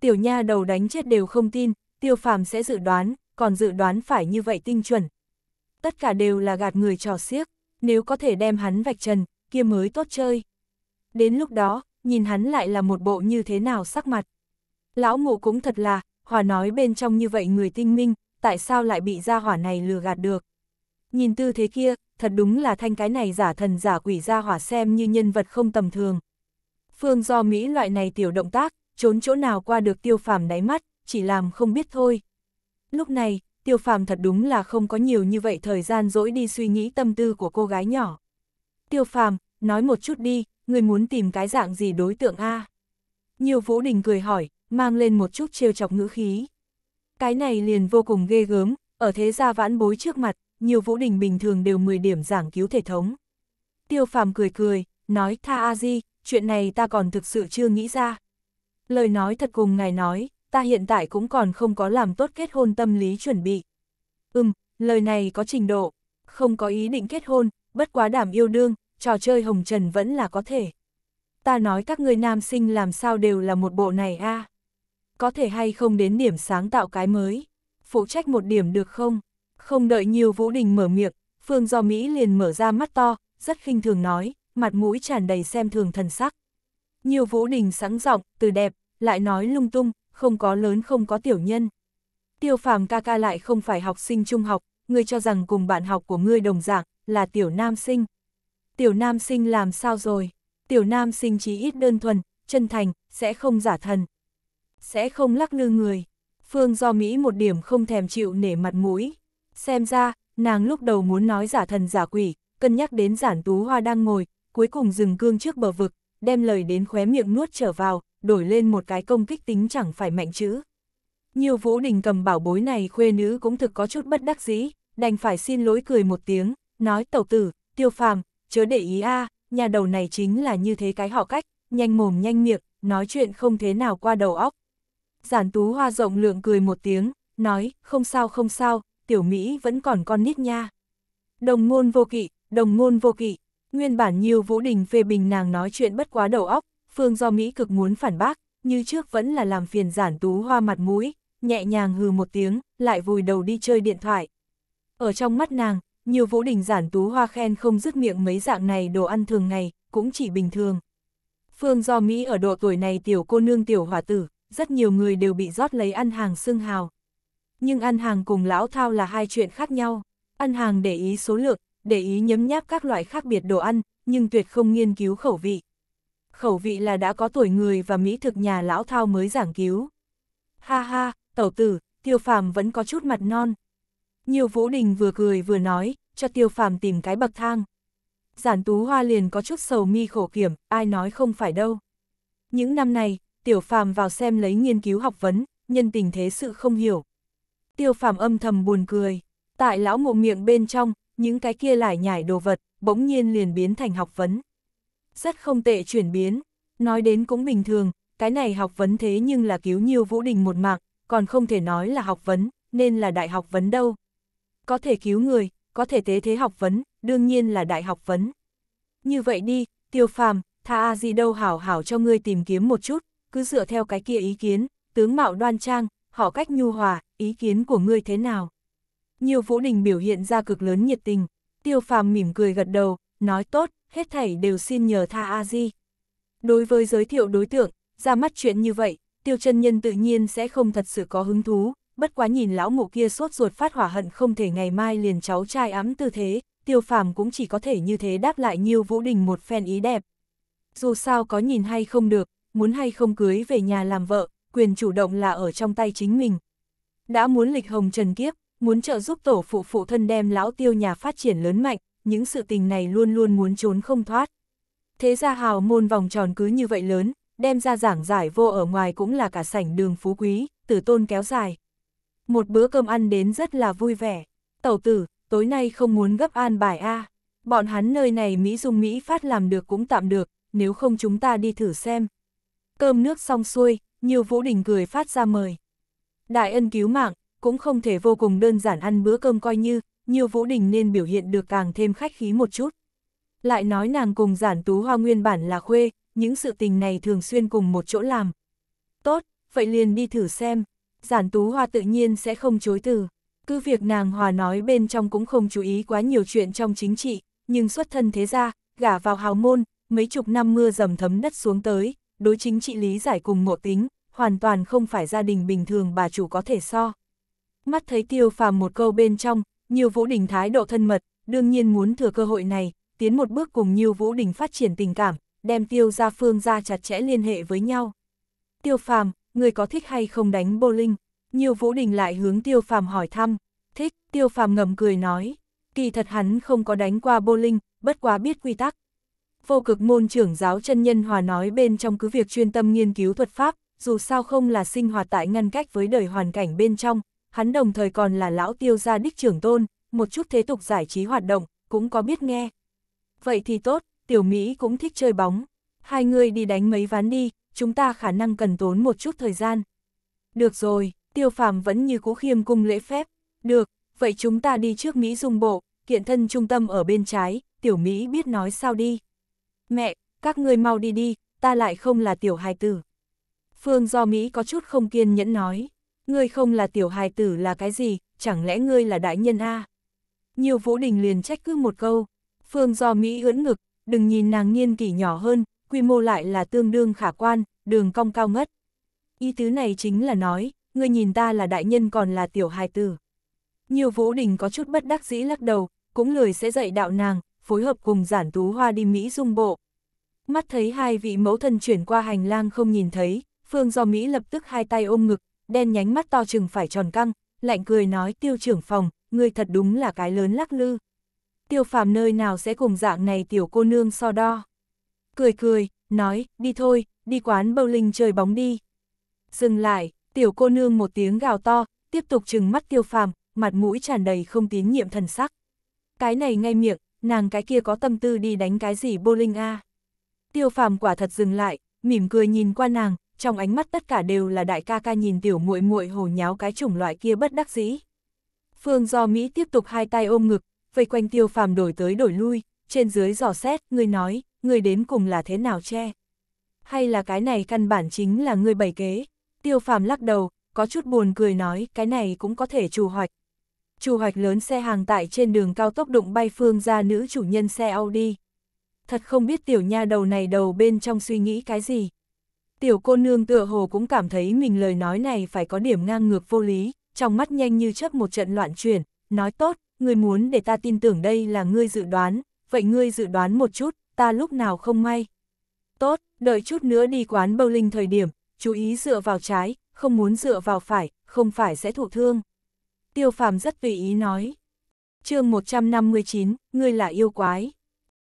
Tiểu nha đầu đánh chết đều không tin, tiêu phàm sẽ dự đoán, còn dự đoán phải như vậy tinh chuẩn. Tất cả đều là gạt người trò xiếc, nếu có thể đem hắn vạch trần, kia mới tốt chơi. Đến lúc đó, nhìn hắn lại là một bộ như thế nào sắc mặt. Lão ngụ cũng thật là, hòa nói bên trong như vậy người tinh minh, tại sao lại bị gia hỏa này lừa gạt được nhìn tư thế kia, thật đúng là thanh cái này giả thần giả quỷ ra hỏa xem như nhân vật không tầm thường. Phương do Mỹ loại này tiểu động tác, trốn chỗ nào qua được tiêu phàm đáy mắt, chỉ làm không biết thôi. Lúc này, tiêu phàm thật đúng là không có nhiều như vậy thời gian dỗi đi suy nghĩ tâm tư của cô gái nhỏ. Tiêu phàm, nói một chút đi, người muốn tìm cái dạng gì đối tượng A. Nhiều vũ đình cười hỏi, mang lên một chút trêu chọc ngữ khí. Cái này liền vô cùng ghê gớm, ở thế gia vãn bối trước mặt, nhiều vũ đình bình thường đều 10 điểm giảng cứu thể thống. Tiêu phàm cười cười, nói tha a di, chuyện này ta còn thực sự chưa nghĩ ra. Lời nói thật cùng ngài nói, ta hiện tại cũng còn không có làm tốt kết hôn tâm lý chuẩn bị. Ừm, lời này có trình độ, không có ý định kết hôn, bất quá đảm yêu đương, trò chơi hồng trần vẫn là có thể. Ta nói các người nam sinh làm sao đều là một bộ này a Có thể hay không đến điểm sáng tạo cái mới, phụ trách một điểm được không? Không đợi nhiều Vũ Đình mở miệng, Phương Do Mỹ liền mở ra mắt to, rất khinh thường nói, mặt mũi tràn đầy xem thường thần sắc. Nhiều Vũ Đình sáng giọng, từ đẹp, lại nói lung tung, không có lớn không có tiểu nhân. Tiêu phàm ca ca lại không phải học sinh trung học, ngươi cho rằng cùng bạn học của ngươi đồng dạng, là tiểu nam sinh. Tiểu nam sinh làm sao rồi? Tiểu nam sinh chỉ ít đơn thuần, chân thành, sẽ không giả thần. Sẽ không lắc lư người. Phương do Mỹ một điểm không thèm chịu nể mặt mũi, xem ra, nàng lúc đầu muốn nói giả thần giả quỷ, cân nhắc đến giản tú hoa đang ngồi, cuối cùng dừng cương trước bờ vực, đem lời đến khóe miệng nuốt trở vào, đổi lên một cái công kích tính chẳng phải mạnh chữ. Nhiều vũ đình cầm bảo bối này khuê nữ cũng thực có chút bất đắc dĩ, đành phải xin lỗi cười một tiếng, nói tẩu tử, tiêu phàm, chớ để ý a nhà đầu này chính là như thế cái họ cách, nhanh mồm nhanh miệng, nói chuyện không thế nào qua đầu óc. Giản tú hoa rộng lượng cười một tiếng, nói, không sao không sao, tiểu Mỹ vẫn còn con nít nha. Đồng ngôn vô kỵ, đồng ngôn vô kỵ. Nguyên bản nhiều Vũ Đình phê bình nàng nói chuyện bất quá đầu óc, Phương do Mỹ cực muốn phản bác, như trước vẫn là làm phiền giản tú hoa mặt mũi, nhẹ nhàng hừ một tiếng, lại vùi đầu đi chơi điện thoại. Ở trong mắt nàng, nhiều Vũ Đình giản tú hoa khen không dứt miệng mấy dạng này đồ ăn thường ngày, cũng chỉ bình thường. Phương do Mỹ ở độ tuổi này tiểu cô nương tiểu hỏa tử, rất nhiều người đều bị rót lấy ăn hàng xương hào nhưng ăn hàng cùng lão thao là hai chuyện khác nhau. Ăn hàng để ý số lượng, để ý nhấm nháp các loại khác biệt đồ ăn, nhưng tuyệt không nghiên cứu khẩu vị. Khẩu vị là đã có tuổi người và mỹ thực nhà lão thao mới giảng cứu. Ha ha, tẩu tử, tiêu phàm vẫn có chút mặt non. Nhiều vũ đình vừa cười vừa nói, cho tiêu phàm tìm cái bậc thang. Giản tú hoa liền có chút sầu mi khổ kiểm, ai nói không phải đâu. Những năm này, tiểu phàm vào xem lấy nghiên cứu học vấn, nhân tình thế sự không hiểu, tiêu phàm âm thầm buồn cười. Tại lão ngộ miệng bên trong, những cái kia lại nhảy đồ vật, bỗng nhiên liền biến thành học vấn. Rất không tệ chuyển biến, nói đến cũng bình thường, cái này học vấn thế nhưng là cứu nhiều vũ đình một mạng, còn không thể nói là học vấn, nên là đại học vấn đâu. Có thể cứu người, có thể tế thế học vấn, đương nhiên là đại học vấn. Như vậy đi, tiêu phàm, tha a gì đâu hảo hảo cho ngươi tìm kiếm một chút, cứ dựa theo cái kia ý kiến, tướng mạo đoan trang, họ cách nhu hòa, ý kiến của ngươi thế nào? Nhiều vũ đình biểu hiện ra cực lớn nhiệt tình, tiêu phàm mỉm cười gật đầu, nói tốt, hết thảy đều xin nhờ tha A-di. Đối với giới thiệu đối tượng, ra mắt chuyện như vậy, tiêu chân nhân tự nhiên sẽ không thật sự có hứng thú, bất quá nhìn lão mụ kia sốt ruột phát hỏa hận không thể ngày mai liền cháu trai ấm tư thế, tiêu phàm cũng chỉ có thể như thế đáp lại nhiều Vũ Đình một phen ý đẹp. Dù sao có nhìn hay không được, muốn hay không cưới về nhà làm vợ, quyền chủ động là ở trong tay chính mình. Đã muốn lịch hồng trần kiếp, muốn trợ giúp tổ phụ phụ thân đem lão tiêu nhà phát triển lớn mạnh, những sự tình này luôn luôn muốn trốn không thoát. Thế ra hào môn vòng tròn cứ như vậy lớn, đem ra giảng giải vô ở ngoài cũng là cả sảnh đường phú quý, tử tôn kéo dài. Một bữa cơm ăn đến rất là vui vẻ. Tẩu tử, tối nay không muốn gấp an bài A. Bọn hắn nơi này Mỹ dung Mỹ phát làm được cũng tạm được, nếu không chúng ta đi thử xem. Cơm nước xong xuôi, nhiều Vũ Đình cười phát ra mời. Đại ân cứu mạng, cũng không thể vô cùng đơn giản ăn bữa cơm coi như, nhiều Vũ Đình nên biểu hiện được càng thêm khách khí một chút. Lại nói nàng cùng giản tú hoa nguyên bản là khuê, những sự tình này thường xuyên cùng một chỗ làm. Tốt, vậy liền đi thử xem, giản tú hoa tự nhiên sẽ không chối từ. Cứ việc nàng hòa nói bên trong cũng không chú ý quá nhiều chuyện trong chính trị, nhưng xuất thân thế ra, gả vào hào môn, mấy chục năm mưa dầm thấm đất xuống tới, đối chính trị lý giải cùng ngộ tính, hoàn toàn không phải gia đình bình thường bà chủ có thể so. Mắt thấy tiêu phàm một câu bên trong, nhiều Vũ Đình thái độ thân mật, đương nhiên muốn thừa cơ hội này, tiến một bước cùng nhiều Vũ Đình phát triển tình cảm, đem tiêu ra phương ra chặt chẽ liên hệ với nhau. Tiêu phàm, người có thích hay không đánh bowling? Nhiều Vũ Đình lại hướng tiêu phàm hỏi thăm. Thích, tiêu phàm ngầm cười nói. Kỳ thật hắn không có đánh qua bowling, bất quá biết quy tắc, vô cực môn trưởng giáo chân nhân hòa nói bên trong cứ việc chuyên tâm nghiên cứu thuật pháp, dù sao không là sinh hoạt tại ngăn cách với đời hoàn cảnh bên trong, hắn đồng thời còn là lão tiêu gia đích trưởng tôn, một chút thế tục giải trí hoạt động, cũng có biết nghe. Vậy thì tốt, tiểu Mỹ cũng thích chơi bóng. Hai người đi đánh mấy ván đi, chúng ta khả năng cần tốn một chút thời gian. Được rồi, tiêu phàm vẫn như cũ khiêm cung lễ phép. Được, vậy chúng ta đi trước Mỹ dung bộ, kiện thân trung tâm ở bên trái, tiểu Mỹ biết nói sao đi. Mẹ, các người mau đi đi, ta lại không là tiểu hài tử. Phương do Mỹ có chút không kiên nhẫn nói, ngươi không là tiểu hài tử là cái gì, chẳng lẽ ngươi là đại nhân a? Nhiều Vũ Đình liền trách cứ một câu, Phương do Mỹ ưỡn ngực, đừng nhìn nàng niên kỷ nhỏ hơn, quy mô lại là tương đương khả quan, đường cong cao ngất. Ý tứ này chính là nói, ngươi nhìn ta là đại nhân còn là tiểu hài tử. Nhiều Vũ Đình có chút bất đắc dĩ lắc đầu, cũng lười sẽ dạy đạo nàng, phối hợp cùng giản tú hoa đi Mỹ dung bộ. Mắt thấy hai vị mẫu thân chuyển qua hành lang không nhìn thấy, Phương Do Mỹ lập tức hai tay ôm ngực, đen nhánh mắt to chừng phải tròn căng, lạnh cười nói tiêu trưởng phòng, người thật đúng là cái lớn lắc lư. Tiêu phàm nơi nào sẽ cùng dạng này tiểu cô nương so đo. Cười cười, nói, đi thôi, đi quán linh chơi bóng đi. Dừng lại, tiểu cô nương một tiếng gào to, tiếp tục trừng mắt tiêu phàm, mặt mũi tràn đầy không tín nhiệm thần sắc. Cái này ngay miệng, nàng cái kia có tâm tư đi đánh cái gì bowling a à? Tiêu phàm quả thật dừng lại, mỉm cười nhìn qua nàng, trong ánh mắt tất cả đều là đại ca ca nhìn tiểu muội muội hồ nháo cái chủng loại kia bất đắc dĩ. Phương do Mỹ tiếp tục hai tay ôm ngực, vây quanh tiêu phàm đổi tới đổi lui, trên dưới dò xét, người nói, người đến cùng là thế nào che. Hay là cái này căn bản chính là người bày kế. Tiêu phàm lắc đầu, có chút buồn cười nói, cái này cũng có thể trù hoạch. Chu hoạch lớn xe hàng tại trên đường cao tốc đụng bay phương ra nữ chủ nhân xe Audi. Thật không biết tiểu nha đầu này đầu bên trong suy nghĩ cái gì. Tiểu cô nương tựa hồ cũng cảm thấy mình lời nói này phải có điểm ngang ngược vô lý, trong mắt nhanh như chớp một trận loạn chuyển, nói tốt, ngươi muốn để ta tin tưởng đây là ngươi dự đoán, vậy ngươi dự đoán một chút, ta lúc nào không may. Tốt, đợi chút nữa đi quán bowling thời điểm, chú ý dựa vào trái, không muốn dựa vào phải, không phải sẽ thụ thương tiêu phàm rất tùy ý nói. chương 159, ngươi là yêu quái.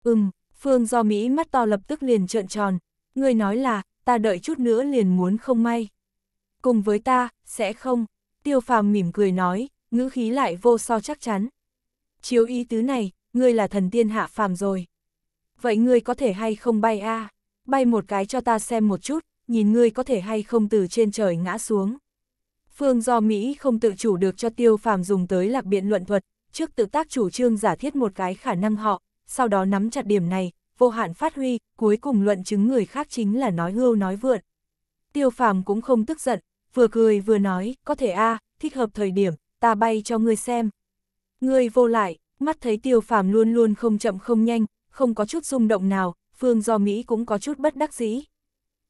Ừm, Phương do Mỹ mắt to lập tức liền trợn tròn, ngươi nói là, ta đợi chút nữa liền muốn không may. Cùng với ta, sẽ không, tiêu phàm mỉm cười nói, ngữ khí lại vô so chắc chắn. Chiếu ý tứ này, ngươi là thần tiên hạ phàm rồi. Vậy ngươi có thể hay không bay a Bay một cái cho ta xem một chút, nhìn ngươi có thể hay không từ trên trời ngã xuống phương do Mỹ không tự chủ được cho tiêu phàm dùng tới lạc biện luận thuật, trước tự tác chủ trương giả thiết một cái khả năng họ, sau đó nắm chặt điểm này, vô hạn phát huy, cuối cùng luận chứng người khác chính là nói hưu nói vượn. Tiêu phàm cũng không tức giận, vừa cười vừa nói, có thể a thích hợp thời điểm, ta bay cho ngươi xem. Ngươi vô lại, mắt thấy tiêu phàm luôn luôn không chậm không nhanh, không có chút rung động nào, phương do Mỹ cũng có chút bất đắc dĩ.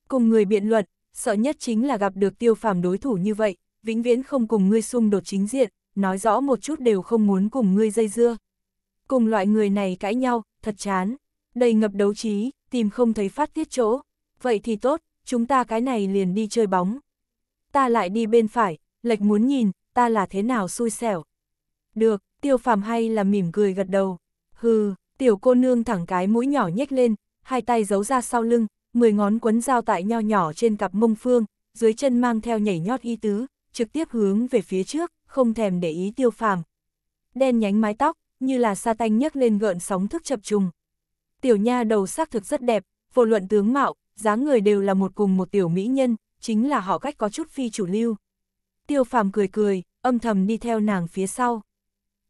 Cùng người biện luận, sợ nhất chính là gặp được tiêu phàm đối thủ như vậy, vĩnh viễn không cùng ngươi xung đột chính diện, nói rõ một chút đều không muốn cùng ngươi dây dưa. Cùng loại người này cãi nhau, thật chán, đầy ngập đấu trí, tìm không thấy phát tiết chỗ. Vậy thì tốt, chúng ta cái này liền đi chơi bóng. Ta lại đi bên phải, lệch muốn nhìn, ta là thế nào xui xẻo. Được, tiêu phàm hay là mỉm cười gật đầu. Hừ, tiểu cô nương thẳng cái mũi nhỏ nhếch lên, hai tay giấu ra sau lưng, mười ngón quấn dao tại nho nhỏ trên cặp mông phương, dưới chân mang theo nhảy nhót y tứ, trực tiếp hướng về phía trước, không thèm để ý tiêu phàm. Đen nhánh mái tóc, như là sa tanh nhấc lên gợn sóng thức chập trùng. Tiểu nha đầu sắc thực rất đẹp, vô luận tướng mạo, dáng người đều là một cùng một tiểu mỹ nhân, chính là họ cách có chút phi chủ lưu. Tiêu phàm cười cười, âm thầm đi theo nàng phía sau.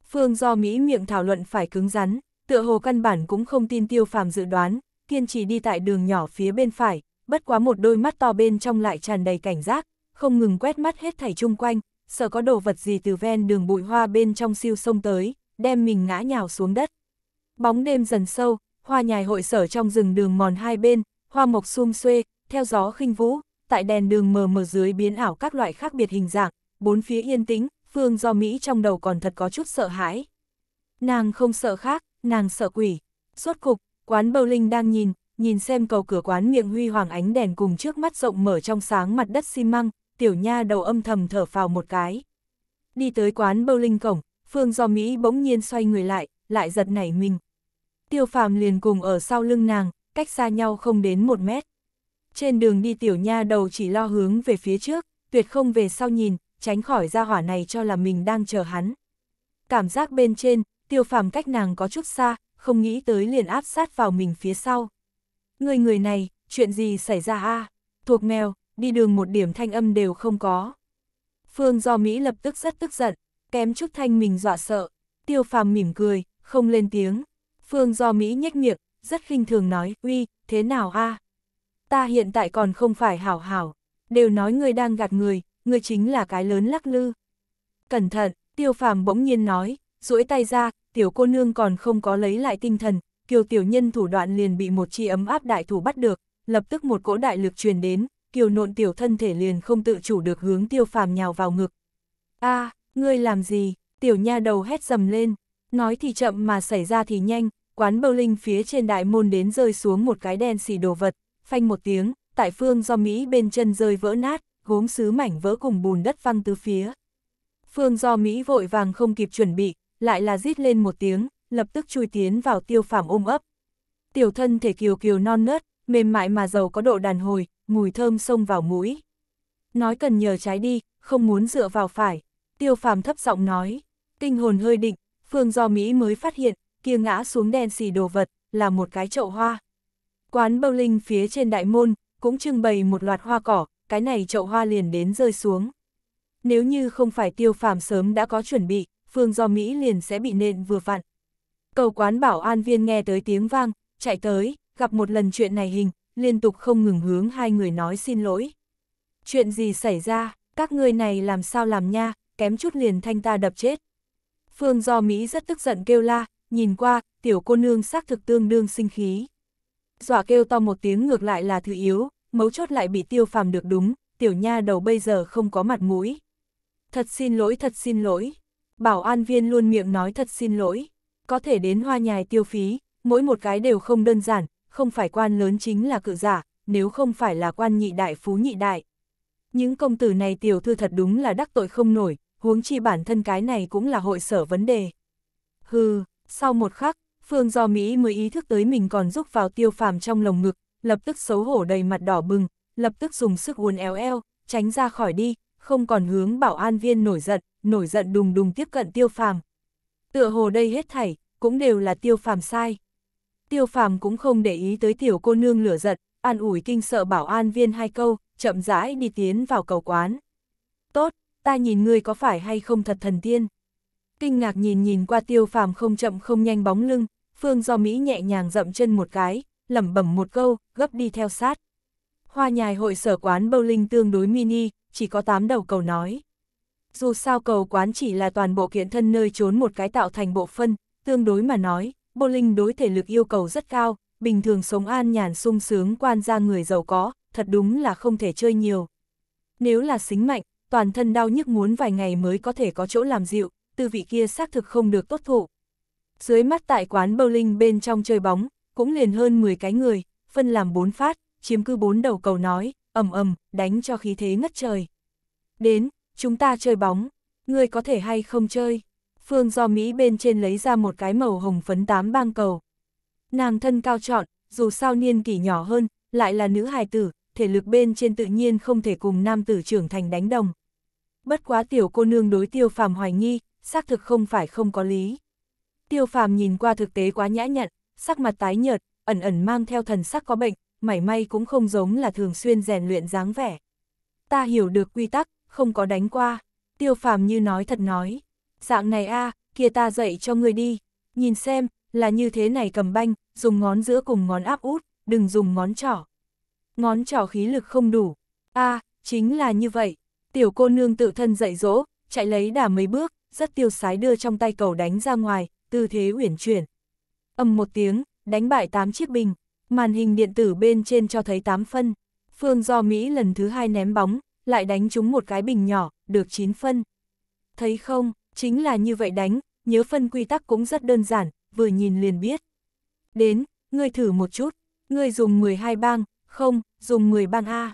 Phương do Mỹ miệng thảo luận phải cứng rắn, tựa hồ căn bản cũng không tin tiêu phàm dự đoán, kiên trì đi tại đường nhỏ phía bên phải, bất quá một đôi mắt to bên trong lại tràn đầy cảnh giác, không ngừng quét mắt hết thảy chung quanh, sợ có đồ vật gì từ ven đường bụi hoa bên trong siêu sông tới, đem mình ngã nhào xuống đất. Bóng đêm dần sâu, hoa nhài hội sở trong rừng đường mòn hai bên, hoa mộc sum xuê, theo gió khinh vũ, tại đèn đường mờ mờ dưới biến ảo các loại khác biệt hình dạng, bốn phía yên tĩnh, phương do Mỹ trong đầu còn thật có chút sợ hãi. Nàng không sợ khác, nàng sợ quỷ. Suốt cục, quán bầu linh đang nhìn, nhìn xem cầu cửa quán miệng huy hoàng ánh đèn cùng trước mắt rộng mở trong sáng mặt đất xi măng, tiểu nha đầu âm thầm thở phào một cái. Đi tới quán bowling cổng, Phương Do Mỹ bỗng nhiên xoay người lại, lại giật nảy mình. Tiêu phàm liền cùng ở sau lưng nàng, cách xa nhau không đến một mét. Trên đường đi tiểu nha đầu chỉ lo hướng về phía trước, tuyệt không về sau nhìn, tránh khỏi ra hỏa này cho là mình đang chờ hắn. Cảm giác bên trên, tiêu phàm cách nàng có chút xa, không nghĩ tới liền áp sát vào mình phía sau. Người người này, chuyện gì xảy ra a Thuộc mèo, đi đường một điểm thanh âm đều không có. Phương do Mỹ lập tức rất tức giận, kém chút thanh mình dọa sợ, tiêu phàm mỉm cười, không lên tiếng. Phương do Mỹ nhếch miệng, rất khinh thường nói, uy, thế nào a? À? Ta hiện tại còn không phải hảo hảo, đều nói người đang gạt người, người chính là cái lớn lắc lư. Cẩn thận, tiêu phàm bỗng nhiên nói, duỗi tay ra, tiểu cô nương còn không có lấy lại tinh thần, kiều tiểu nhân thủ đoạn liền bị một chi ấm áp đại thủ bắt được, lập tức một cỗ đại lực truyền đến, kiều nộn tiểu thân thể liền không tự chủ được hướng tiêu phàm nhào vào ngực. a à, ngươi làm gì, tiểu nha đầu hét dầm lên, nói thì chậm mà xảy ra thì nhanh, quán bâu linh phía trên đại môn đến rơi xuống một cái đen xì đồ vật, phanh một tiếng, tại phương do Mỹ bên chân rơi vỡ nát, gốm sứ mảnh vỡ cùng bùn đất văng tứ phía. Phương do Mỹ vội vàng không kịp chuẩn bị, lại là rít lên một tiếng, lập tức chui tiến vào tiêu phàm ôm ấp. Tiểu thân thể kiều kiều non nớt, mềm mại mà giàu có độ đàn hồi, mùi thơm xông vào mũi. Nói cần nhờ trái đi, không muốn dựa vào phải. Tiêu phàm thấp giọng nói, kinh hồn hơi định, phương do Mỹ mới phát hiện, kia ngã xuống đen xì đồ vật, là một cái chậu hoa. Quán bowling phía trên đại môn, cũng trưng bày một loạt hoa cỏ, cái này chậu hoa liền đến rơi xuống. Nếu như không phải tiêu phàm sớm đã có chuẩn bị, phương do Mỹ liền sẽ bị nện vừa vặn. Cầu quán bảo an viên nghe tới tiếng vang, chạy tới, gặp một lần chuyện này hình, liên tục không ngừng hướng hai người nói xin lỗi. Chuyện gì xảy ra, các ngươi này làm sao làm nha, kém chút liền thanh ta đập chết. Phương Do Mỹ rất tức giận kêu la, nhìn qua, tiểu cô nương xác thực tương đương sinh khí. Dọa kêu to một tiếng ngược lại là thứ yếu, mấu chốt lại bị tiêu phàm được đúng, tiểu nha đầu bây giờ không có mặt mũi. Thật xin lỗi, thật xin lỗi. Bảo an viên luôn miệng nói thật xin lỗi. Có thể đến hoa nhài tiêu phí, mỗi một cái đều không đơn giản, không phải quan lớn chính là cự giả, nếu không phải là quan nhị đại phú nhị đại. Những công tử này tiểu thư thật đúng là đắc tội không nổi, huống chi bản thân cái này cũng là hội sở vấn đề. Hừ, sau một khắc, Phương Do Mỹ mới ý thức tới mình còn rúc vào tiêu phàm trong lồng ngực, lập tức xấu hổ đầy mặt đỏ bừng, lập tức dùng sức uốn éo eo, tránh ra khỏi đi, không còn hướng bảo an viên nổi giận, nổi giận đùng đùng tiếp cận tiêu phàm. Tựa hồ đây hết thảy, cũng đều là tiêu phàm sai tiêu phàm cũng không để ý tới tiểu cô nương lửa giận, an ủi kinh sợ bảo an viên hai câu, chậm rãi đi tiến vào cầu quán. Tốt, ta nhìn ngươi có phải hay không thật thần tiên. Kinh ngạc nhìn nhìn qua tiêu phàm không chậm không nhanh bóng lưng, phương do Mỹ nhẹ nhàng dậm chân một cái, lẩm bẩm một câu, gấp đi theo sát. Hoa nhài hội sở quán bowling tương đối mini, chỉ có tám đầu cầu nói. Dù sao cầu quán chỉ là toàn bộ kiện thân nơi trốn một cái tạo thành bộ phân, tương đối mà nói, bowling đối thể lực yêu cầu rất cao, bình thường sống an nhàn sung sướng quan gia người giàu có, thật đúng là không thể chơi nhiều. Nếu là xính mạnh, toàn thân đau nhức muốn vài ngày mới có thể có chỗ làm dịu, tư vị kia xác thực không được tốt thụ. Dưới mắt tại quán bowling bên trong chơi bóng, cũng liền hơn 10 cái người, phân làm 4 phát, chiếm cứ 4 đầu cầu nói, ầm ầm, đánh cho khí thế ngất trời. Đến, chúng ta chơi bóng, người có thể hay không chơi? Phương do Mỹ bên trên lấy ra một cái màu hồng phấn tám bang cầu. Nàng thân cao trọn, dù sao niên kỷ nhỏ hơn, lại là nữ hài tử, thể lực bên trên tự nhiên không thể cùng nam tử trưởng thành đánh đồng. Bất quá tiểu cô nương đối tiêu phàm hoài nghi, xác thực không phải không có lý. Tiêu phàm nhìn qua thực tế quá nhã nhặn, sắc mặt tái nhợt, ẩn ẩn mang theo thần sắc có bệnh, mảy may cũng không giống là thường xuyên rèn luyện dáng vẻ. Ta hiểu được quy tắc, không có đánh qua, tiêu phàm như nói thật nói dạng này a, kia ta dạy cho người đi, nhìn xem, là như thế này cầm banh, dùng ngón giữa cùng ngón áp út, đừng dùng ngón trỏ. Ngón trỏ khí lực không đủ, a, chính là như vậy, tiểu cô nương tự thân dạy dỗ, chạy lấy đà mấy bước, rất tiêu sái đưa trong tay cầu đánh ra ngoài, tư thế uyển chuyển. Âm một tiếng, đánh bại 8 chiếc bình, màn hình điện tử bên trên cho thấy 8 phân. Phương do Mỹ lần thứ hai ném bóng, lại đánh trúng một cái bình nhỏ, được 9 phân. Thấy không, Chính là như vậy đánh, nhớ phân quy tắc cũng rất đơn giản, vừa nhìn liền biết. Đến, ngươi thử một chút, ngươi dùng 12 bang, không, dùng 10 bang A.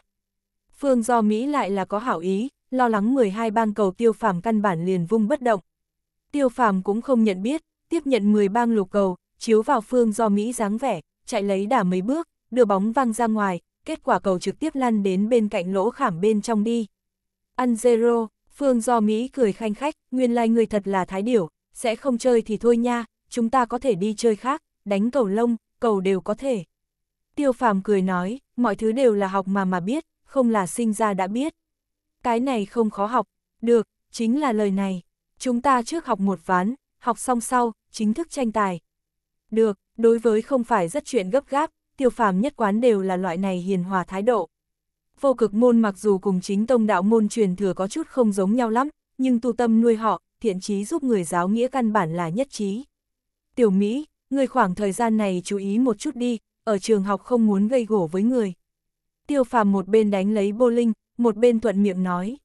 Phương do Mỹ lại là có hảo ý, lo lắng 12 bang cầu tiêu phàm căn bản liền vung bất động. Tiêu phàm cũng không nhận biết, tiếp nhận 10 bang lục cầu, chiếu vào phương do Mỹ dáng vẻ, chạy lấy đả mấy bước, đưa bóng văng ra ngoài, kết quả cầu trực tiếp lăn đến bên cạnh lỗ khảm bên trong đi. Ăn zero, Phương Do Mỹ cười khanh khách, nguyên lai like người thật là thái điểu, sẽ không chơi thì thôi nha, chúng ta có thể đi chơi khác, đánh cầu lông, cầu đều có thể. Tiêu phàm cười nói, mọi thứ đều là học mà mà biết, không là sinh ra đã biết. Cái này không khó học, được, chính là lời này. Chúng ta trước học một ván, học xong sau, chính thức tranh tài. Được, đối với không phải rất chuyện gấp gáp, tiêu phàm nhất quán đều là loại này hiền hòa thái độ vô cực môn mặc dù cùng chính tông đạo môn truyền thừa có chút không giống nhau lắm, nhưng tu tâm nuôi họ, thiện trí giúp người giáo nghĩa căn bản là nhất trí. Tiểu Mỹ, người khoảng thời gian này chú ý một chút đi, ở trường học không muốn gây gổ với người. Tiêu phàm một bên đánh lấy bô linh, một bên thuận miệng nói.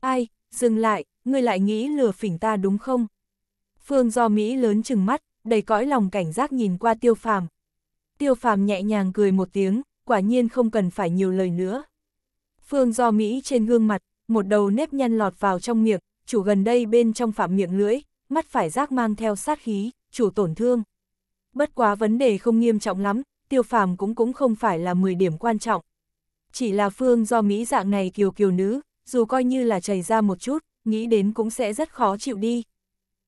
Ai, dừng lại, người lại nghĩ lừa phỉnh ta đúng không? Phương do Mỹ lớn chừng mắt, đầy cõi lòng cảnh giác nhìn qua tiêu phàm. Tiêu phàm nhẹ nhàng cười một tiếng, quả nhiên không cần phải nhiều lời nữa. Phương do Mỹ trên gương mặt, một đầu nếp nhăn lọt vào trong miệng, chủ gần đây bên trong phạm miệng lưỡi, mắt phải rác mang theo sát khí, chủ tổn thương. Bất quá vấn đề không nghiêm trọng lắm, tiêu phàm cũng cũng không phải là 10 điểm quan trọng. Chỉ là Phương do Mỹ dạng này kiều kiều nữ, dù coi như là chảy ra một chút, nghĩ đến cũng sẽ rất khó chịu đi.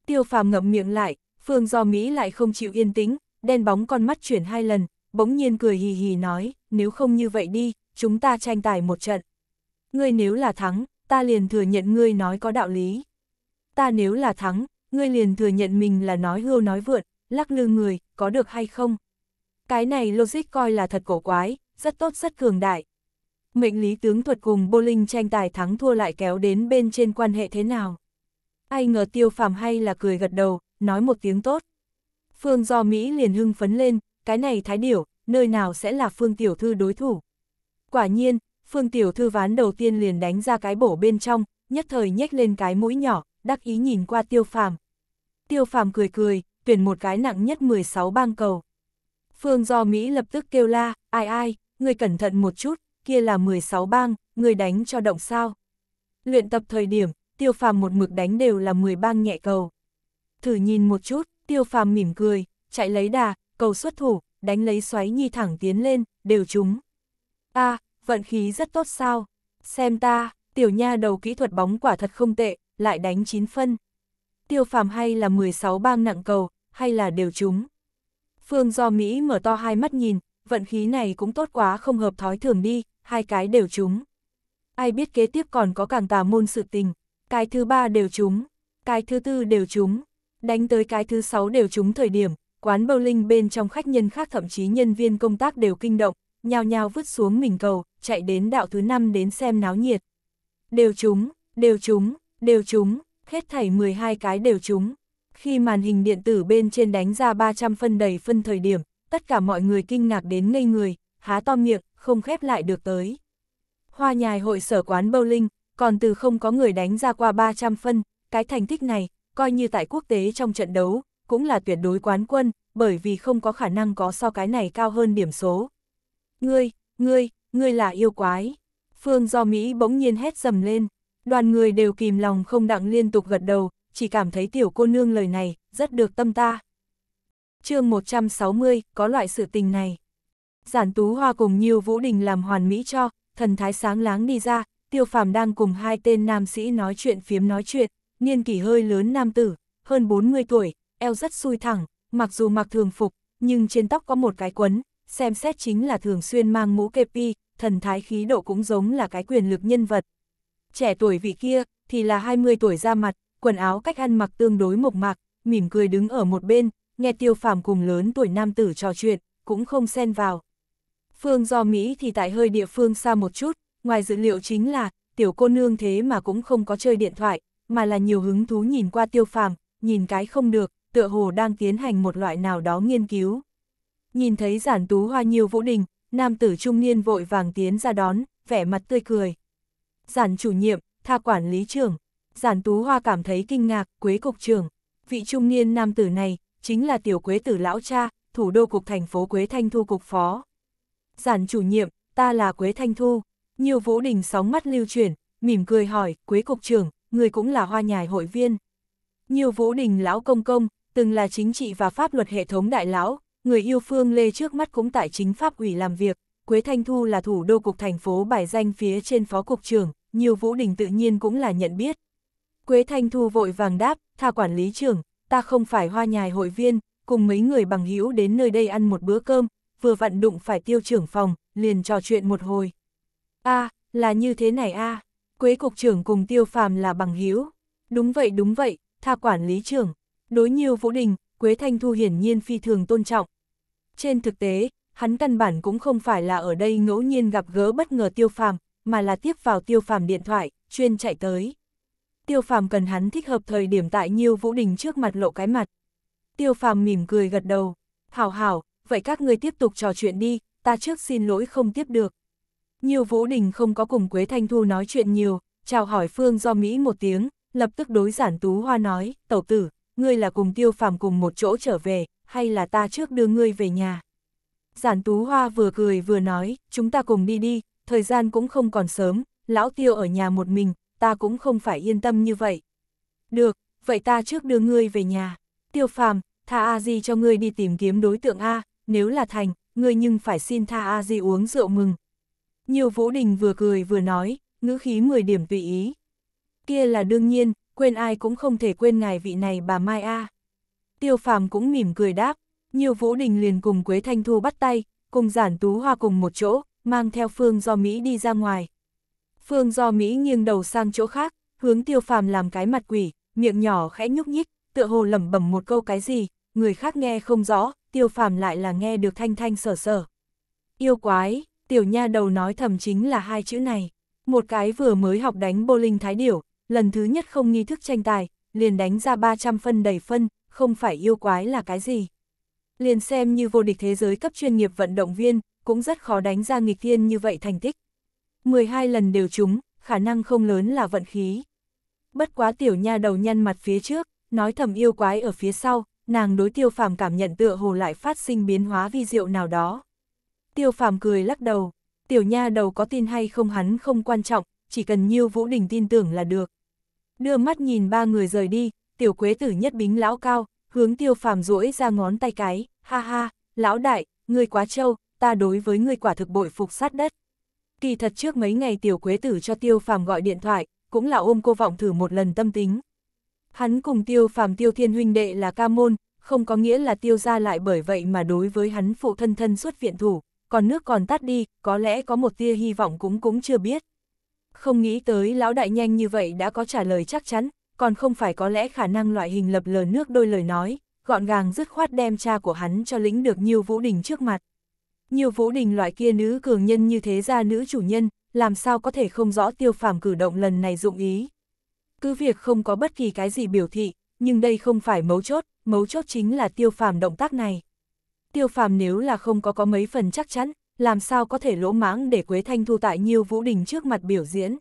Tiêu phàm ngậm miệng lại, Phương do Mỹ lại không chịu yên tĩnh, đen bóng con mắt chuyển hai lần, bỗng nhiên cười hì hì nói, nếu không như vậy đi, chúng ta tranh tài một trận ngươi nếu là thắng, ta liền thừa nhận ngươi nói có đạo lý. Ta nếu là thắng, ngươi liền thừa nhận mình là nói hưu nói vượn, lắc lư người, có được hay không? Cái này logic coi là thật cổ quái, rất tốt rất cường đại. Mệnh lý tướng thuật cùng bô linh tranh tài thắng thua lại kéo đến bên trên quan hệ thế nào? Ai ngờ tiêu phàm hay là cười gật đầu, nói một tiếng tốt. Phương do Mỹ liền hưng phấn lên, cái này thái điểu, nơi nào sẽ là phương tiểu thư đối thủ. Quả nhiên, Phương Tiểu Thư ván đầu tiên liền đánh ra cái bổ bên trong, nhất thời nhếch lên cái mũi nhỏ, đắc ý nhìn qua Tiêu Phàm. Tiêu Phàm cười cười, tuyển một cái nặng nhất 16 bang cầu. Phương Do Mỹ lập tức kêu la, ai ai, người cẩn thận một chút, kia là 16 bang, người đánh cho động sao. Luyện tập thời điểm, Tiêu Phàm một mực đánh đều là 10 bang nhẹ cầu. Thử nhìn một chút, Tiêu Phàm mỉm cười, chạy lấy đà, cầu xuất thủ, đánh lấy xoáy nhi thẳng tiến lên, đều trúng. A, vận khí rất tốt sao. Xem ta, tiểu nha đầu kỹ thuật bóng quả thật không tệ, lại đánh 9 phân. Tiêu phàm hay là 16 bang nặng cầu, hay là đều trúng. Phương do Mỹ mở to hai mắt nhìn, vận khí này cũng tốt quá không hợp thói thường đi, hai cái đều trúng. Ai biết kế tiếp còn có càng tà môn sự tình, cái thứ ba đều trúng, cái thứ tư đều trúng, đánh tới cái thứ sáu đều trúng thời điểm, quán bowling bên trong khách nhân khác thậm chí nhân viên công tác đều kinh động, nhao nhao vứt xuống mình cầu, chạy đến đạo thứ năm đến xem náo nhiệt. Đều chúng, đều chúng, đều chúng, hết thảy 12 cái đều chúng. Khi màn hình điện tử bên trên đánh ra 300 phân đầy phân thời điểm, tất cả mọi người kinh ngạc đến ngây người, há to miệng, không khép lại được tới. Hoa nhài hội sở quán bowling, còn từ không có người đánh ra qua 300 phân, cái thành tích này, coi như tại quốc tế trong trận đấu, cũng là tuyệt đối quán quân, bởi vì không có khả năng có so cái này cao hơn điểm số. Ngươi, ngươi, ngươi là yêu quái. Phương do Mỹ bỗng nhiên hét dầm lên, đoàn người đều kìm lòng không đặng liên tục gật đầu, chỉ cảm thấy tiểu cô nương lời này, rất được tâm ta. chương 160, có loại sự tình này. Giản Tú Hoa cùng nhiều Vũ Đình làm hoàn mỹ cho, thần thái sáng láng đi ra, tiêu phàm đang cùng hai tên nam sĩ nói chuyện phiếm nói chuyện, niên kỷ hơi lớn nam tử, hơn 40 tuổi, eo rất xui thẳng, mặc dù mặc thường phục, nhưng trên tóc có một cái quấn, xem xét chính là thường xuyên mang mũ kepi, thần thái khí độ cũng giống là cái quyền lực nhân vật. Trẻ tuổi vị kia, thì là 20 tuổi ra mặt, quần áo cách ăn mặc tương đối mộc mạc, mỉm cười đứng ở một bên, nghe tiêu phàm cùng lớn tuổi nam tử trò chuyện, cũng không xen vào. Phương do Mỹ thì tại hơi địa phương xa một chút, ngoài dữ liệu chính là, tiểu cô nương thế mà cũng không có chơi điện thoại, mà là nhiều hứng thú nhìn qua tiêu phàm, nhìn cái không được, tựa hồ đang tiến hành một loại nào đó nghiên cứu. Nhìn thấy giản tú hoa nhiều vũ đình, nam tử trung niên vội vàng tiến ra đón, vẻ mặt tươi cười. Giản chủ nhiệm, tha quản lý trưởng. Giản tú hoa cảm thấy kinh ngạc, quế cục trưởng. Vị trung niên nam tử này, chính là tiểu quế tử lão cha, thủ đô cục thành phố Quế Thanh Thu cục phó. Giản chủ nhiệm, ta là Quế Thanh Thu. Nhiều vũ đình sóng mắt lưu chuyển, mỉm cười hỏi, Quế cục trưởng, người cũng là hoa nhài hội viên. Nhiều vũ đình lão công công, từng là chính trị và pháp luật hệ thống đại lão, người yêu Phương Lê trước mắt cũng tại chính pháp ủy làm việc, Quế Thanh Thu là thủ đô cục thành phố bài danh phía trên phó cục trưởng, nhiều Vũ Đình tự nhiên cũng là nhận biết. Quế Thanh Thu vội vàng đáp, tha quản lý trưởng, ta không phải hoa nhài hội viên, cùng mấy người bằng hữu đến nơi đây ăn một bữa cơm, vừa vặn đụng phải tiêu trưởng phòng, liền trò chuyện một hồi. a à, là như thế này a à. Quế cục trưởng cùng tiêu phàm là bằng hữu Đúng vậy đúng vậy, tha quản lý trưởng. Đối nhiều Vũ Đình, Quế Thanh Thu hiển nhiên phi thường tôn trọng. Trên thực tế, hắn căn bản cũng không phải là ở đây ngẫu nhiên gặp gỡ bất ngờ tiêu phàm, mà là tiếp vào tiêu phàm điện thoại, chuyên chạy tới. Tiêu phàm cần hắn thích hợp thời điểm tại Nhiêu Vũ Đình trước mặt lộ cái mặt. Tiêu phàm mỉm cười gật đầu, hảo hảo, vậy các người tiếp tục trò chuyện đi, ta trước xin lỗi không tiếp được. Nhiêu Vũ Đình không có cùng Quế Thanh Thu nói chuyện nhiều, chào hỏi Phương do Mỹ một tiếng, lập tức đối giản tú hoa nói, tẩu tử, ngươi là cùng tiêu phàm cùng một chỗ trở về, hay là ta trước đưa ngươi về nhà. Giản Tú Hoa vừa cười vừa nói, chúng ta cùng đi đi, thời gian cũng không còn sớm, lão tiêu ở nhà một mình, ta cũng không phải yên tâm như vậy. Được, vậy ta trước đưa ngươi về nhà. Tiêu phàm, tha a di cho ngươi đi tìm kiếm đối tượng A, nếu là thành, ngươi nhưng phải xin tha a di uống rượu mừng. Nhiều vũ đình vừa cười vừa nói, ngữ khí 10 điểm tùy ý. Kia là đương nhiên, quên ai cũng không thể quên ngài vị này bà Mai A. Tiêu phàm cũng mỉm cười đáp, nhiều vũ đình liền cùng Quế Thanh Thu bắt tay, cùng giản tú hoa cùng một chỗ, mang theo Phương Do Mỹ đi ra ngoài. Phương Do Mỹ nghiêng đầu sang chỗ khác, hướng tiêu phàm làm cái mặt quỷ, miệng nhỏ khẽ nhúc nhích, tựa hồ lẩm bẩm một câu cái gì, người khác nghe không rõ, tiêu phàm lại là nghe được thanh thanh sở sở. Yêu quái, tiểu nha đầu nói thầm chính là hai chữ này, một cái vừa mới học đánh bowling thái điểu, lần thứ nhất không nghi thức tranh tài, liền đánh ra 300 phân đầy phân, không phải yêu quái là cái gì. Liền xem như vô địch thế giới cấp chuyên nghiệp vận động viên, cũng rất khó đánh ra nghịch thiên như vậy thành tích. 12 lần đều trúng, khả năng không lớn là vận khí. Bất quá tiểu nha đầu nhăn mặt phía trước, nói thầm yêu quái ở phía sau, nàng đối tiêu phàm cảm nhận tựa hồ lại phát sinh biến hóa vi diệu nào đó. Tiêu phàm cười lắc đầu, tiểu nha đầu có tin hay không hắn không quan trọng, chỉ cần nhiêu vũ đình tin tưởng là được đưa mắt nhìn ba người rời đi, tiểu quế tử nhất bính lão cao, hướng tiêu phàm rũi ra ngón tay cái, ha ha, lão đại, ngươi quá trâu, ta đối với ngươi quả thực bội phục sát đất. Kỳ thật trước mấy ngày tiểu quế tử cho tiêu phàm gọi điện thoại, cũng là ôm cô vọng thử một lần tâm tính. Hắn cùng tiêu phàm tiêu thiên huynh đệ là ca môn, không có nghĩa là tiêu ra lại bởi vậy mà đối với hắn phụ thân thân xuất viện thủ, còn nước còn tắt đi, có lẽ có một tia hy vọng cũng cũng chưa biết không nghĩ tới lão đại nhanh như vậy đã có trả lời chắc chắn, còn không phải có lẽ khả năng loại hình lập lờ nước đôi lời nói, gọn gàng dứt khoát đem cha của hắn cho lĩnh được Nhiêu Vũ Đình trước mặt. Nhiêu Vũ Đình loại kia nữ cường nhân như thế ra nữ chủ nhân, làm sao có thể không rõ tiêu phàm cử động lần này dụng ý. Cứ việc không có bất kỳ cái gì biểu thị, nhưng đây không phải mấu chốt, mấu chốt chính là tiêu phàm động tác này. Tiêu phàm nếu là không có có mấy phần chắc chắn, làm sao có thể lỗ mãng để Quế Thanh Thu tại Nhiêu Vũ Đình trước mặt biểu diễn.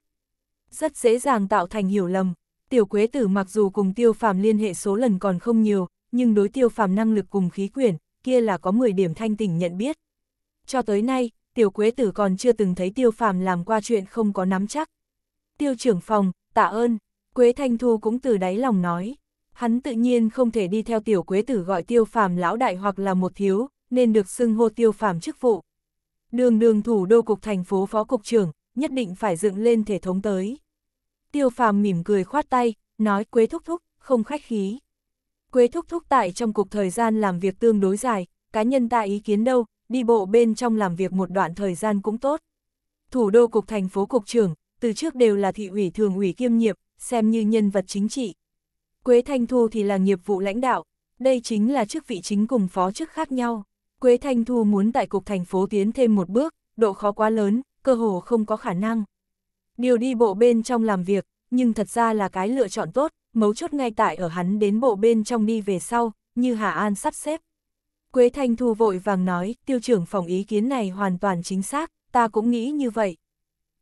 Rất dễ dàng tạo thành hiểu lầm, tiểu Quế Tử mặc dù cùng tiêu phàm liên hệ số lần còn không nhiều, nhưng đối tiêu phàm năng lực cùng khí quyển, kia là có 10 điểm thanh tỉnh nhận biết. Cho tới nay, tiểu Quế Tử còn chưa từng thấy tiêu phàm làm qua chuyện không có nắm chắc. Tiêu trưởng phòng, tạ ơn, Quế Thanh Thu cũng từ đáy lòng nói. Hắn tự nhiên không thể đi theo tiểu Quế Tử gọi tiêu phàm lão đại hoặc là một thiếu, nên được xưng hô tiêu phàm chức vụ đường đường thủ đô cục thành phố phó cục trưởng, nhất định phải dựng lên thể thống tới. Tiêu phàm mỉm cười khoát tay, nói Quế Thúc Thúc, không khách khí. Quế Thúc Thúc tại trong cục thời gian làm việc tương đối dài, cá nhân ta ý kiến đâu, đi bộ bên trong làm việc một đoạn thời gian cũng tốt. Thủ đô cục thành phố cục trưởng, từ trước đều là thị ủy thường ủy kiêm nhiệm, xem như nhân vật chính trị. Quế Thanh Thu thì là nghiệp vụ lãnh đạo, đây chính là chức vị chính cùng phó chức khác nhau. Quế Thanh Thu muốn tại cục thành phố tiến thêm một bước, độ khó quá lớn, cơ hồ không có khả năng. Điều đi bộ bên trong làm việc, nhưng thật ra là cái lựa chọn tốt, mấu chốt ngay tại ở hắn đến bộ bên trong đi về sau, như Hà An sắp xếp. Quế Thanh Thu vội vàng nói, tiêu trưởng phòng ý kiến này hoàn toàn chính xác, ta cũng nghĩ như vậy.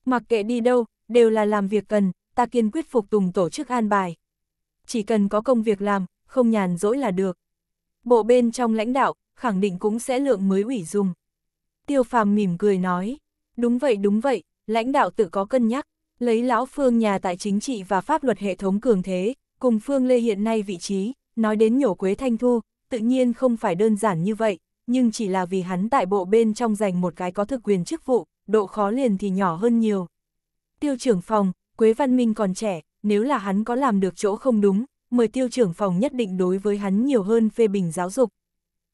Mặc kệ đi đâu, đều là làm việc cần, ta kiên quyết phục tùng tổ chức an bài. Chỉ cần có công việc làm, không nhàn rỗi là được. Bộ bên trong lãnh đạo, khẳng định cũng sẽ lượng mới ủy dùng. Tiêu phàm mỉm cười nói, đúng vậy đúng vậy, lãnh đạo tự có cân nhắc, lấy lão phương nhà tại chính trị và pháp luật hệ thống cường thế, cùng phương lê hiện nay vị trí, nói đến nhổ quế thanh thu, tự nhiên không phải đơn giản như vậy, nhưng chỉ là vì hắn tại bộ bên trong giành một cái có thực quyền chức vụ, độ khó liền thì nhỏ hơn nhiều. Tiêu trưởng phòng, Quế Văn Minh còn trẻ, nếu là hắn có làm được chỗ không đúng, mời tiêu trưởng phòng nhất định đối với hắn nhiều hơn phê bình giáo dục.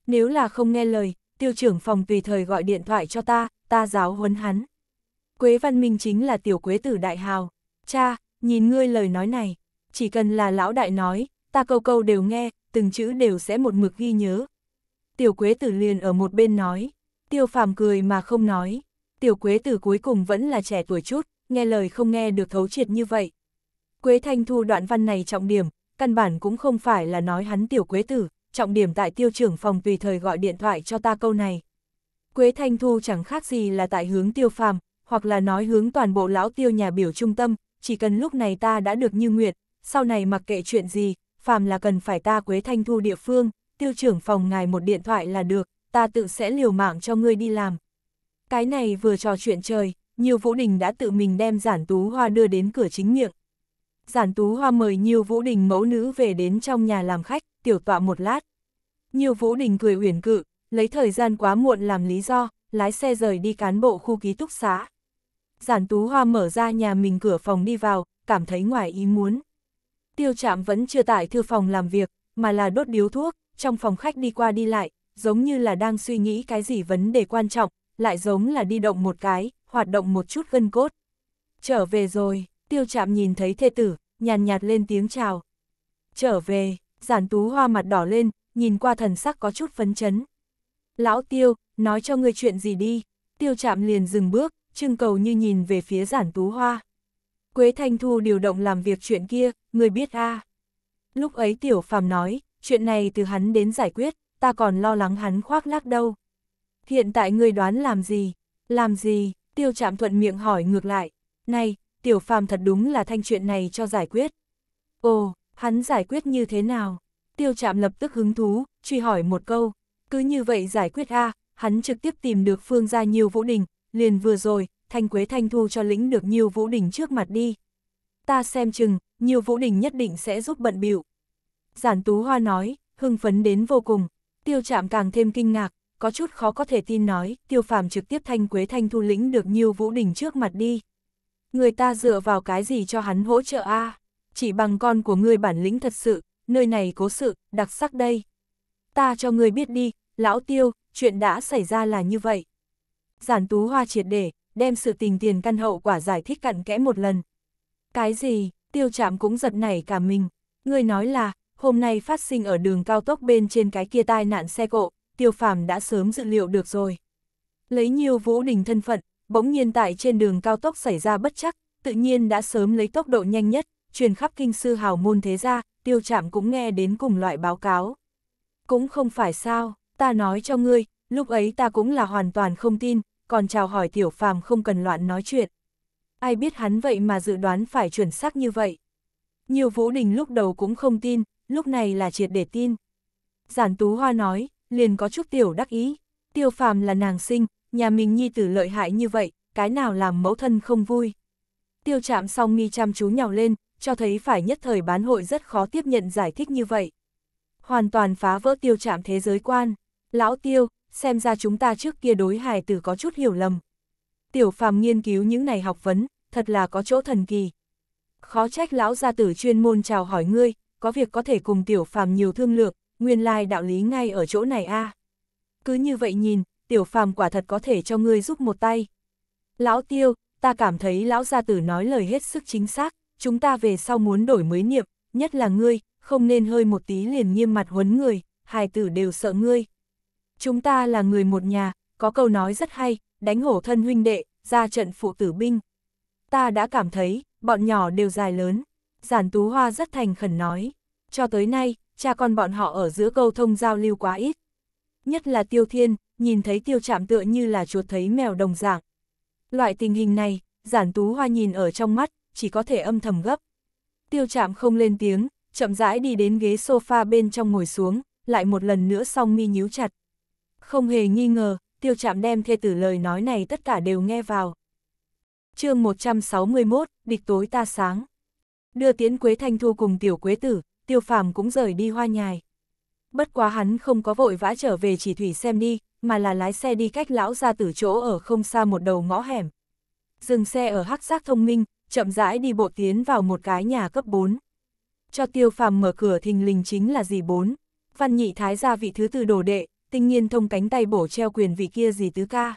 Nếu là không nghe lời, tiêu trưởng phòng tùy thời gọi điện thoại cho ta, ta giáo huấn hắn. Quế Văn Minh chính là tiểu quế tử đại hào. Cha, nhìn ngươi lời nói này, chỉ cần là lão đại nói, ta câu câu đều nghe, từng chữ đều sẽ một mực ghi nhớ. Tiểu quế tử liền ở một bên nói, tiêu phàm cười mà không nói. Tiểu quế tử cuối cùng vẫn là trẻ tuổi chút, nghe lời không nghe được thấu triệt như vậy. Quế Thanh Thu đoạn văn này trọng điểm, căn bản cũng không phải là nói hắn tiểu quế tử, trọng điểm tại tiêu trưởng phòng tùy thời gọi điện thoại cho ta câu này. Quế Thanh Thu chẳng khác gì là tại hướng tiêu phàm, hoặc là nói hướng toàn bộ lão tiêu nhà biểu trung tâm, chỉ cần lúc này ta đã được như nguyệt, sau này mặc kệ chuyện gì, phàm là cần phải ta Quế Thanh Thu địa phương, tiêu trưởng phòng ngài một điện thoại là được, ta tự sẽ liều mạng cho ngươi đi làm. Cái này vừa trò chuyện trời, nhiều Vũ Đình đã tự mình đem Giản Tú Hoa đưa đến cửa chính miệng. Giản Tú Hoa mời nhiều Vũ Đình mẫu nữ về đến trong nhà làm khách tiểu tọa một lát. Nhiều Vũ Đình cười uyển cự, lấy thời gian quá muộn làm lý do, lái xe rời đi cán bộ khu ký túc xá. Giản Tú Hoa mở ra nhà mình cửa phòng đi vào, cảm thấy ngoài ý muốn. Tiêu Trạm vẫn chưa tại thư phòng làm việc, mà là đốt điếu thuốc, trong phòng khách đi qua đi lại, giống như là đang suy nghĩ cái gì vấn đề quan trọng, lại giống là đi động một cái, hoạt động một chút gân cốt. Trở về rồi, Tiêu Trạm nhìn thấy thê tử, nhàn nhạt lên tiếng chào. Trở về, giản tú hoa mặt đỏ lên, nhìn qua thần sắc có chút phấn chấn. Lão tiêu, nói cho ngươi chuyện gì đi, tiêu chạm liền dừng bước, trưng cầu như nhìn về phía giản tú hoa. Quế Thanh Thu điều động làm việc chuyện kia, người biết a Lúc ấy Tiểu Phàm nói, chuyện này từ hắn đến giải quyết, ta còn lo lắng hắn khoác lác đâu. Hiện tại ngươi đoán làm gì, làm gì, Tiêu Trạm thuận miệng hỏi ngược lại. Này, Tiểu Phàm thật đúng là thanh chuyện này cho giải quyết. Ồ, Hắn giải quyết như thế nào? Tiêu chạm lập tức hứng thú, truy hỏi một câu. Cứ như vậy giải quyết A, hắn trực tiếp tìm được phương gia nhiều vũ đình, liền vừa rồi, Thanh Quế Thanh Thu cho lĩnh được nhiều vũ đình trước mặt đi. Ta xem chừng, nhiều vũ đình nhất định sẽ giúp bận biểu. Giản Tú Hoa nói, hưng phấn đến vô cùng. Tiêu chạm càng thêm kinh ngạc, có chút khó có thể tin nói, tiêu phàm trực tiếp Thanh Quế Thanh Thu lĩnh được nhiều vũ đình trước mặt đi. Người ta dựa vào cái gì cho hắn hỗ trợ A? chỉ bằng con của ngươi bản lĩnh thật sự, nơi này cố sự, đặc sắc đây. Ta cho ngươi biết đi, lão tiêu, chuyện đã xảy ra là như vậy. Giản tú hoa triệt để, đem sự tình tiền căn hậu quả giải thích cặn kẽ một lần. Cái gì, tiêu chạm cũng giật nảy cả mình. Ngươi nói là, hôm nay phát sinh ở đường cao tốc bên trên cái kia tai nạn xe cộ, tiêu phàm đã sớm dự liệu được rồi. Lấy nhiều vũ đình thân phận, bỗng nhiên tại trên đường cao tốc xảy ra bất chắc, tự nhiên đã sớm lấy tốc độ nhanh nhất, truyền khắp kinh sư hào môn thế gia, tiêu chạm cũng nghe đến cùng loại báo cáo. Cũng không phải sao, ta nói cho ngươi, lúc ấy ta cũng là hoàn toàn không tin, còn chào hỏi tiểu phàm không cần loạn nói chuyện. Ai biết hắn vậy mà dự đoán phải chuẩn xác như vậy. Nhiều vũ đình lúc đầu cũng không tin, lúc này là triệt để tin. Giản Tú Hoa nói, liền có chút tiểu đắc ý, tiêu phàm là nàng sinh, nhà mình nhi tử lợi hại như vậy, cái nào làm mẫu thân không vui. Tiêu chạm xong mi chăm chú nhào lên, cho thấy phải nhất thời bán hội rất khó tiếp nhận giải thích như vậy. Hoàn toàn phá vỡ tiêu chạm thế giới quan. Lão tiêu, xem ra chúng ta trước kia đối hài tử có chút hiểu lầm. Tiểu phàm nghiên cứu những này học vấn, thật là có chỗ thần kỳ. Khó trách lão gia tử chuyên môn chào hỏi ngươi, có việc có thể cùng tiểu phàm nhiều thương lược, nguyên lai đạo lý ngay ở chỗ này a. Cứ như vậy nhìn, tiểu phàm quả thật có thể cho ngươi giúp một tay. Lão tiêu, ta cảm thấy lão gia tử nói lời hết sức chính xác, chúng ta về sau muốn đổi mới niệm, nhất là ngươi, không nên hơi một tí liền nghiêm mặt huấn người, hài tử đều sợ ngươi. Chúng ta là người một nhà, có câu nói rất hay, đánh hổ thân huynh đệ, ra trận phụ tử binh. Ta đã cảm thấy, bọn nhỏ đều dài lớn. Giản Tú Hoa rất thành khẩn nói, cho tới nay, cha con bọn họ ở giữa câu thông giao lưu quá ít. Nhất là Tiêu Thiên, nhìn thấy Tiêu chạm tựa như là chuột thấy mèo đồng dạng. Loại tình hình này, Giản Tú Hoa nhìn ở trong mắt, chỉ có thể âm thầm gấp. Tiêu chạm không lên tiếng, chậm rãi đi đến ghế sofa bên trong ngồi xuống, lại một lần nữa song mi nhíu chặt. Không hề nghi ngờ, tiêu chạm đem thê tử lời nói này tất cả đều nghe vào. chương 161, địch tối ta sáng. Đưa tiến Quế Thanh Thu cùng tiểu Quế Tử, tiêu phàm cũng rời đi hoa nhài. Bất quá hắn không có vội vã trở về chỉ thủy xem đi, mà là lái xe đi cách lão ra từ chỗ ở không xa một đầu ngõ hẻm. Dừng xe ở hắc giác thông minh, chậm rãi đi bộ tiến vào một cái nhà cấp 4. Cho tiêu phàm mở cửa thình lình chính là gì bốn Văn nhị thái gia vị thứ tư đồ đệ, tinh nhiên thông cánh tay bổ treo quyền vị kia gì tứ ca.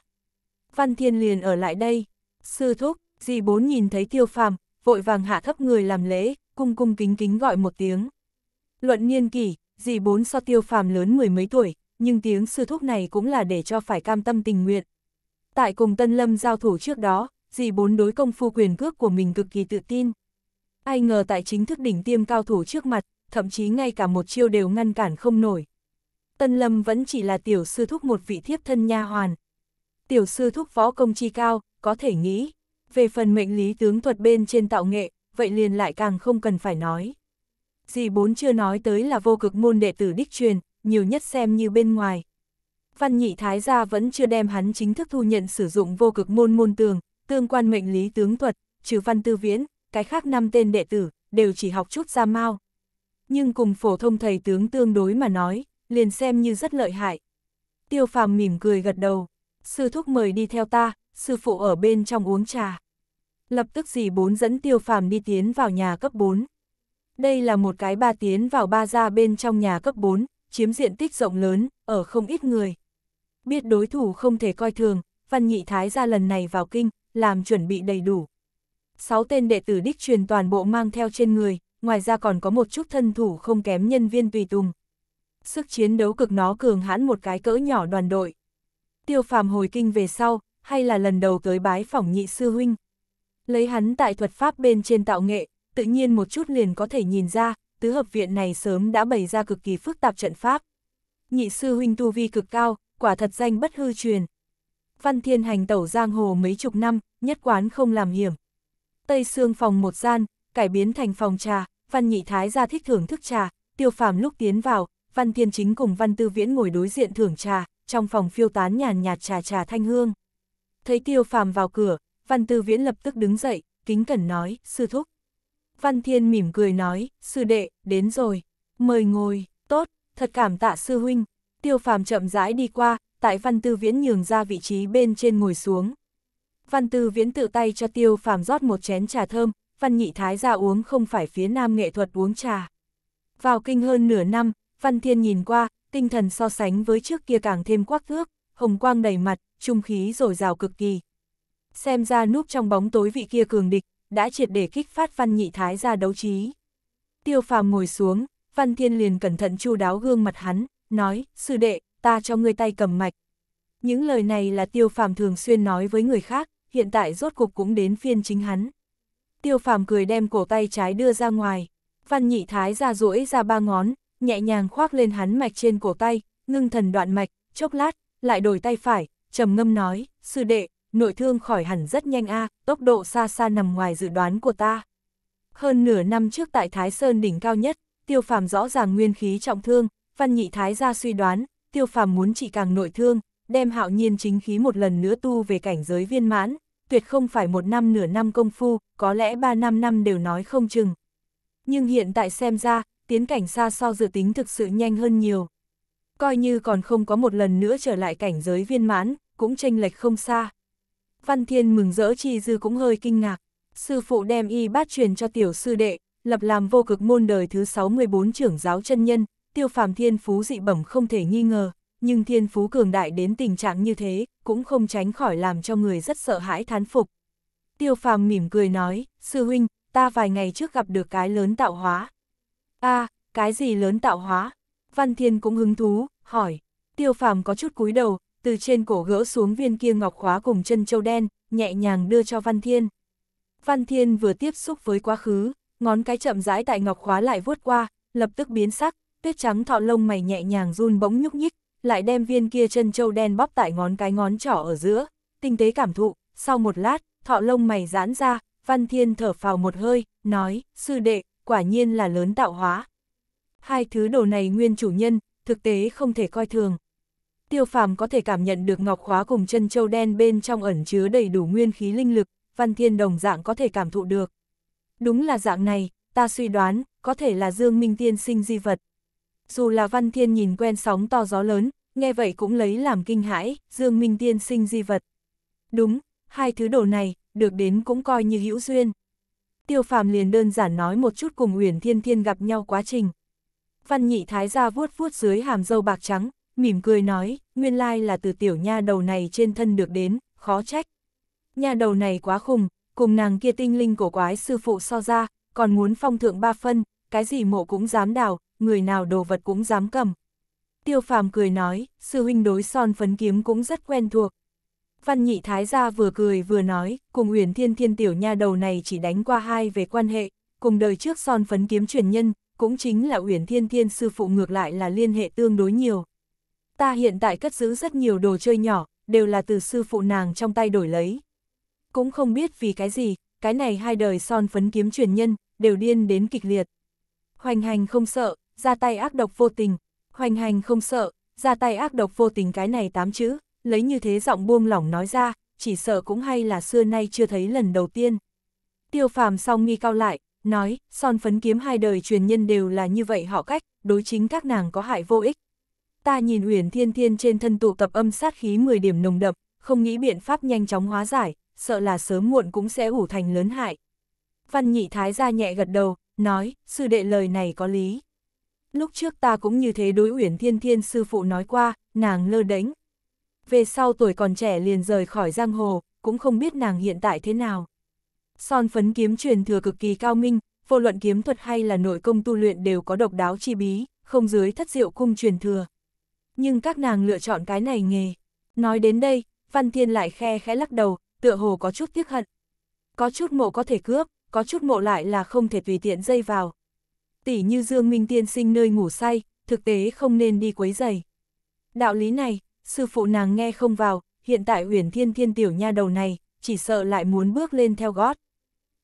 Văn thiên liền ở lại đây. Sư thúc, dì bốn nhìn thấy tiêu phàm, vội vàng hạ thấp người làm lễ, cung cung kính kính gọi một tiếng. Luận niên kỷ, dì bốn so tiêu phàm lớn mười mấy tuổi, nhưng tiếng sư thúc này cũng là để cho phải cam tâm tình nguyện. Tại cùng Tân Lâm giao thủ trước đó, dì bốn đối công phu quyền cước của mình cực kỳ tự tin. Ai ngờ tại chính thức đỉnh tiêm cao thủ trước mặt, thậm chí ngay cả một chiêu đều ngăn cản không nổi. Tân Lâm vẫn chỉ là tiểu sư thúc một vị thiếp thân nha hoàn. Tiểu sư thúc võ công chi cao, có thể nghĩ, về phần mệnh lý tướng thuật bên trên tạo nghệ, vậy liền lại càng không cần phải nói. Dì bốn chưa nói tới là vô cực môn đệ tử đích truyền, nhiều nhất xem như bên ngoài. Văn nhị thái gia vẫn chưa đem hắn chính thức thu nhận sử dụng vô cực môn môn tường, tương quan mệnh lý tướng thuật, trừ văn tư viễn, cái khác năm tên đệ tử, đều chỉ học chút ra mau. Nhưng cùng phổ thông thầy tướng tương đối mà nói, liền xem như rất lợi hại. Tiêu phàm mỉm cười gật đầu, sư thúc mời đi theo ta, sư phụ ở bên trong uống trà. Lập tức dì bốn dẫn tiêu phàm đi tiến vào nhà cấp 4. Đây là một cái ba tiến vào ba ra bên trong nhà cấp 4, chiếm diện tích rộng lớn, ở không ít người. Biết đối thủ không thể coi thường, văn nhị thái ra lần này vào kinh, làm chuẩn bị đầy đủ. Sáu tên đệ tử đích truyền toàn bộ mang theo trên người, ngoài ra còn có một chút thân thủ không kém nhân viên tùy tùng. Sức chiến đấu cực nó cường hãn một cái cỡ nhỏ đoàn đội. Tiêu phàm hồi kinh về sau, hay là lần đầu tới bái phỏng nhị sư huynh. Lấy hắn tại thuật pháp bên trên tạo nghệ, tự nhiên một chút liền có thể nhìn ra, tứ hợp viện này sớm đã bày ra cực kỳ phức tạp trận pháp. Nhị sư huynh tu vi cực cao, quả thật danh bất hư truyền, Văn Thiên hành tẩu giang hồ mấy chục năm, nhất quán không làm hiểm. Tây xương phòng một gian, cải biến thành phòng trà, Văn Nhị Thái ra thích thưởng thức trà, tiêu phàm lúc tiến vào, Văn Thiên chính cùng Văn Tư Viễn ngồi đối diện thưởng trà, trong phòng phiêu tán nhàn nhạt trà trà thanh hương. Thấy tiêu phàm vào cửa, Văn Tư Viễn lập tức đứng dậy, kính cẩn nói, sư thúc. Văn Thiên mỉm cười nói, sư đệ, đến rồi, mời ngồi, tốt, thật cảm tạ sư huynh. Tiêu phàm chậm rãi đi qua, tại Văn Tư Viễn nhường ra vị trí bên trên ngồi xuống. Văn Tư Viễn tự tay cho Tiêu Phàm rót một chén trà thơm, Văn Nhị Thái ra uống không phải phía nam nghệ thuật uống trà. Vào kinh hơn nửa năm, Văn Thiên nhìn qua, tinh thần so sánh với trước kia càng thêm quắc thước, hồng quang đầy mặt, trung khí rồi rào cực kỳ. Xem ra núp trong bóng tối vị kia cường địch, đã triệt để kích phát Văn Nhị Thái ra đấu trí. Tiêu Phàm ngồi xuống, Văn Thiên liền cẩn thận chu đáo gương mặt hắn, nói, sư đệ, ta cho ngươi tay cầm mạch. Những lời này là tiêu phàm thường xuyên nói với người khác, hiện tại rốt cục cũng đến phiên chính hắn. Tiêu phàm cười đem cổ tay trái đưa ra ngoài, văn nhị thái ra rũi ra ba ngón, nhẹ nhàng khoác lên hắn mạch trên cổ tay, ngưng thần đoạn mạch, chốc lát, lại đổi tay phải, trầm ngâm nói, sư đệ, nội thương khỏi hẳn rất nhanh a, tốc độ xa xa nằm ngoài dự đoán của ta. Hơn nửa năm trước tại Thái Sơn đỉnh cao nhất, tiêu phàm rõ ràng nguyên khí trọng thương, văn nhị thái ra suy đoán, tiêu phàm muốn chỉ càng nội thương, đem hạo nhiên chính khí một lần nữa tu về cảnh giới viên mãn, tuyệt không phải một năm nửa năm công phu, có lẽ ba năm năm đều nói không chừng. Nhưng hiện tại xem ra, tiến cảnh xa so dự tính thực sự nhanh hơn nhiều. Coi như còn không có một lần nữa trở lại cảnh giới viên mãn, cũng tranh lệch không xa. Văn Thiên mừng rỡ chi dư cũng hơi kinh ngạc. Sư phụ đem y bát truyền cho tiểu sư đệ, lập làm vô cực môn đời thứ 64 trưởng giáo chân nhân, tiêu phàm thiên phú dị bẩm không thể nghi ngờ, nhưng thiên phú cường đại đến tình trạng như thế, cũng không tránh khỏi làm cho người rất sợ hãi thán phục. Tiêu phàm mỉm cười nói, sư huynh, ta vài ngày trước gặp được cái lớn tạo hóa. a cái gì lớn tạo hóa? Văn thiên cũng hứng thú, hỏi. Tiêu phàm có chút cúi đầu, từ trên cổ gỡ xuống viên kia ngọc khóa cùng chân châu đen, nhẹ nhàng đưa cho Văn Thiên. Văn Thiên vừa tiếp xúc với quá khứ, ngón cái chậm rãi tại ngọc khóa lại vuốt qua, lập tức biến sắc, tuyết trắng thọ lông mày nhẹ nhàng run bỗng nhúc nhích, lại đem viên kia chân châu đen bóp tại ngón cái ngón trỏ ở giữa, tinh tế cảm thụ, sau một lát, thọ lông mày giãn ra, Văn Thiên thở phào một hơi, nói, sư đệ, quả nhiên là lớn tạo hóa. Hai thứ đồ này nguyên chủ nhân, thực tế không thể coi thường. Tiêu phàm có thể cảm nhận được ngọc khóa cùng chân châu đen bên trong ẩn chứa đầy đủ nguyên khí linh lực, Văn Thiên đồng dạng có thể cảm thụ được. Đúng là dạng này, ta suy đoán, có thể là Dương Minh Tiên sinh di vật dù là Văn Thiên nhìn quen sóng to gió lớn, nghe vậy cũng lấy làm kinh hãi, Dương Minh Tiên sinh di vật. Đúng, hai thứ đồ này, được đến cũng coi như hữu duyên. Tiêu phàm liền đơn giản nói một chút cùng Uyển Thiên Thiên gặp nhau quá trình. Văn nhị thái gia vuốt vuốt dưới hàm dâu bạc trắng, mỉm cười nói, nguyên lai là từ tiểu nha đầu này trên thân được đến, khó trách. Nha đầu này quá khùng, cùng nàng kia tinh linh cổ quái sư phụ so ra, còn muốn phong thượng ba phân, cái gì mộ cũng dám đào, người nào đồ vật cũng dám cầm. Tiêu phàm cười nói, sư huynh đối son phấn kiếm cũng rất quen thuộc. Văn nhị thái gia vừa cười vừa nói, cùng uyển thiên thiên tiểu nha đầu này chỉ đánh qua hai về quan hệ, cùng đời trước son phấn kiếm truyền nhân, cũng chính là uyển thiên thiên sư phụ ngược lại là liên hệ tương đối nhiều. Ta hiện tại cất giữ rất nhiều đồ chơi nhỏ, đều là từ sư phụ nàng trong tay đổi lấy. Cũng không biết vì cái gì, cái này hai đời son phấn kiếm truyền nhân, đều điên đến kịch liệt. Hoành hành không sợ, ra tay ác độc vô tình, hoành hành không sợ, ra tay ác độc vô tình cái này tám chữ, lấy như thế giọng buông lỏng nói ra, chỉ sợ cũng hay là xưa nay chưa thấy lần đầu tiên. Tiêu phàm song nghi cao lại, nói, son phấn kiếm hai đời truyền nhân đều là như vậy họ cách, đối chính các nàng có hại vô ích. Ta nhìn Uyển Thiên Thiên trên thân tụ tập âm sát khí 10 điểm nồng đậm, không nghĩ biện pháp nhanh chóng hóa giải, sợ là sớm muộn cũng sẽ ủ thành lớn hại. Văn nhị thái ra nhẹ gật đầu, nói, sư đệ lời này có lý lúc trước ta cũng như thế đối Uyển Thiên Thiên sư phụ nói qua, nàng lơ đánh. Về sau tuổi còn trẻ liền rời khỏi giang hồ, cũng không biết nàng hiện tại thế nào. Son phấn kiếm truyền thừa cực kỳ cao minh, vô luận kiếm thuật hay là nội công tu luyện đều có độc đáo chi bí, không dưới thất diệu cung truyền thừa. Nhưng các nàng lựa chọn cái này nghề. Nói đến đây, Văn Thiên lại khe khẽ lắc đầu, tựa hồ có chút tiếc hận. Có chút mộ có thể cướp, có chút mộ lại là không thể tùy tiện dây vào, tỉ như Dương Minh Tiên sinh nơi ngủ say, thực tế không nên đi quấy giày. Đạo lý này, sư phụ nàng nghe không vào, hiện tại huyền thiên thiên tiểu nha đầu này, chỉ sợ lại muốn bước lên theo gót.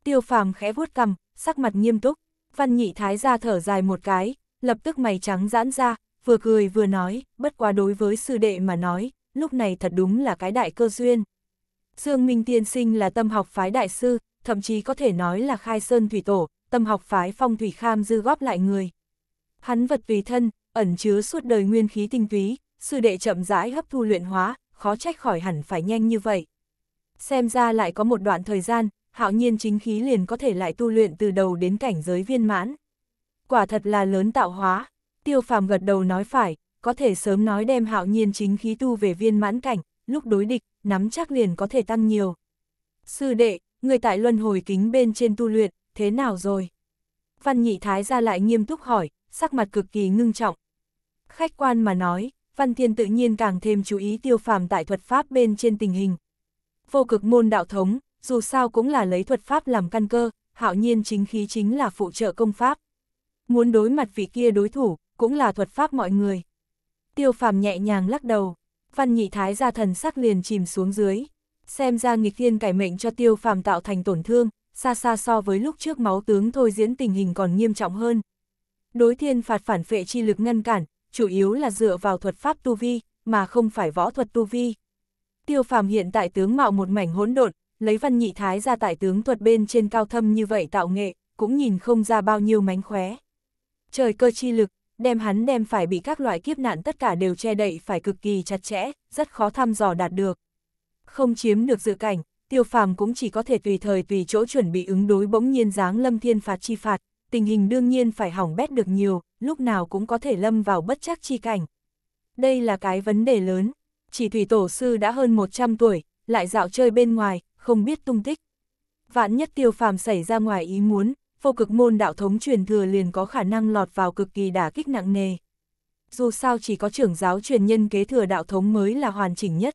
Tiêu phàm khẽ vuốt cầm, sắc mặt nghiêm túc, văn nhị thái ra thở dài một cái, lập tức mày trắng giãn ra, vừa cười vừa nói, bất quá đối với sư đệ mà nói, lúc này thật đúng là cái đại cơ duyên. Dương Minh Tiên Sinh là tâm học phái đại sư, thậm chí có thể nói là khai sơn thủy tổ, tâm học phái phong thủy kham dư góp lại người. Hắn vật vì thân, ẩn chứa suốt đời nguyên khí tinh túy, sư đệ chậm rãi hấp thu luyện hóa, khó trách khỏi hẳn phải nhanh như vậy. Xem ra lại có một đoạn thời gian, hạo nhiên chính khí liền có thể lại tu luyện từ đầu đến cảnh giới viên mãn. Quả thật là lớn tạo hóa, tiêu phàm gật đầu nói phải, có thể sớm nói đem hạo nhiên chính khí tu về viên mãn cảnh, lúc đối địch, nắm chắc liền có thể tăng nhiều. Sư đệ, người tại luân hồi kính bên trên tu luyện, thế nào rồi? Văn nhị thái ra lại nghiêm túc hỏi, sắc mặt cực kỳ ngưng trọng. Khách quan mà nói, Văn Thiên tự nhiên càng thêm chú ý tiêu phàm tại thuật pháp bên trên tình hình. Vô cực môn đạo thống, dù sao cũng là lấy thuật pháp làm căn cơ, hạo nhiên chính khí chính là phụ trợ công pháp. Muốn đối mặt vị kia đối thủ, cũng là thuật pháp mọi người. Tiêu phàm nhẹ nhàng lắc đầu, văn nhị thái gia thần sắc liền chìm xuống dưới, xem ra nghịch thiên cải mệnh cho tiêu phàm tạo thành tổn thương, xa xa so với lúc trước máu tướng thôi diễn tình hình còn nghiêm trọng hơn. Đối thiên phạt phản phệ chi lực ngăn cản, chủ yếu là dựa vào thuật pháp tu vi, mà không phải võ thuật tu vi. Tiêu phàm hiện tại tướng mạo một mảnh hỗn độn, lấy văn nhị thái ra tại tướng thuật bên trên cao thâm như vậy tạo nghệ, cũng nhìn không ra bao nhiêu mánh khóe. Trời cơ chi lực, đem hắn đem phải bị các loại kiếp nạn tất cả đều che đậy phải cực kỳ chặt chẽ, rất khó thăm dò đạt được. Không chiếm được dự cảnh, tiêu phàm cũng chỉ có thể tùy thời tùy chỗ chuẩn bị ứng đối bỗng nhiên giáng lâm thiên phạt chi phạt, tình hình đương nhiên phải hỏng bét được nhiều, lúc nào cũng có thể lâm vào bất chắc chi cảnh. Đây là cái vấn đề lớn, chỉ thủy tổ sư đã hơn 100 tuổi, lại dạo chơi bên ngoài, không biết tung tích. Vạn nhất tiêu phàm xảy ra ngoài ý muốn, vô cực môn đạo thống truyền thừa liền có khả năng lọt vào cực kỳ đả kích nặng nề. Dù sao chỉ có trưởng giáo truyền nhân kế thừa đạo thống mới là hoàn chỉnh nhất.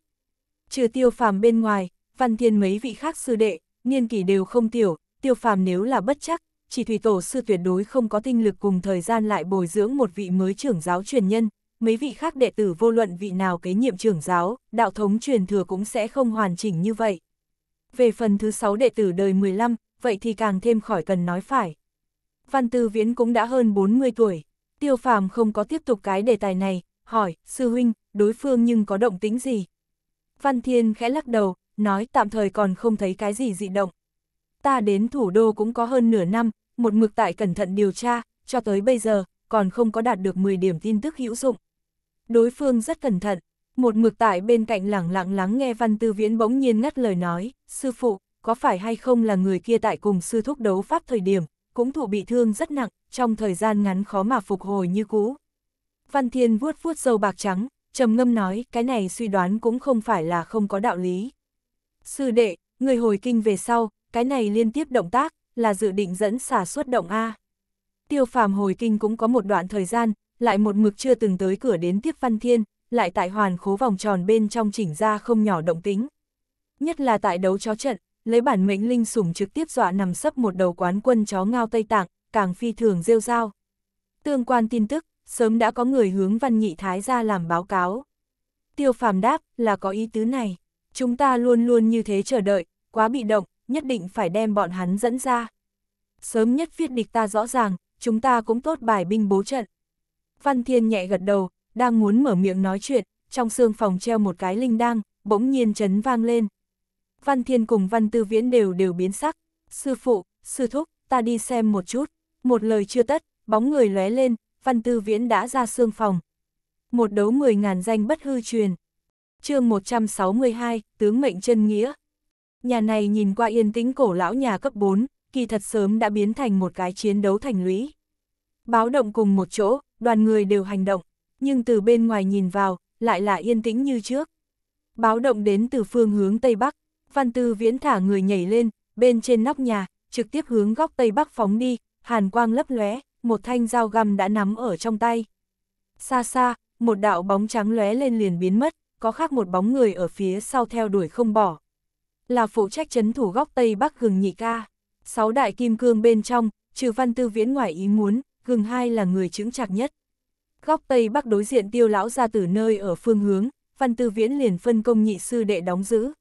Trừ tiêu phàm bên ngoài, văn thiên mấy vị khác sư đệ, niên kỷ đều không tiểu, tiêu phàm nếu là bất chắc, chỉ thủy tổ sư tuyệt đối không có tinh lực cùng thời gian lại bồi dưỡng một vị mới trưởng giáo truyền nhân, mấy vị khác đệ tử vô luận vị nào kế nhiệm trưởng giáo, đạo thống truyền thừa cũng sẽ không hoàn chỉnh như vậy. Về phần thứ sáu đệ tử đời 15, vậy thì càng thêm khỏi cần nói phải. Văn Tư Viễn cũng đã hơn 40 tuổi, tiêu phàm không có tiếp tục cái đề tài này, hỏi, sư huynh, đối phương nhưng có động tính gì? Văn Thiên khẽ lắc đầu, nói tạm thời còn không thấy cái gì dị động. Ta đến thủ đô cũng có hơn nửa năm, một mực tại cẩn thận điều tra, cho tới bây giờ, còn không có đạt được 10 điểm tin tức hữu dụng. Đối phương rất cẩn thận, một mực tại bên cạnh lẳng lặng lắng nghe văn tư viễn bỗng nhiên ngắt lời nói, sư phụ, có phải hay không là người kia tại cùng sư thúc đấu pháp thời điểm, cũng thụ bị thương rất nặng, trong thời gian ngắn khó mà phục hồi như cũ. Văn Thiên vuốt vuốt dâu bạc trắng, trầm ngâm nói, cái này suy đoán cũng không phải là không có đạo lý. Sư đệ, người hồi kinh về sau, cái này liên tiếp động tác, là dự định dẫn xả xuất động A. Tiêu phàm hồi kinh cũng có một đoạn thời gian, lại một mực chưa từng tới cửa đến tiếp văn thiên, lại tại hoàn khố vòng tròn bên trong chỉnh ra không nhỏ động tính. Nhất là tại đấu chó trận, lấy bản mệnh linh sủng trực tiếp dọa nằm sấp một đầu quán quân chó ngao Tây Tạng, càng phi thường rêu rao. Tương quan tin tức, sớm đã có người hướng văn nhị thái ra làm báo cáo. Tiêu phàm đáp là có ý tứ này. Chúng ta luôn luôn như thế chờ đợi, quá bị động, nhất định phải đem bọn hắn dẫn ra. Sớm nhất viết địch ta rõ ràng, chúng ta cũng tốt bài binh bố trận. Văn Thiên nhẹ gật đầu, đang muốn mở miệng nói chuyện, trong xương phòng treo một cái linh đang, bỗng nhiên chấn vang lên. Văn Thiên cùng Văn Tư Viễn đều đều biến sắc, sư phụ, sư thúc, ta đi xem một chút. Một lời chưa tất, bóng người lóe lên, Văn Tư Viễn đã ra xương phòng. Một đấu mười ngàn danh bất hư truyền chương 162, tướng mệnh chân nghĩa. Nhà này nhìn qua yên tĩnh cổ lão nhà cấp 4, kỳ thật sớm đã biến thành một cái chiến đấu thành lũy. Báo động cùng một chỗ, đoàn người đều hành động, nhưng từ bên ngoài nhìn vào, lại là yên tĩnh như trước. Báo động đến từ phương hướng Tây Bắc, Văn Tư Viễn thả người nhảy lên, bên trên nóc nhà, trực tiếp hướng góc Tây Bắc phóng đi, hàn quang lấp lóe, một thanh dao găm đã nắm ở trong tay. Xa xa, một đạo bóng trắng lóe lên liền biến mất, có khác một bóng người ở phía sau theo đuổi không bỏ. Là phụ trách chấn thủ góc Tây Bắc gừng nhị ca. Sáu đại kim cương bên trong, trừ văn tư viễn ngoài ý muốn, gừng hai là người chứng chặt nhất. Góc Tây Bắc đối diện tiêu lão ra từ nơi ở phương hướng, văn tư viễn liền phân công nhị sư đệ đóng giữ.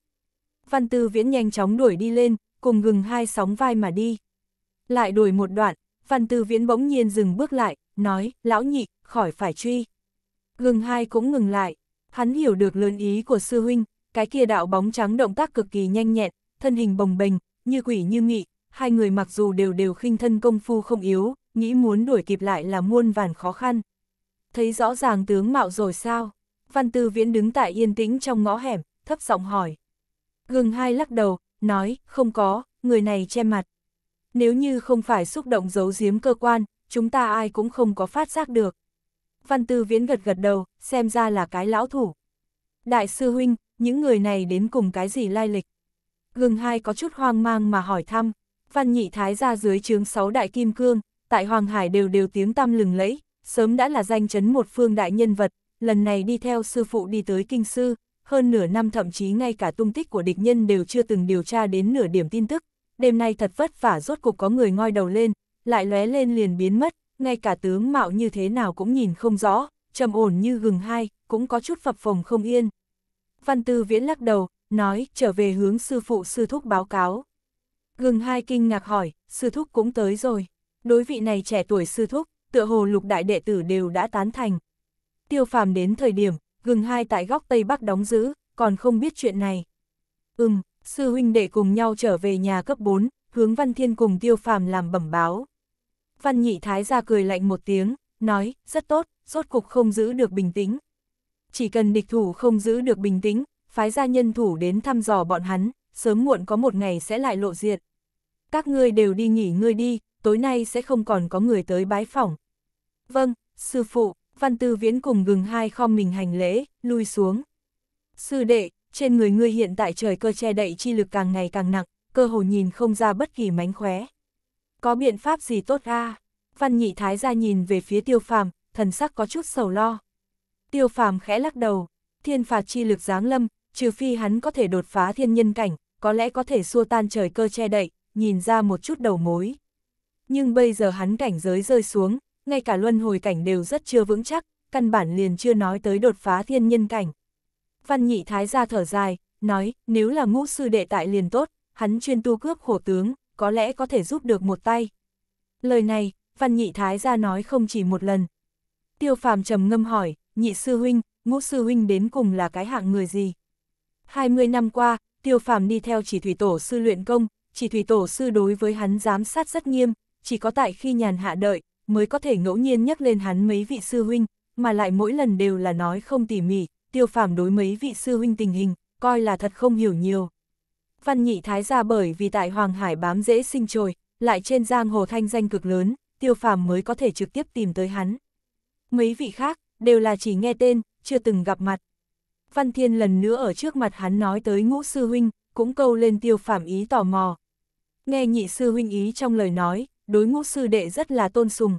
Văn tư viễn nhanh chóng đuổi đi lên, cùng gừng hai sóng vai mà đi. Lại đuổi một đoạn, văn tư viễn bỗng nhiên dừng bước lại, nói, lão nhị, khỏi phải truy. Gừng hai cũng ngừng lại, Hắn hiểu được lớn ý của sư huynh, cái kia đạo bóng trắng động tác cực kỳ nhanh nhẹn, thân hình bồng bềnh, như quỷ như nghị, hai người mặc dù đều đều khinh thân công phu không yếu, nghĩ muốn đuổi kịp lại là muôn vàn khó khăn. Thấy rõ ràng tướng mạo rồi sao? Văn Tư Viễn đứng tại yên tĩnh trong ngõ hẻm, thấp giọng hỏi. Gừng hai lắc đầu, nói, không có, người này che mặt. Nếu như không phải xúc động giấu giếm cơ quan, chúng ta ai cũng không có phát giác được. Văn Tư Viễn gật gật đầu, xem ra là cái lão thủ. Đại sư huynh, những người này đến cùng cái gì lai lịch? Gừng hai có chút hoang mang mà hỏi thăm, văn nhị thái ra dưới chướng sáu đại kim cương, tại Hoàng Hải đều đều tiếng tăm lừng lẫy, sớm đã là danh chấn một phương đại nhân vật, lần này đi theo sư phụ đi tới kinh sư, hơn nửa năm thậm chí ngay cả tung tích của địch nhân đều chưa từng điều tra đến nửa điểm tin tức, đêm nay thật vất vả rốt cục có người ngoi đầu lên, lại lóe lên liền biến mất, ngay cả tướng mạo như thế nào cũng nhìn không rõ, trầm ổn như gừng hai, cũng có chút phập phồng không yên. Văn Tư Viễn lắc đầu, nói, trở về hướng sư phụ sư thúc báo cáo. Gừng hai kinh ngạc hỏi, sư thúc cũng tới rồi. Đối vị này trẻ tuổi sư thúc, tựa hồ lục đại đệ tử đều đã tán thành. Tiêu phàm đến thời điểm, gừng hai tại góc Tây Bắc đóng giữ, còn không biết chuyện này. Ừm, sư huynh đệ cùng nhau trở về nhà cấp 4, hướng văn thiên cùng tiêu phàm làm bẩm báo. Văn nhị thái ra cười lạnh một tiếng, nói, rất tốt, rốt cục không giữ được bình tĩnh. Chỉ cần địch thủ không giữ được bình tĩnh, phái gia nhân thủ đến thăm dò bọn hắn, sớm muộn có một ngày sẽ lại lộ diện. Các ngươi đều đi nghỉ ngơi đi, tối nay sẽ không còn có người tới bái phỏng. Vâng, sư phụ, văn tư viễn cùng gừng hai khom mình hành lễ, lui xuống. Sư đệ, trên người ngươi hiện tại trời cơ che đậy chi lực càng ngày càng nặng, cơ hồ nhìn không ra bất kỳ mánh khóe. Có biện pháp gì tốt a? Văn nhị thái gia nhìn về phía tiêu phàm, thần sắc có chút sầu lo. Tiêu phàm khẽ lắc đầu, thiên phạt chi lực giáng lâm, trừ phi hắn có thể đột phá thiên nhân cảnh, có lẽ có thể xua tan trời cơ che đậy, nhìn ra một chút đầu mối. Nhưng bây giờ hắn cảnh giới rơi xuống, ngay cả luân hồi cảnh đều rất chưa vững chắc, căn bản liền chưa nói tới đột phá thiên nhân cảnh. Văn nhị thái gia thở dài, nói, nếu là ngũ sư đệ tại liền tốt, hắn chuyên tu cướp khổ tướng, có lẽ có thể giúp được một tay. Lời này, văn nhị thái ra nói không chỉ một lần. Tiêu phàm trầm ngâm hỏi, nhị sư huynh, ngũ sư huynh đến cùng là cái hạng người gì? 20 năm qua, tiêu phàm đi theo chỉ thủy tổ sư luyện công, chỉ thủy tổ sư đối với hắn giám sát rất nghiêm, chỉ có tại khi nhàn hạ đợi, mới có thể ngẫu nhiên nhắc lên hắn mấy vị sư huynh, mà lại mỗi lần đều là nói không tỉ mỉ, tiêu phàm đối mấy vị sư huynh tình hình, coi là thật không hiểu nhiều văn nhị thái gia bởi vì tại Hoàng Hải bám dễ sinh trồi, lại trên giang hồ thanh danh cực lớn, tiêu phàm mới có thể trực tiếp tìm tới hắn. Mấy vị khác, đều là chỉ nghe tên, chưa từng gặp mặt. Văn Thiên lần nữa ở trước mặt hắn nói tới ngũ sư huynh, cũng câu lên tiêu phàm ý tò mò. Nghe nhị sư huynh ý trong lời nói, đối ngũ sư đệ rất là tôn sùng.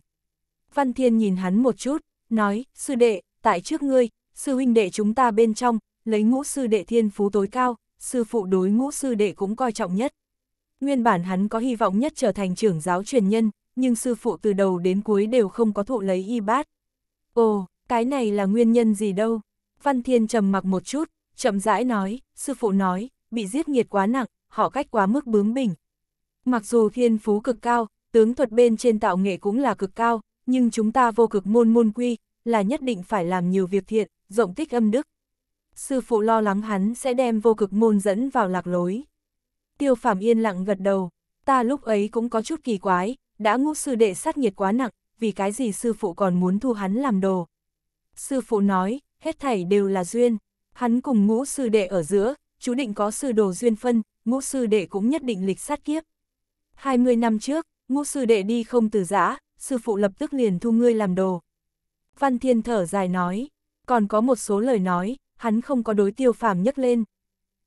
Văn Thiên nhìn hắn một chút, nói, sư đệ, tại trước ngươi, sư huynh đệ chúng ta bên trong, lấy ngũ sư đệ thiên phú tối cao, sư phụ đối ngũ sư đệ cũng coi trọng nhất. Nguyên bản hắn có hy vọng nhất trở thành trưởng giáo truyền nhân, nhưng sư phụ từ đầu đến cuối đều không có thụ lấy y bát. Ồ, cái này là nguyên nhân gì đâu? Văn Thiên trầm mặc một chút, chậm rãi nói, sư phụ nói, bị giết nghiệt quá nặng, họ cách quá mức bướng bỉnh. Mặc dù thiên phú cực cao, tướng thuật bên trên tạo nghệ cũng là cực cao, nhưng chúng ta vô cực môn môn quy, là nhất định phải làm nhiều việc thiện, rộng tích âm đức sư phụ lo lắng hắn sẽ đem vô cực môn dẫn vào lạc lối. Tiêu Phạm yên lặng gật đầu, ta lúc ấy cũng có chút kỳ quái, đã ngũ sư đệ sát nhiệt quá nặng, vì cái gì sư phụ còn muốn thu hắn làm đồ. Sư phụ nói, hết thảy đều là duyên, hắn cùng ngũ sư đệ ở giữa, chú định có sư đồ duyên phân, ngũ sư đệ cũng nhất định lịch sát kiếp. 20 năm trước, ngũ sư đệ đi không từ giã, sư phụ lập tức liền thu ngươi làm đồ. Văn Thiên thở dài nói, còn có một số lời nói, hắn không có đối tiêu phàm nhắc lên.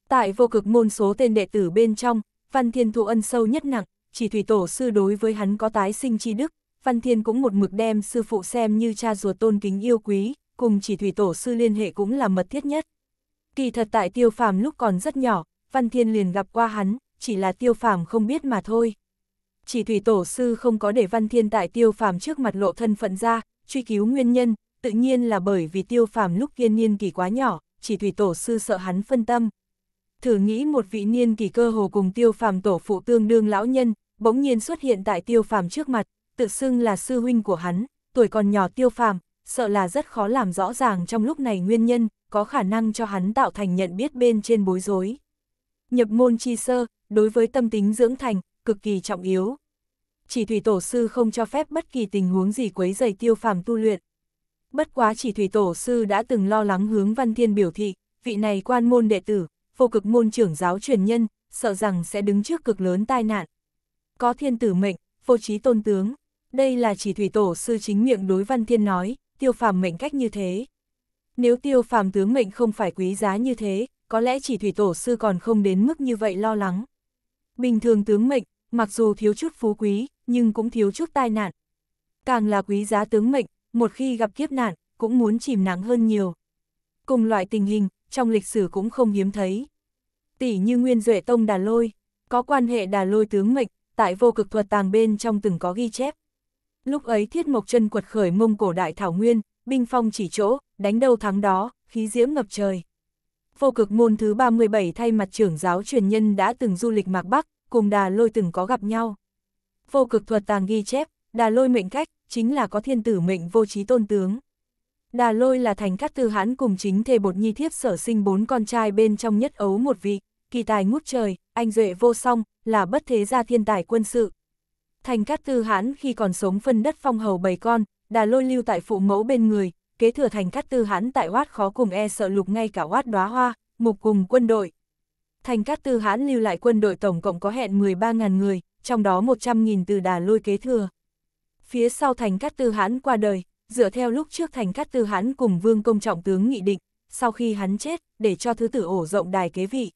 Tại vô cực môn số tên đệ tử bên trong, Văn Thiên thụ ân sâu nhất nặng, chỉ thủy tổ sư đối với hắn có tái sinh chi đức, Văn Thiên cũng một mực đem sư phụ xem như cha ruột tôn kính yêu quý, cùng chỉ thủy tổ sư liên hệ cũng là mật thiết nhất. Kỳ thật tại tiêu phàm lúc còn rất nhỏ, Văn Thiên liền gặp qua hắn, chỉ là tiêu phàm không biết mà thôi. Chỉ thủy tổ sư không có để Văn Thiên tại tiêu phàm trước mặt lộ thân phận ra, truy cứu nguyên nhân, tự nhiên là bởi vì tiêu phàm lúc kia niên kỳ quá nhỏ, chỉ thủy tổ sư sợ hắn phân tâm. Thử nghĩ một vị niên kỳ cơ hồ cùng tiêu phàm tổ phụ tương đương lão nhân, bỗng nhiên xuất hiện tại tiêu phàm trước mặt, tự xưng là sư huynh của hắn, tuổi còn nhỏ tiêu phàm, sợ là rất khó làm rõ ràng trong lúc này nguyên nhân, có khả năng cho hắn tạo thành nhận biết bên trên bối rối. Nhập môn chi sơ, đối với tâm tính dưỡng thành, cực kỳ trọng yếu. Chỉ thủy tổ sư không cho phép bất kỳ tình huống gì quấy dày tiêu phàm tu luyện. Bất quá chỉ thủy tổ sư đã từng lo lắng hướng Văn Thiên biểu thị, vị này quan môn đệ tử, vô cực môn trưởng giáo truyền nhân, sợ rằng sẽ đứng trước cực lớn tai nạn. Có thiên tử mệnh, vô trí tôn tướng, đây là chỉ thủy tổ sư chính miệng đối Văn Thiên nói, tiêu phàm mệnh cách như thế. Nếu tiêu phàm tướng mệnh không phải quý giá như thế, có lẽ chỉ thủy tổ sư còn không đến mức như vậy lo lắng. Bình thường tướng mệnh, mặc dù thiếu chút phú quý, nhưng cũng thiếu chút tai nạn. Càng là quý giá tướng mệnh, một khi gặp kiếp nạn, cũng muốn chìm nắng hơn nhiều. Cùng loại tình hình, trong lịch sử cũng không hiếm thấy. Tỷ như Nguyên Duệ Tông Đà Lôi, có quan hệ Đà Lôi tướng mệnh, tại vô cực thuật tàng bên trong từng có ghi chép. Lúc ấy Thiết Mộc chân quật khởi mông cổ đại Thảo Nguyên, binh phong chỉ chỗ, đánh đâu thắng đó, khí diễm ngập trời. Vô cực môn thứ 37 thay mặt trưởng giáo truyền nhân đã từng du lịch Mạc Bắc, cùng Đà Lôi từng có gặp nhau. Vô cực thuật tàng ghi chép, Đà Lôi mệnh cách, chính là có thiên tử mệnh vô trí tôn tướng. Đà lôi là thành các tư hãn cùng chính thề bột nhi thiếp sở sinh bốn con trai bên trong nhất ấu một vị, kỳ tài ngút trời, anh duệ vô song, là bất thế gia thiên tài quân sự. Thành các tư hãn khi còn sống phân đất phong hầu bầy con, đà lôi lưu tại phụ mẫu bên người, kế thừa thành các tư hãn tại oát khó cùng e sợ lục ngay cả oát đóa hoa, mục cùng quân đội. Thành các tư hãn lưu lại quân đội tổng cộng có hẹn 13.000 người, trong đó 100.000 từ đà lôi kế thừa phía sau Thành Cát Tư Hãn qua đời, dựa theo lúc trước Thành Cát Tư Hãn cùng Vương Công Trọng Tướng nghị định, sau khi hắn chết, để cho thứ tử ổ rộng đài kế vị.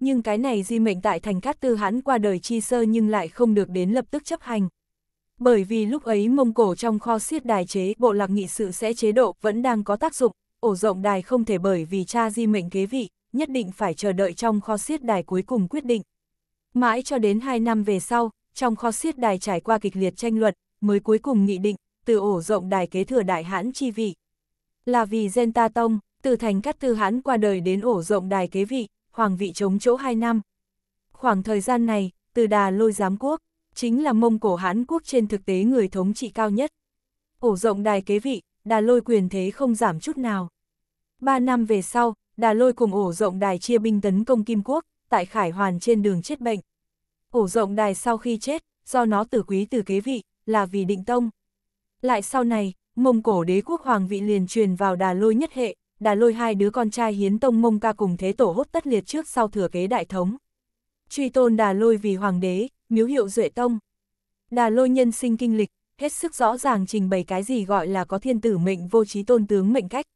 Nhưng cái này di mệnh tại Thành Cát Tư Hãn qua đời chi sơ nhưng lại không được đến lập tức chấp hành. Bởi vì lúc ấy Mông Cổ trong kho siết đài chế bộ lạc nghị sự sẽ chế độ vẫn đang có tác dụng, ổ rộng đài không thể bởi vì cha di mệnh kế vị, nhất định phải chờ đợi trong kho siết đài cuối cùng quyết định. Mãi cho đến 2 năm về sau, trong kho siết đài trải qua kịch liệt tranh luận, mới cuối cùng nghị định, từ ổ rộng đài kế thừa đại hãn chi vị. Là vì Gen Ta Tông, từ thành cắt tư hãn qua đời đến ổ rộng đài kế vị, hoàng vị chống chỗ 2 năm. Khoảng thời gian này, từ đà lôi giám quốc, chính là Mông Cổ hãn quốc trên thực tế người thống trị cao nhất. Ổ rộng đài kế vị, đà lôi quyền thế không giảm chút nào. Ba năm về sau, đà lôi cùng ổ rộng đài chia binh tấn công Kim Quốc, tại Khải Hoàn trên đường chết bệnh. Ổ rộng đài sau khi chết, do nó tử quý từ kế vị, là vì định tông. Lại sau này, Mông Cổ đế quốc hoàng vị liền truyền vào đà lôi nhất hệ, đà lôi hai đứa con trai hiến tông Mông ca cùng thế tổ hốt tất liệt trước sau thừa kế đại thống. Truy tôn đà lôi vì hoàng đế, miếu hiệu duệ tông. Đà lôi nhân sinh kinh lịch, hết sức rõ ràng trình bày cái gì gọi là có thiên tử mệnh vô trí tôn tướng mệnh cách.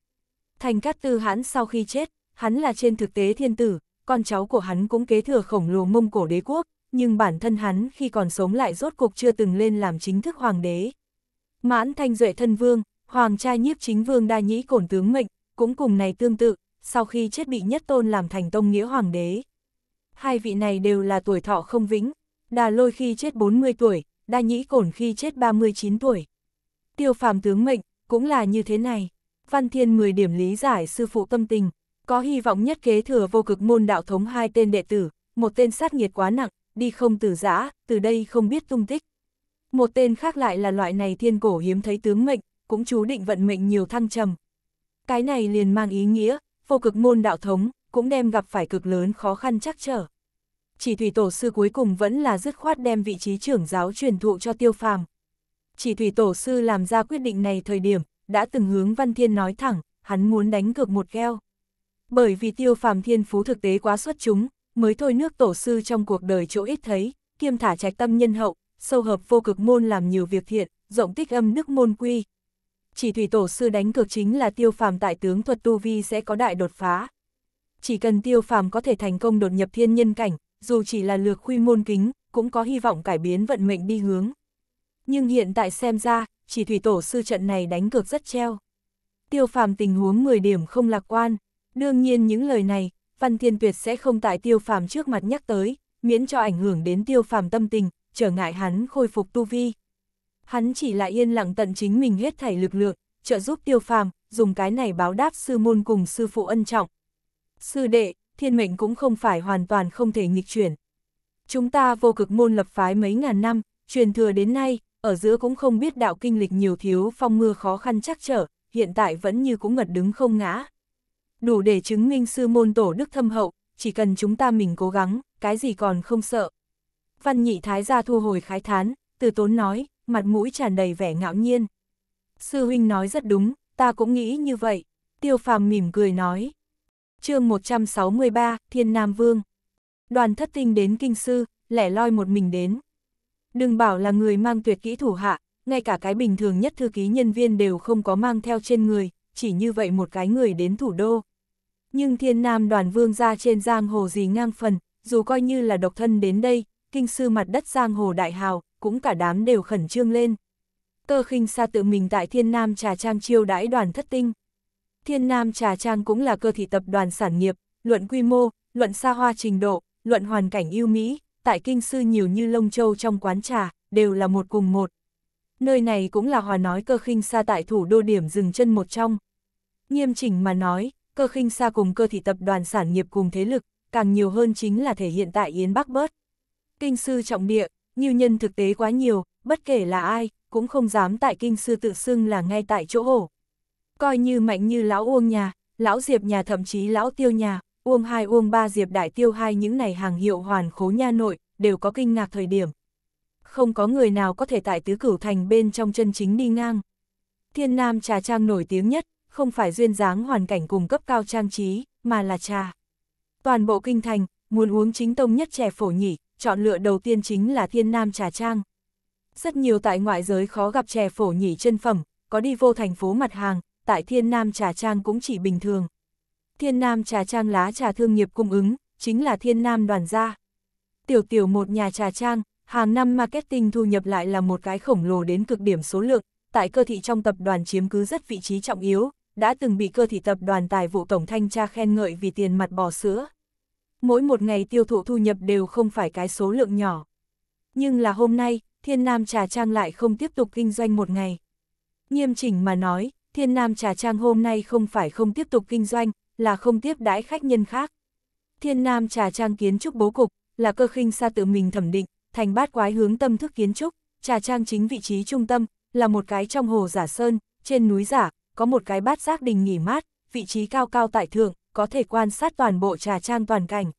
Thành Cát Tư Hãn sau khi chết, hắn là trên thực tế thiên tử, con cháu của hắn cũng kế thừa khổng lồ mông cổ đế quốc, nhưng bản thân hắn khi còn sống lại rốt cuộc chưa từng lên làm chính thức hoàng đế. Mãn thanh duệ thân vương, hoàng trai nhiếp chính vương đa nhĩ cổn tướng mệnh, cũng cùng này tương tự, sau khi chết bị nhất tôn làm thành tông nghĩa hoàng đế. Hai vị này đều là tuổi thọ không vĩnh, đà lôi khi chết 40 tuổi, đa nhĩ cổn khi chết 39 tuổi. Tiêu phàm tướng mệnh, cũng là như thế này. Văn Thiên 10 điểm lý giải sư phụ tâm tình, có hy vọng nhất kế thừa vô cực môn đạo thống hai tên đệ tử, một tên sát nghiệt quá nặng, đi không từ giã, từ đây không biết tung tích. Một tên khác lại là loại này thiên cổ hiếm thấy tướng mệnh, cũng chú định vận mệnh nhiều thăng trầm. Cái này liền mang ý nghĩa, vô cực môn đạo thống, cũng đem gặp phải cực lớn khó khăn chắc trở. Chỉ thủy tổ sư cuối cùng vẫn là dứt khoát đem vị trí trưởng giáo truyền thụ cho tiêu phàm. Chỉ thủy tổ sư làm ra quyết định này thời điểm, đã từng hướng Văn Thiên nói thẳng, hắn muốn đánh cực một gheo. Bởi vì tiêu phàm thiên phú thực tế quá xuất chúng, mới thôi nước tổ sư trong cuộc đời chỗ ít thấy, kiêm thả trạch tâm nhân hậu, sâu hợp vô cực môn làm nhiều việc thiện, rộng tích âm nước môn quy. Chỉ thủy tổ sư đánh cược chính là tiêu phàm tại tướng thuật tu vi sẽ có đại đột phá. Chỉ cần tiêu phàm có thể thành công đột nhập thiên nhân cảnh, dù chỉ là lược khuy môn kính, cũng có hy vọng cải biến vận mệnh đi hướng. Nhưng hiện tại xem ra, chỉ thủy tổ sư trận này đánh cược rất treo. Tiêu phàm tình huống 10 điểm không lạc quan. Đương nhiên những lời này, Văn Thiên Tuyệt sẽ không tại tiêu phàm trước mặt nhắc tới, miễn cho ảnh hưởng đến tiêu phàm tâm tình, trở ngại hắn khôi phục tu vi. Hắn chỉ là yên lặng tận chính mình hết thảy lực lượng, trợ giúp tiêu phàm, dùng cái này báo đáp sư môn cùng sư phụ ân trọng. Sư đệ, thiên mệnh cũng không phải hoàn toàn không thể nghịch chuyển. Chúng ta vô cực môn lập phái mấy ngàn năm, truyền thừa đến nay, ở giữa cũng không biết đạo kinh lịch nhiều thiếu phong mưa khó khăn chắc trở, hiện tại vẫn như cũng ngật đứng không ngã đủ để chứng minh sư môn tổ đức thâm hậu, chỉ cần chúng ta mình cố gắng, cái gì còn không sợ. Văn nhị thái gia thu hồi khái thán, từ tốn nói, mặt mũi tràn đầy vẻ ngạo nhiên. Sư huynh nói rất đúng, ta cũng nghĩ như vậy. Tiêu phàm mỉm cười nói. chương 163, Thiên Nam Vương. Đoàn thất tinh đến kinh sư, lẻ loi một mình đến. Đừng bảo là người mang tuyệt kỹ thủ hạ, ngay cả cái bình thường nhất thư ký nhân viên đều không có mang theo trên người, chỉ như vậy một cái người đến thủ đô, nhưng thiên nam đoàn vương ra trên giang hồ gì ngang phần, dù coi như là độc thân đến đây, kinh sư mặt đất giang hồ đại hào, cũng cả đám đều khẩn trương lên. Cơ khinh xa tự mình tại thiên nam trà trang chiêu đãi đoàn thất tinh. Thiên nam trà trang cũng là cơ thị tập đoàn sản nghiệp, luận quy mô, luận xa hoa trình độ, luận hoàn cảnh yêu Mỹ, tại kinh sư nhiều như lông châu trong quán trà, đều là một cùng một. Nơi này cũng là hòa nói cơ khinh xa tại thủ đô điểm dừng chân một trong. Nghiêm chỉnh mà nói, cơ khinh xa cùng cơ thị tập đoàn sản nghiệp cùng thế lực, càng nhiều hơn chính là thể hiện tại Yến Bắc bớt. Kinh sư trọng địa, như nhân thực tế quá nhiều, bất kể là ai, cũng không dám tại kinh sư tự xưng là ngay tại chỗ hổ. Coi như mạnh như lão uông nhà, lão diệp nhà thậm chí lão tiêu nhà, uông hai uông ba diệp đại tiêu hai những này hàng hiệu hoàn khố nha nội, đều có kinh ngạc thời điểm. Không có người nào có thể tại tứ cửu thành bên trong chân chính đi ngang. Thiên Nam trà trang nổi tiếng nhất, không phải duyên dáng hoàn cảnh cùng cấp cao trang trí, mà là trà. Toàn bộ kinh thành, muốn uống chính tông nhất chè phổ nhỉ, chọn lựa đầu tiên chính là thiên nam trà trang. Rất nhiều tại ngoại giới khó gặp chè phổ nhỉ chân phẩm, có đi vô thành phố mặt hàng, tại thiên nam trà trang cũng chỉ bình thường. Thiên nam trà trang lá trà thương nghiệp cung ứng, chính là thiên nam đoàn gia. Tiểu tiểu một nhà trà trang, hàng năm marketing thu nhập lại là một cái khổng lồ đến cực điểm số lượng, tại cơ thị trong tập đoàn chiếm cứ rất vị trí trọng yếu, đã từng bị cơ thị tập đoàn tài vụ tổng thanh tra khen ngợi vì tiền mặt bò sữa. Mỗi một ngày tiêu thụ thu nhập đều không phải cái số lượng nhỏ. Nhưng là hôm nay, Thiên Nam Trà Trang lại không tiếp tục kinh doanh một ngày. Nghiêm chỉnh mà nói, Thiên Nam Trà Trang hôm nay không phải không tiếp tục kinh doanh, là không tiếp đãi khách nhân khác. Thiên Nam Trà Trang kiến trúc bố cục, là cơ khinh xa tự mình thẩm định, thành bát quái hướng tâm thức kiến trúc, Trà Trang chính vị trí trung tâm, là một cái trong hồ giả sơn, trên núi giả, có một cái bát giác đình nghỉ mát, vị trí cao cao tại thượng, có thể quan sát toàn bộ trà trang toàn cảnh.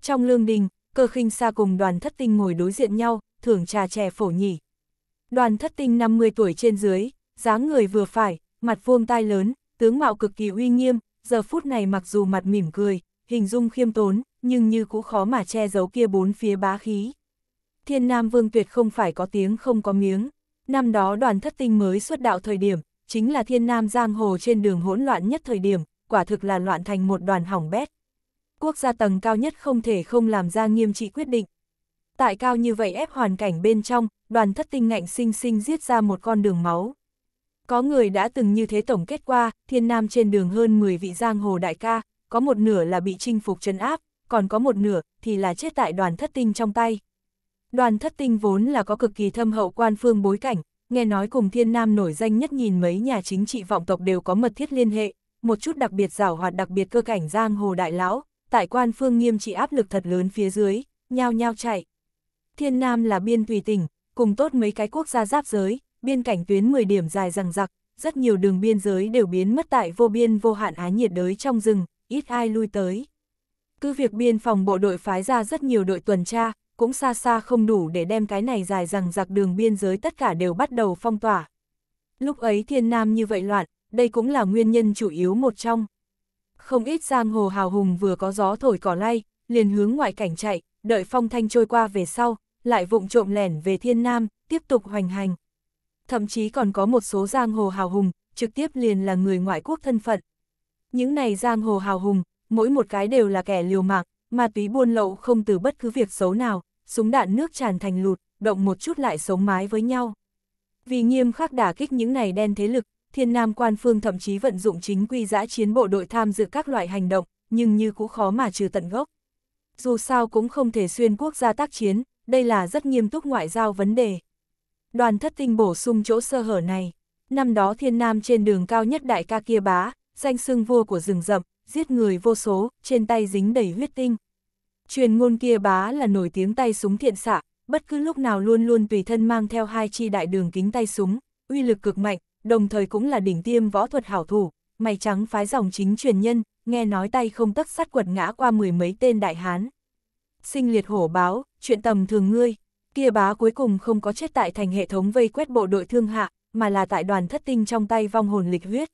Trong lương đình, cơ khinh xa cùng đoàn thất tinh ngồi đối diện nhau, thưởng trà chè phổ nhỉ. Đoàn thất tinh 50 tuổi trên dưới, dáng người vừa phải, mặt vuông tai lớn, tướng mạo cực kỳ uy nghiêm, giờ phút này mặc dù mặt mỉm cười, hình dung khiêm tốn, nhưng như cũng khó mà che giấu kia bốn phía bá khí. Thiên Nam Vương Tuyệt không phải có tiếng không có miếng. Năm đó đoàn thất tinh mới xuất đạo thời điểm, chính là thiên nam giang hồ trên đường hỗn loạn nhất thời điểm, quả thực là loạn thành một đoàn hỏng bét. Quốc gia tầng cao nhất không thể không làm ra nghiêm trị quyết định. Tại cao như vậy ép hoàn cảnh bên trong, đoàn thất tinh ngạnh sinh sinh giết ra một con đường máu. Có người đã từng như thế tổng kết qua, thiên nam trên đường hơn 10 vị giang hồ đại ca, có một nửa là bị chinh phục trấn áp, còn có một nửa thì là chết tại đoàn thất tinh trong tay. Đoàn thất tinh vốn là có cực kỳ thâm hậu quan phương bối cảnh, nghe nói cùng thiên nam nổi danh nhất nhìn mấy nhà chính trị vọng tộc đều có mật thiết liên hệ, một chút đặc biệt giảo hoạt đặc biệt cơ cảnh giang hồ đại lão, tại quan phương nghiêm trị áp lực thật lớn phía dưới, nhao nhao chạy. Thiên Nam là biên tùy tỉnh, cùng tốt mấy cái quốc gia giáp giới, biên cảnh tuyến 10 điểm dài rằng rặc, rất nhiều đường biên giới đều biến mất tại vô biên vô hạn á nhiệt đới trong rừng, ít ai lui tới. Cứ việc biên phòng bộ đội phái ra rất nhiều đội tuần tra, cũng xa xa không đủ để đem cái này dài rằng giặc đường biên giới tất cả đều bắt đầu phong tỏa. Lúc ấy thiên nam như vậy loạn, đây cũng là nguyên nhân chủ yếu một trong. Không ít giang hồ hào hùng vừa có gió thổi cỏ lay, liền hướng ngoại cảnh chạy, đợi phong thanh trôi qua về sau, lại vụng trộm lẻn về thiên nam, tiếp tục hoành hành. Thậm chí còn có một số giang hồ hào hùng, trực tiếp liền là người ngoại quốc thân phận. Những này giang hồ hào hùng, mỗi một cái đều là kẻ liều mạng, ma túy buôn lậu không từ bất cứ việc xấu nào, súng đạn nước tràn thành lụt, động một chút lại sống mái với nhau. Vì nghiêm khắc đả kích những này đen thế lực, thiên nam quan phương thậm chí vận dụng chính quy giã chiến bộ đội tham dự các loại hành động, nhưng như cũ khó mà trừ tận gốc. Dù sao cũng không thể xuyên quốc gia tác chiến, đây là rất nghiêm túc ngoại giao vấn đề. Đoàn thất tinh bổ sung chỗ sơ hở này. Năm đó thiên nam trên đường cao nhất đại ca kia bá, danh xưng vua của rừng rậm, giết người vô số, trên tay dính đầy huyết tinh, Truyền ngôn kia bá là nổi tiếng tay súng thiện xạ, bất cứ lúc nào luôn luôn tùy thân mang theo hai chi đại đường kính tay súng, uy lực cực mạnh, đồng thời cũng là đỉnh tiêm võ thuật hảo thủ, mày trắng phái dòng chính truyền nhân, nghe nói tay không tất sát quật ngã qua mười mấy tên đại hán. Sinh liệt hổ báo, chuyện tầm thường ngươi, kia bá cuối cùng không có chết tại thành hệ thống vây quét bộ đội thương hạ, mà là tại đoàn thất tinh trong tay vong hồn lịch huyết.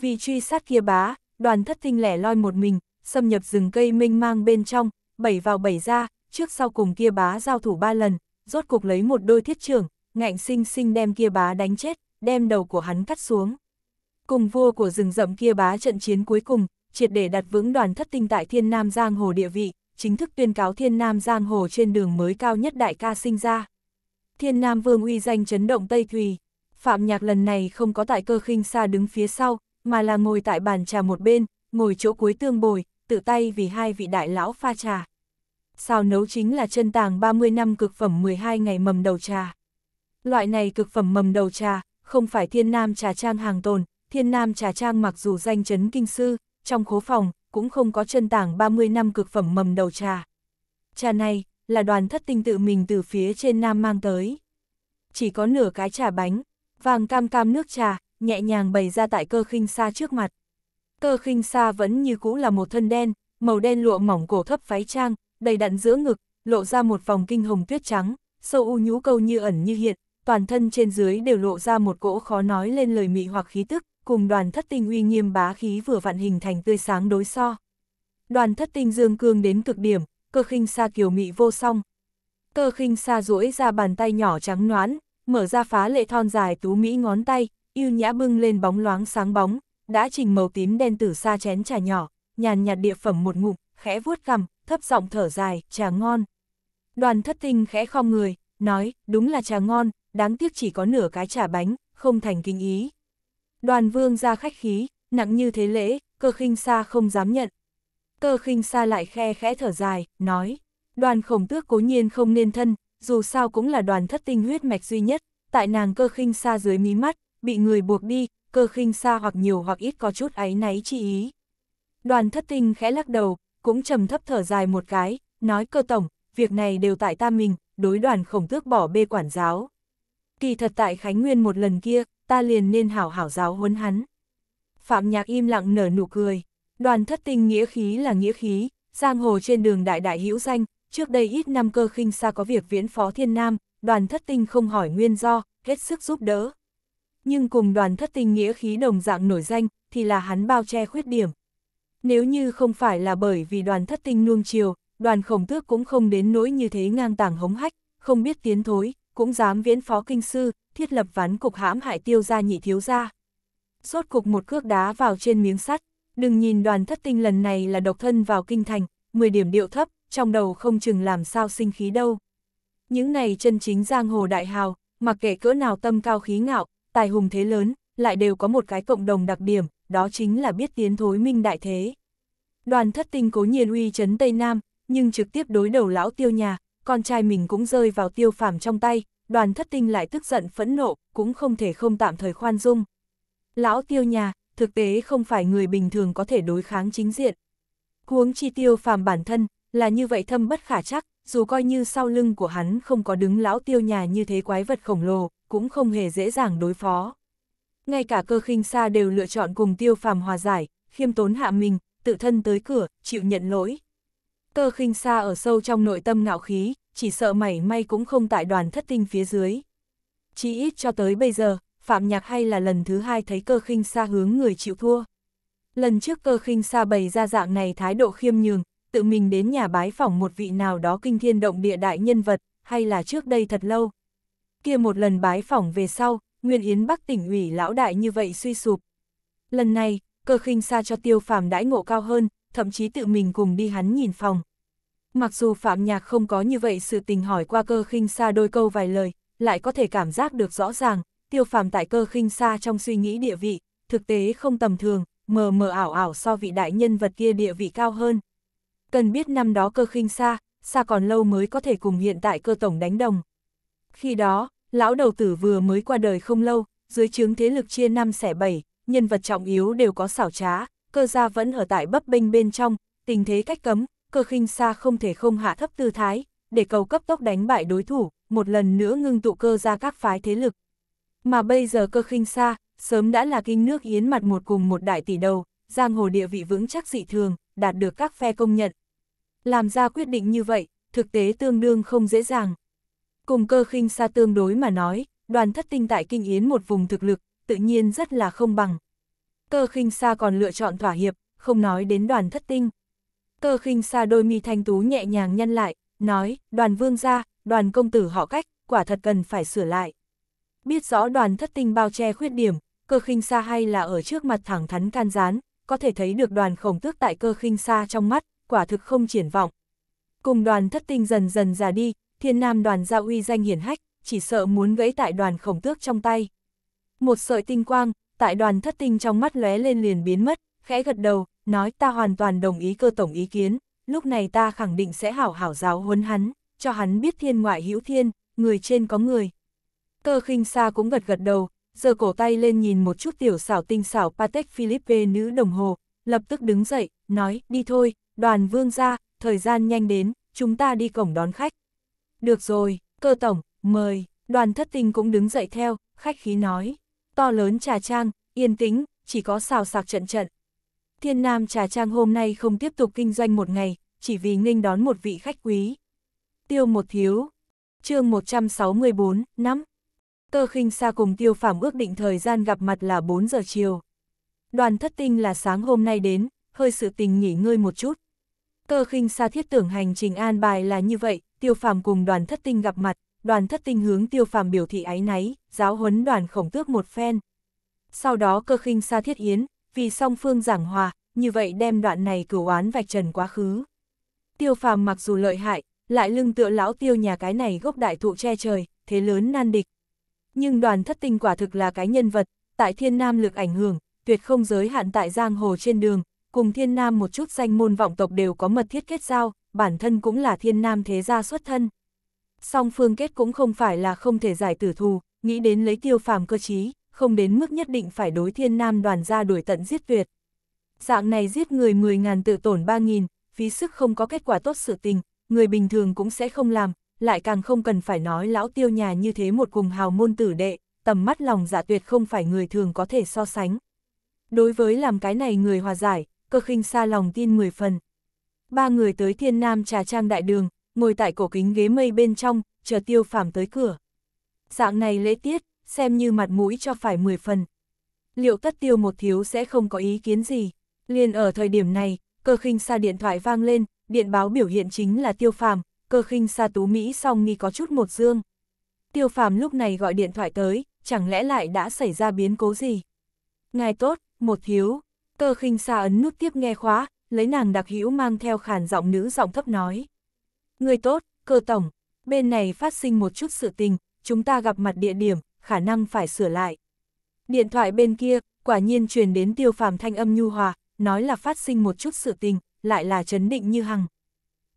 Vì truy sát kia bá, đoàn thất tinh lẻ loi một mình, xâm nhập rừng cây minh mang bên trong, bảy vào bảy ra, trước sau cùng kia bá giao thủ ba lần, rốt cục lấy một đôi thiết trưởng, ngạnh sinh sinh đem kia bá đánh chết, đem đầu của hắn cắt xuống. Cùng vua của rừng rậm kia bá trận chiến cuối cùng, triệt để đặt vững đoàn thất tinh tại thiên nam giang hồ địa vị, chính thức tuyên cáo thiên nam giang hồ trên đường mới cao nhất đại ca sinh ra. Thiên nam vương uy danh chấn động Tây Thùy, Phạm Nhạc lần này không có tại cơ khinh xa đứng phía sau, mà là ngồi tại bàn trà một bên, ngồi chỗ cuối tương bồi, tự tay vì hai vị đại lão pha trà. Xào nấu chính là chân tàng 30 năm cực phẩm 12 ngày mầm đầu trà. Loại này cực phẩm mầm đầu trà, không phải thiên nam trà trang hàng tồn, thiên nam trà trang mặc dù danh chấn kinh sư, trong khố phòng, cũng không có chân tảng 30 năm cực phẩm mầm đầu trà. Trà này, là đoàn thất tinh tự mình từ phía trên nam mang tới. Chỉ có nửa cái trà bánh, vàng cam cam nước trà, nhẹ nhàng bày ra tại cơ khinh xa trước mặt. Cơ khinh xa vẫn như cũ là một thân đen, màu đen lụa mỏng cổ thấp váy trang, đầy đặn giữa ngực, lộ ra một vòng kinh hồng tuyết trắng, sâu u nhũ câu như ẩn như hiện, toàn thân trên dưới đều lộ ra một cỗ khó nói lên lời mị hoặc khí tức, cùng đoàn thất tinh uy nghiêm bá khí vừa vặn hình thành tươi sáng đối so. Đoàn thất tinh dương cương đến cực điểm, cơ khinh xa kiều mị vô song. Cơ khinh xa duỗi ra bàn tay nhỏ trắng noán, mở ra phá lệ thon dài tú mỹ ngón tay, yêu nhã bưng lên bóng loáng sáng bóng, đã trình màu tím đen tử xa chén trà nhỏ, nhàn nhạt địa phẩm một ngụm, khẽ vuốt cằm, thấp giọng thở dài, trà ngon. Đoàn thất tinh khẽ khom người, nói, đúng là trà ngon, đáng tiếc chỉ có nửa cái trà bánh, không thành kinh ý. Đoàn vương ra khách khí, nặng như thế lễ, cơ khinh xa không dám nhận. Cơ khinh xa lại khe khẽ thở dài, nói, đoàn khổng tước cố nhiên không nên thân, dù sao cũng là đoàn thất tinh huyết mạch duy nhất, tại nàng cơ khinh xa dưới mí mắt, bị người buộc đi, cơ khinh xa hoặc nhiều hoặc ít có chút áy náy chi ý. Đoàn thất tinh khẽ lắc đầu, cũng trầm thấp thở dài một cái, nói cơ tổng, việc này đều tại ta mình, đối đoàn khổng tước bỏ bê quản giáo. Kỳ thật tại Khánh Nguyên một lần kia, ta liền nên hảo hảo giáo huấn hắn. Phạm Nhạc im lặng nở nụ cười, đoàn thất tinh nghĩa khí là nghĩa khí, giang hồ trên đường đại đại hữu danh, trước đây ít năm cơ khinh xa có việc viễn phó thiên nam, đoàn thất tinh không hỏi nguyên do, hết sức giúp đỡ nhưng cùng đoàn thất tinh nghĩa khí đồng dạng nổi danh, thì là hắn bao che khuyết điểm. Nếu như không phải là bởi vì đoàn thất tinh nuông chiều, đoàn khổng tước cũng không đến nỗi như thế ngang tàng hống hách, không biết tiến thối, cũng dám viễn phó kinh sư, thiết lập ván cục hãm hại tiêu gia nhị thiếu gia. sốt cục một cước đá vào trên miếng sắt, đừng nhìn đoàn thất tinh lần này là độc thân vào kinh thành, 10 điểm điệu thấp, trong đầu không chừng làm sao sinh khí đâu. Những này chân chính giang hồ đại hào, mặc kệ cỡ nào tâm cao khí ngạo, tài hùng thế lớn, lại đều có một cái cộng đồng đặc điểm, đó chính là biết tiến thối minh đại thế. Đoàn thất tinh cố nhiên uy chấn Tây Nam, nhưng trực tiếp đối đầu lão tiêu nhà, con trai mình cũng rơi vào tiêu phàm trong tay, đoàn thất tinh lại tức giận phẫn nộ, cũng không thể không tạm thời khoan dung. Lão tiêu nhà, thực tế không phải người bình thường có thể đối kháng chính diện. Huống chi tiêu phàm bản thân, là như vậy thâm bất khả chắc, dù coi như sau lưng của hắn không có đứng lão tiêu nhà như thế quái vật khổng lồ, cũng không hề dễ dàng đối phó. Ngay cả cơ khinh xa đều lựa chọn cùng tiêu phàm hòa giải, khiêm tốn hạ mình, tự thân tới cửa, chịu nhận lỗi. Cơ khinh xa ở sâu trong nội tâm ngạo khí, chỉ sợ mảy may cũng không tại đoàn thất tinh phía dưới. Chỉ ít cho tới bây giờ, Phạm Nhạc hay là lần thứ hai thấy cơ khinh xa hướng người chịu thua. Lần trước cơ khinh xa bày ra dạng này thái độ khiêm nhường, tự mình đến nhà bái phỏng một vị nào đó kinh thiên động địa đại nhân vật, hay là trước đây thật lâu, kia một lần bái phỏng về sau, Nguyên Yến Bắc tỉnh ủy lão đại như vậy suy sụp. Lần này, cơ khinh xa cho tiêu phàm đãi ngộ cao hơn, thậm chí tự mình cùng đi hắn nhìn phòng. Mặc dù Phạm Nhạc không có như vậy sự tình hỏi qua cơ khinh xa đôi câu vài lời, lại có thể cảm giác được rõ ràng, tiêu phàm tại cơ khinh xa trong suy nghĩ địa vị, thực tế không tầm thường, mờ mờ ảo ảo so vị đại nhân vật kia địa vị cao hơn. Cần biết năm đó cơ khinh xa, xa còn lâu mới có thể cùng hiện tại cơ tổng đánh đồng. Khi đó, lão đầu tử vừa mới qua đời không lâu, dưới chướng thế lực chia năm xẻ bảy, nhân vật trọng yếu đều có xảo trá, cơ gia vẫn ở tại bấp bênh bên trong, tình thế cách cấm, cơ khinh xa không thể không hạ thấp tư thái, để cầu cấp tốc đánh bại đối thủ, một lần nữa ngưng tụ cơ gia các phái thế lực. Mà bây giờ cơ khinh xa, sớm đã là kinh nước yến mặt một cùng một đại tỷ đầu, giang hồ địa vị vững chắc dị thường, đạt được các phe công nhận. Làm ra quyết định như vậy, thực tế tương đương không dễ dàng. Cùng cơ khinh xa tương đối mà nói, đoàn thất tinh tại kinh yến một vùng thực lực, tự nhiên rất là không bằng. Cơ khinh xa còn lựa chọn thỏa hiệp, không nói đến đoàn thất tinh. Cơ khinh xa đôi mi thanh tú nhẹ nhàng nhăn lại, nói, đoàn vương gia, đoàn công tử họ cách, quả thật cần phải sửa lại. Biết rõ đoàn thất tinh bao che khuyết điểm, cơ khinh xa hay là ở trước mặt thẳng thắn can gián, có thể thấy được đoàn khổng tước tại cơ khinh xa trong mắt, quả thực không triển vọng. Cùng đoàn thất tinh dần dần già đi, thiên nam đoàn gia uy danh hiển hách, chỉ sợ muốn gãy tại đoàn khổng tước trong tay. Một sợi tinh quang, tại đoàn thất tinh trong mắt lóe lên liền biến mất, khẽ gật đầu, nói ta hoàn toàn đồng ý cơ tổng ý kiến, lúc này ta khẳng định sẽ hảo hảo giáo huấn hắn, cho hắn biết thiên ngoại hữu thiên, người trên có người. Cơ khinh xa cũng gật gật đầu, giơ cổ tay lên nhìn một chút tiểu xảo tinh xảo Patek Philippe nữ đồng hồ, lập tức đứng dậy, nói, đi thôi, đoàn vương ra, thời gian nhanh đến, chúng ta đi cổng đón khách. Được rồi, cơ tổng, mời, đoàn thất tinh cũng đứng dậy theo, khách khí nói. To lớn trà trang, yên tĩnh, chỉ có xào sạc trận trận. Thiên Nam trà trang hôm nay không tiếp tục kinh doanh một ngày, chỉ vì nghênh đón một vị khách quý. Tiêu một thiếu, chương 164, năm. Cơ khinh xa cùng tiêu phạm ước định thời gian gặp mặt là 4 giờ chiều. Đoàn thất tinh là sáng hôm nay đến, hơi sự tình nghỉ ngơi một chút. Cơ khinh xa thiết tưởng hành trình an bài là như vậy, tiêu phàm cùng đoàn thất tinh gặp mặt, đoàn thất tinh hướng tiêu phàm biểu thị áy náy, giáo huấn đoàn khổng tước một phen. Sau đó cơ khinh sa thiết yến, vì song phương giảng hòa, như vậy đem đoạn này cửu oán vạch trần quá khứ. Tiêu phàm mặc dù lợi hại, lại lưng tựa lão tiêu nhà cái này gốc đại thụ che trời, thế lớn nan địch. Nhưng đoàn thất tinh quả thực là cái nhân vật, tại thiên nam lực ảnh hưởng, tuyệt không giới hạn tại giang hồ trên đường, cùng thiên nam một chút danh môn vọng tộc đều có mật thiết kết giao, bản thân cũng là thiên nam thế gia xuất thân. Song phương kết cũng không phải là không thể giải tử thù, nghĩ đến lấy tiêu phàm cơ chí, không đến mức nhất định phải đối thiên nam đoàn gia đuổi tận giết tuyệt. Dạng này giết người 10.000 tự tổn 3.000, phí sức không có kết quả tốt sự tình, người bình thường cũng sẽ không làm, lại càng không cần phải nói lão tiêu nhà như thế một cùng hào môn tử đệ, tầm mắt lòng dạ tuyệt không phải người thường có thể so sánh. Đối với làm cái này người hòa giải, cơ khinh xa lòng tin 10 phần. Ba người tới thiên nam trà trang đại đường, ngồi tại cổ kính ghế mây bên trong, chờ tiêu phàm tới cửa. Dạng này lễ tiết, xem như mặt mũi cho phải 10 phần. Liệu tất tiêu một thiếu sẽ không có ý kiến gì? Liền ở thời điểm này, cơ khinh xa điện thoại vang lên, điện báo biểu hiện chính là tiêu phàm, cơ khinh xa tú Mỹ song nghi có chút một dương. Tiêu phàm lúc này gọi điện thoại tới, chẳng lẽ lại đã xảy ra biến cố gì? Ngài tốt, một thiếu, cơ khinh xa ấn nút tiếp nghe khóa, lấy nàng đặc hữu mang theo khàn giọng nữ giọng thấp nói. Người tốt, cơ tổng, bên này phát sinh một chút sự tình, chúng ta gặp mặt địa điểm, khả năng phải sửa lại. Điện thoại bên kia, quả nhiên truyền đến tiêu phàm thanh âm nhu hòa, nói là phát sinh một chút sự tình, lại là chấn định như hằng.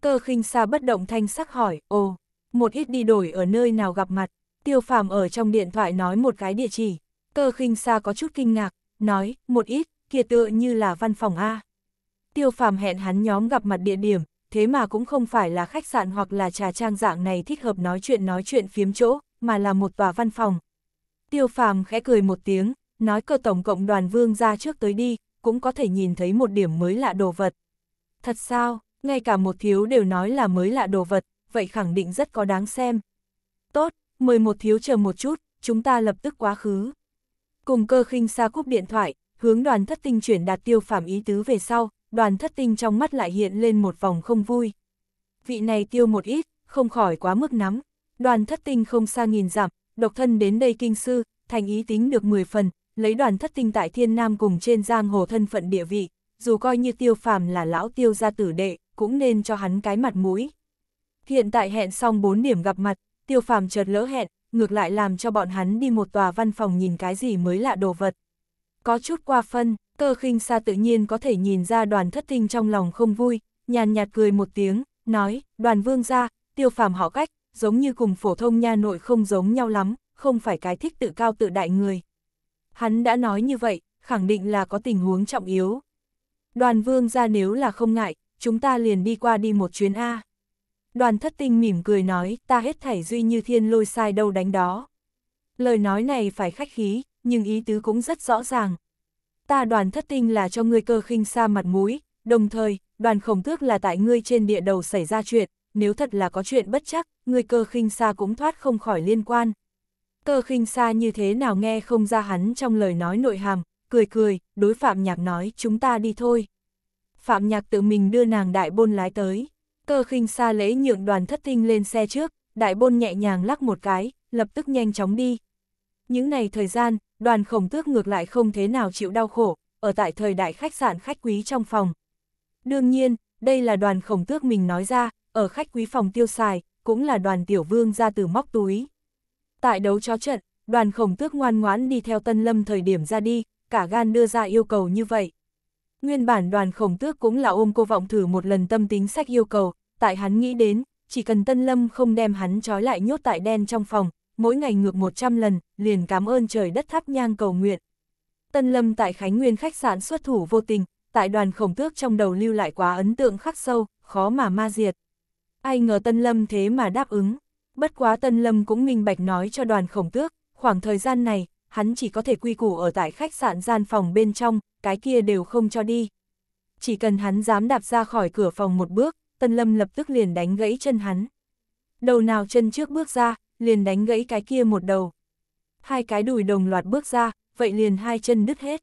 Cơ khinh xa bất động thanh sắc hỏi, ồ, một ít đi đổi ở nơi nào gặp mặt, tiêu phàm ở trong điện thoại nói một cái địa chỉ. Cơ khinh xa có chút kinh ngạc, nói, một ít, kia tựa như là văn phòng A tiêu phàm hẹn hắn nhóm gặp mặt địa điểm, thế mà cũng không phải là khách sạn hoặc là trà trang dạng này thích hợp nói chuyện nói chuyện phiếm chỗ, mà là một tòa văn phòng. Tiêu phàm khẽ cười một tiếng, nói cơ tổng cộng đoàn vương ra trước tới đi, cũng có thể nhìn thấy một điểm mới lạ đồ vật. Thật sao, ngay cả một thiếu đều nói là mới lạ đồ vật, vậy khẳng định rất có đáng xem. Tốt, mời một thiếu chờ một chút, chúng ta lập tức quá khứ. Cùng cơ khinh xa cúp điện thoại, hướng đoàn thất tinh chuyển đạt tiêu phàm ý tứ về sau, đoàn thất tinh trong mắt lại hiện lên một vòng không vui. Vị này tiêu một ít, không khỏi quá mức nắm, đoàn thất tinh không xa nghìn giảm, độc thân đến đây kinh sư, thành ý tính được 10 phần, lấy đoàn thất tinh tại thiên nam cùng trên giang hồ thân phận địa vị, dù coi như tiêu phàm là lão tiêu gia tử đệ, cũng nên cho hắn cái mặt mũi. Hiện tại hẹn xong 4 điểm gặp mặt, tiêu phàm chợt lỡ hẹn, ngược lại làm cho bọn hắn đi một tòa văn phòng nhìn cái gì mới lạ đồ vật. Có chút qua phân, Cơ khinh xa tự nhiên có thể nhìn ra đoàn thất tinh trong lòng không vui, nhàn nhạt cười một tiếng, nói, đoàn vương gia, tiêu phàm họ cách, giống như cùng phổ thông nha nội không giống nhau lắm, không phải cái thích tự cao tự đại người. Hắn đã nói như vậy, khẳng định là có tình huống trọng yếu. Đoàn vương gia nếu là không ngại, chúng ta liền đi qua đi một chuyến A. Đoàn thất tinh mỉm cười nói, ta hết thảy duy như thiên lôi sai đâu đánh đó. Lời nói này phải khách khí, nhưng ý tứ cũng rất rõ ràng, ta đoàn thất tinh là cho ngươi cơ khinh xa mặt mũi, đồng thời, đoàn khổng tước là tại ngươi trên địa đầu xảy ra chuyện, nếu thật là có chuyện bất chắc, ngươi cơ khinh xa cũng thoát không khỏi liên quan. Cơ khinh xa như thế nào nghe không ra hắn trong lời nói nội hàm, cười cười, đối Phạm Nhạc nói chúng ta đi thôi. Phạm Nhạc tự mình đưa nàng đại bôn lái tới, cơ khinh xa lễ nhượng đoàn thất tinh lên xe trước, đại bôn nhẹ nhàng lắc một cái, lập tức nhanh chóng đi. Những này thời gian, đoàn khổng tước ngược lại không thế nào chịu đau khổ, ở tại thời đại khách sạn khách quý trong phòng. Đương nhiên, đây là đoàn khổng tước mình nói ra, ở khách quý phòng tiêu xài, cũng là đoàn tiểu vương ra từ móc túi. Tại đấu chó trận, đoàn khổng tước ngoan ngoãn đi theo tân lâm thời điểm ra đi, cả gan đưa ra yêu cầu như vậy. Nguyên bản đoàn khổng tước cũng là ôm cô vọng thử một lần tâm tính sách yêu cầu, tại hắn nghĩ đến, chỉ cần tân lâm không đem hắn trói lại nhốt tại đen trong phòng, mỗi ngày ngược 100 lần, liền cảm ơn trời đất thắp nhang cầu nguyện. Tân Lâm tại Khánh Nguyên khách sạn xuất thủ vô tình, tại đoàn khổng tước trong đầu lưu lại quá ấn tượng khắc sâu, khó mà ma diệt. Ai ngờ Tân Lâm thế mà đáp ứng. Bất quá Tân Lâm cũng minh bạch nói cho đoàn khổng tước, khoảng thời gian này, hắn chỉ có thể quy củ ở tại khách sạn gian phòng bên trong, cái kia đều không cho đi. Chỉ cần hắn dám đạp ra khỏi cửa phòng một bước, Tân Lâm lập tức liền đánh gãy chân hắn. Đầu nào chân trước bước ra, liền đánh gãy cái kia một đầu. Hai cái đùi đồng loạt bước ra, vậy liền hai chân đứt hết.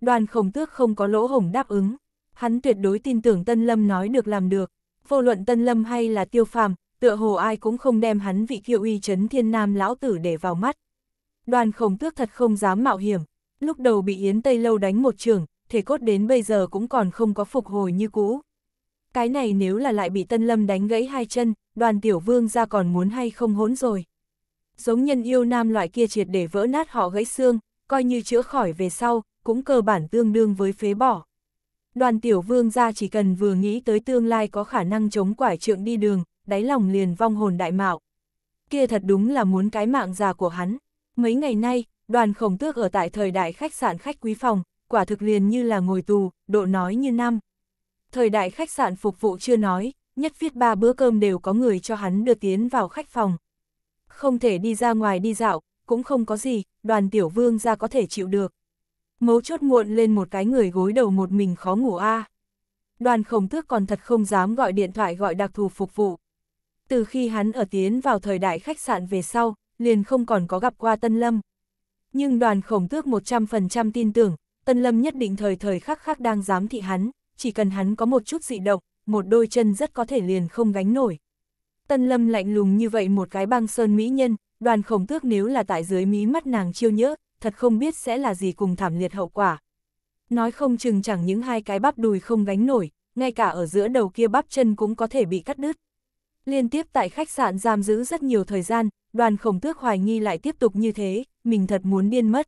Đoàn khổng tước không có lỗ hổng đáp ứng, hắn tuyệt đối tin tưởng Tân Lâm nói được làm được, vô luận Tân Lâm hay là tiêu phàm, tựa hồ ai cũng không đem hắn vị kiệu uy chấn thiên nam lão tử để vào mắt. Đoàn khổng tước thật không dám mạo hiểm, lúc đầu bị Yến Tây Lâu đánh một trường, thể cốt đến bây giờ cũng còn không có phục hồi như cũ. Cái này nếu là lại bị Tân Lâm đánh gãy hai chân, đoàn tiểu vương ra còn muốn hay không hốn rồi. Giống nhân yêu nam loại kia triệt để vỡ nát họ gãy xương, coi như chữa khỏi về sau, cũng cơ bản tương đương với phế bỏ. Đoàn tiểu vương ra chỉ cần vừa nghĩ tới tương lai có khả năng chống quải trượng đi đường, đáy lòng liền vong hồn đại mạo. Kia thật đúng là muốn cái mạng già của hắn. Mấy ngày nay, đoàn khổng tước ở tại thời đại khách sạn khách quý phòng, quả thực liền như là ngồi tù, độ nói như năm thời đại khách sạn phục vụ chưa nói, nhất viết ba bữa cơm đều có người cho hắn đưa tiến vào khách phòng. Không thể đi ra ngoài đi dạo, cũng không có gì, đoàn tiểu vương ra có thể chịu được. Mấu chốt muộn lên một cái người gối đầu một mình khó ngủ a. Đoàn khổng tước còn thật không dám gọi điện thoại gọi đặc thù phục vụ. Từ khi hắn ở tiến vào thời đại khách sạn về sau, liền không còn có gặp qua Tân Lâm. Nhưng đoàn khổng tước 100% tin tưởng, Tân Lâm nhất định thời thời khắc khắc đang giám thị hắn chỉ cần hắn có một chút dị động, một đôi chân rất có thể liền không gánh nổi. Tân lâm lạnh lùng như vậy một cái băng sơn mỹ nhân, đoàn khổng tước nếu là tại dưới mí mắt nàng chiêu nhỡ, thật không biết sẽ là gì cùng thảm liệt hậu quả. Nói không chừng chẳng những hai cái bắp đùi không gánh nổi, ngay cả ở giữa đầu kia bắp chân cũng có thể bị cắt đứt. Liên tiếp tại khách sạn giam giữ rất nhiều thời gian, đoàn khổng tước hoài nghi lại tiếp tục như thế, mình thật muốn điên mất.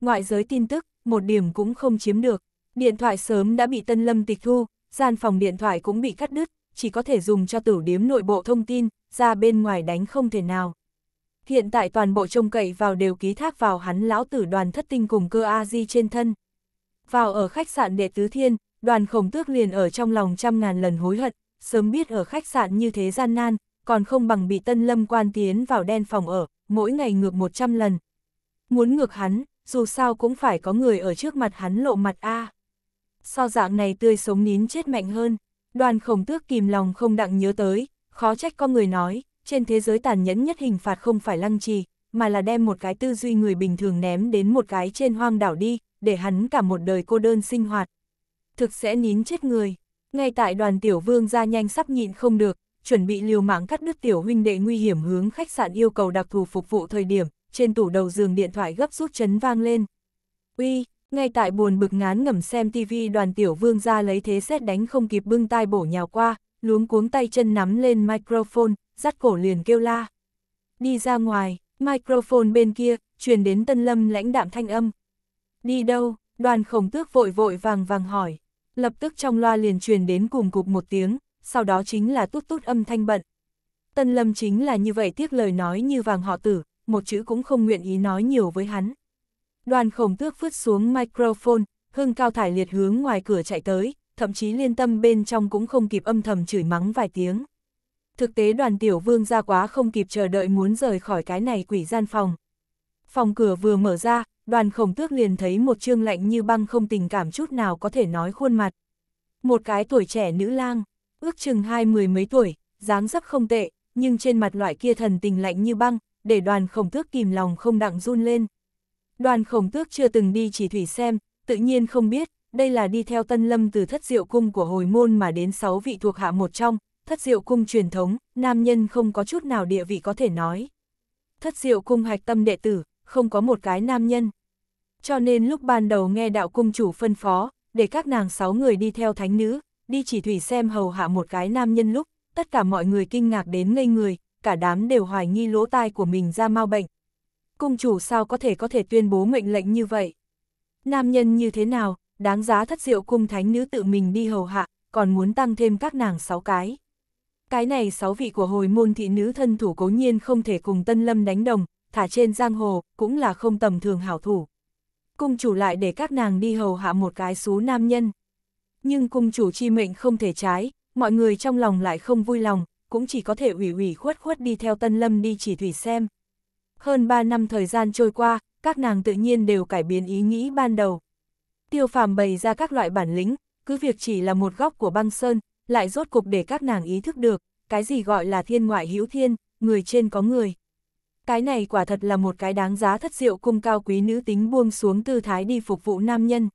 Ngoại giới tin tức, một điểm cũng không chiếm được. Điện thoại sớm đã bị Tân Lâm tịch thu, gian phòng điện thoại cũng bị cắt đứt, chỉ có thể dùng cho tử điếm nội bộ thông tin, ra bên ngoài đánh không thể nào. Hiện tại toàn bộ trông cậy vào đều ký thác vào hắn lão tử đoàn thất tinh cùng cơ A-di trên thân. Vào ở khách sạn đệ tứ thiên, đoàn khổng tước liền ở trong lòng trăm ngàn lần hối hận, sớm biết ở khách sạn như thế gian nan, còn không bằng bị tân lâm quan tiến vào đen phòng ở, mỗi ngày ngược 100 lần. Muốn ngược hắn, dù sao cũng phải có người ở trước mặt hắn lộ mặt A so dạng này tươi sống nín chết mạnh hơn. Đoàn khổng tước kìm lòng không đặng nhớ tới, khó trách có người nói, trên thế giới tàn nhẫn nhất hình phạt không phải lăng trì, mà là đem một cái tư duy người bình thường ném đến một cái trên hoang đảo đi, để hắn cả một đời cô đơn sinh hoạt. Thực sẽ nín chết người. Ngay tại đoàn tiểu vương ra nhanh sắp nhịn không được, chuẩn bị liều mạng cắt đứt tiểu huynh đệ nguy hiểm hướng khách sạn yêu cầu đặc thù phục vụ thời điểm, trên tủ đầu giường điện thoại gấp rút chấn vang lên. Uy, ngay tại buồn bực ngán ngẩm xem tivi đoàn tiểu vương ra lấy thế xét đánh không kịp bưng tai bổ nhào qua, luống cuống tay chân nắm lên microphone, dắt cổ liền kêu la. Đi ra ngoài, microphone bên kia, truyền đến tân lâm lãnh đạm thanh âm. Đi đâu, đoàn khổng tước vội vội vàng vàng hỏi, lập tức trong loa liền truyền đến cùng cục một tiếng, sau đó chính là tút tút âm thanh bận. Tân lâm chính là như vậy tiếc lời nói như vàng họ tử, một chữ cũng không nguyện ý nói nhiều với hắn. Đoàn khổng tước phứt xuống microphone, hưng cao thải liệt hướng ngoài cửa chạy tới, thậm chí liên tâm bên trong cũng không kịp âm thầm chửi mắng vài tiếng. Thực tế đoàn tiểu vương ra quá không kịp chờ đợi muốn rời khỏi cái này quỷ gian phòng. Phòng cửa vừa mở ra, đoàn khổng tước liền thấy một trương lạnh như băng không tình cảm chút nào có thể nói khuôn mặt. Một cái tuổi trẻ nữ lang, ước chừng hai mười mấy tuổi, dáng dấp không tệ, nhưng trên mặt loại kia thần tình lạnh như băng, để đoàn khổng tước kìm lòng không đặng run lên. Đoàn khổng tước chưa từng đi chỉ thủy xem, tự nhiên không biết, đây là đi theo tân lâm từ thất diệu cung của hồi môn mà đến 6 vị thuộc hạ một trong, thất diệu cung truyền thống, nam nhân không có chút nào địa vị có thể nói. Thất diệu cung hạch tâm đệ tử, không có một cái nam nhân. Cho nên lúc ban đầu nghe đạo cung chủ phân phó, để các nàng 6 người đi theo thánh nữ, đi chỉ thủy xem hầu hạ một cái nam nhân lúc, tất cả mọi người kinh ngạc đến ngây người, cả đám đều hoài nghi lỗ tai của mình ra mau bệnh, cung chủ sao có thể có thể tuyên bố mệnh lệnh như vậy. Nam nhân như thế nào, đáng giá thất diệu cung thánh nữ tự mình đi hầu hạ, còn muốn tăng thêm các nàng sáu cái. Cái này sáu vị của hồi môn thị nữ thân thủ cố nhiên không thể cùng Tân Lâm đánh đồng, thả trên giang hồ, cũng là không tầm thường hảo thủ. Cung chủ lại để các nàng đi hầu hạ một cái xú nam nhân. Nhưng cung chủ chi mệnh không thể trái, mọi người trong lòng lại không vui lòng, cũng chỉ có thể ủy ủy khuất khuất đi theo Tân Lâm đi chỉ thủy xem. Hơn 3 năm thời gian trôi qua, các nàng tự nhiên đều cải biến ý nghĩ ban đầu. Tiêu phàm bày ra các loại bản lĩnh, cứ việc chỉ là một góc của băng sơn, lại rốt cục để các nàng ý thức được, cái gì gọi là thiên ngoại hữu thiên, người trên có người. Cái này quả thật là một cái đáng giá thất diệu cung cao quý nữ tính buông xuống tư thái đi phục vụ nam nhân.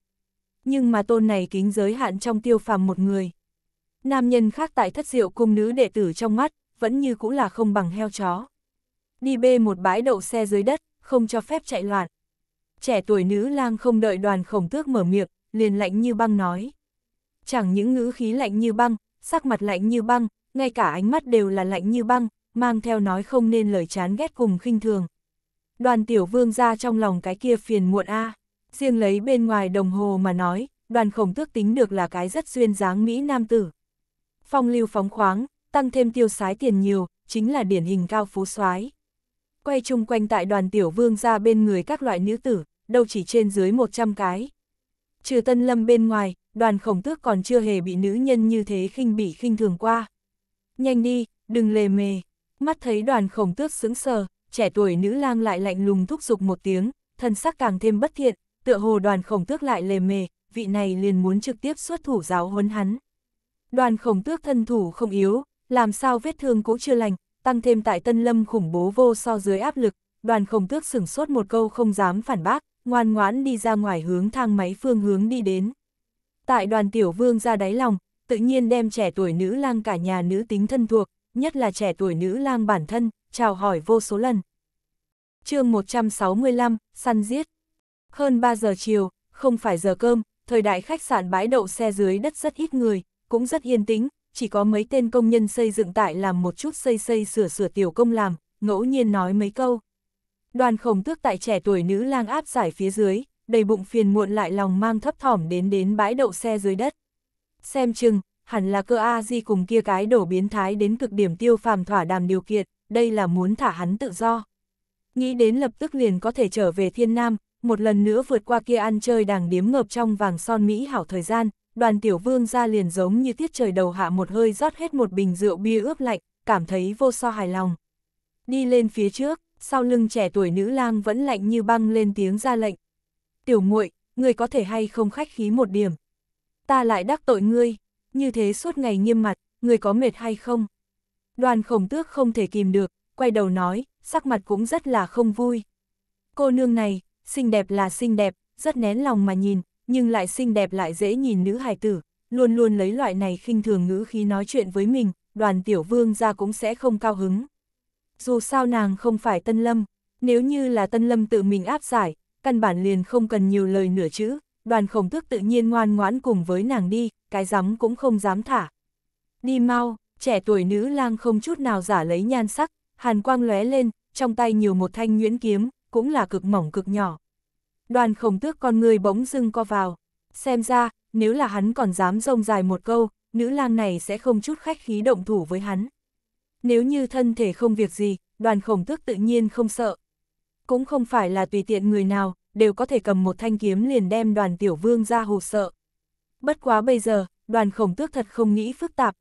Nhưng mà tôn này kính giới hạn trong tiêu phàm một người. Nam nhân khác tại thất diệu cung nữ đệ tử trong mắt, vẫn như cũng là không bằng heo chó đi bê một bãi đậu xe dưới đất, không cho phép chạy loạn. Trẻ tuổi nữ lang không đợi đoàn khổng tước mở miệng, liền lạnh như băng nói. Chẳng những ngữ khí lạnh như băng, sắc mặt lạnh như băng, ngay cả ánh mắt đều là lạnh như băng, mang theo nói không nên lời chán ghét cùng khinh thường. Đoàn tiểu vương ra trong lòng cái kia phiền muộn a riêng lấy bên ngoài đồng hồ mà nói, đoàn khổng tước tính được là cái rất duyên dáng Mỹ nam tử. Phong lưu phóng khoáng, tăng thêm tiêu sái tiền nhiều, chính là điển hình cao phú soái quay chung quanh tại đoàn tiểu vương ra bên người các loại nữ tử, đâu chỉ trên dưới 100 cái. Trừ tân lâm bên ngoài, đoàn khổng tước còn chưa hề bị nữ nhân như thế khinh bỉ khinh thường qua. Nhanh đi, đừng lề mề. Mắt thấy đoàn khổng tước sững sờ, trẻ tuổi nữ lang lại lạnh lùng thúc giục một tiếng, thân sắc càng thêm bất thiện, tựa hồ đoàn khổng tước lại lề mề, vị này liền muốn trực tiếp xuất thủ giáo huấn hắn. Đoàn khổng tước thân thủ không yếu, làm sao vết thương cũng chưa lành, tăng thêm tại Tân Lâm khủng bố vô so dưới áp lực, đoàn khổng tước sửng sốt một câu không dám phản bác, ngoan ngoãn đi ra ngoài hướng thang máy phương hướng đi đến. Tại đoàn tiểu vương ra đáy lòng, tự nhiên đem trẻ tuổi nữ lang cả nhà nữ tính thân thuộc, nhất là trẻ tuổi nữ lang bản thân, chào hỏi vô số lần. chương 165, săn giết. Hơn 3 giờ chiều, không phải giờ cơm, thời đại khách sạn bãi đậu xe dưới đất rất ít người, cũng rất yên tĩnh, chỉ có mấy tên công nhân xây dựng tại làm một chút xây xây sửa sửa tiểu công làm, ngẫu nhiên nói mấy câu. Đoàn khổng tước tại trẻ tuổi nữ lang áp giải phía dưới, đầy bụng phiền muộn lại lòng mang thấp thỏm đến đến bãi đậu xe dưới đất. Xem chừng, hẳn là cơ A-di cùng kia cái đổ biến thái đến cực điểm tiêu phàm thỏa đàm điều kiện, đây là muốn thả hắn tự do. Nghĩ đến lập tức liền có thể trở về thiên nam, một lần nữa vượt qua kia ăn chơi đàng điếm ngợp trong vàng son Mỹ hảo thời gian, đoàn tiểu vương ra liền giống như tiết trời đầu hạ một hơi rót hết một bình rượu bia ướp lạnh, cảm thấy vô so hài lòng. Đi lên phía trước, sau lưng trẻ tuổi nữ lang vẫn lạnh như băng lên tiếng ra lệnh. Tiểu muội người có thể hay không khách khí một điểm. Ta lại đắc tội ngươi, như thế suốt ngày nghiêm mặt, người có mệt hay không? Đoàn khổng tước không thể kìm được, quay đầu nói, sắc mặt cũng rất là không vui. Cô nương này, xinh đẹp là xinh đẹp, rất nén lòng mà nhìn, nhưng lại xinh đẹp lại dễ nhìn nữ hài tử, luôn luôn lấy loại này khinh thường ngữ khi nói chuyện với mình, đoàn tiểu vương ra cũng sẽ không cao hứng. Dù sao nàng không phải Tân Lâm, nếu như là Tân Lâm tự mình áp giải, căn bản liền không cần nhiều lời nửa chữ, đoàn khổng tước tự nhiên ngoan ngoãn cùng với nàng đi, cái giấm cũng không dám thả. Đi mau, trẻ tuổi nữ lang không chút nào giả lấy nhan sắc, hàn quang lóe lên, trong tay nhiều một thanh nguyễn kiếm, cũng là cực mỏng cực nhỏ đoàn khổng tước con người bỗng dưng co vào. Xem ra, nếu là hắn còn dám rông dài một câu, nữ lang này sẽ không chút khách khí động thủ với hắn. Nếu như thân thể không việc gì, đoàn khổng tước tự nhiên không sợ. Cũng không phải là tùy tiện người nào, đều có thể cầm một thanh kiếm liền đem đoàn tiểu vương ra hồ sợ. Bất quá bây giờ, đoàn khổng tước thật không nghĩ phức tạp.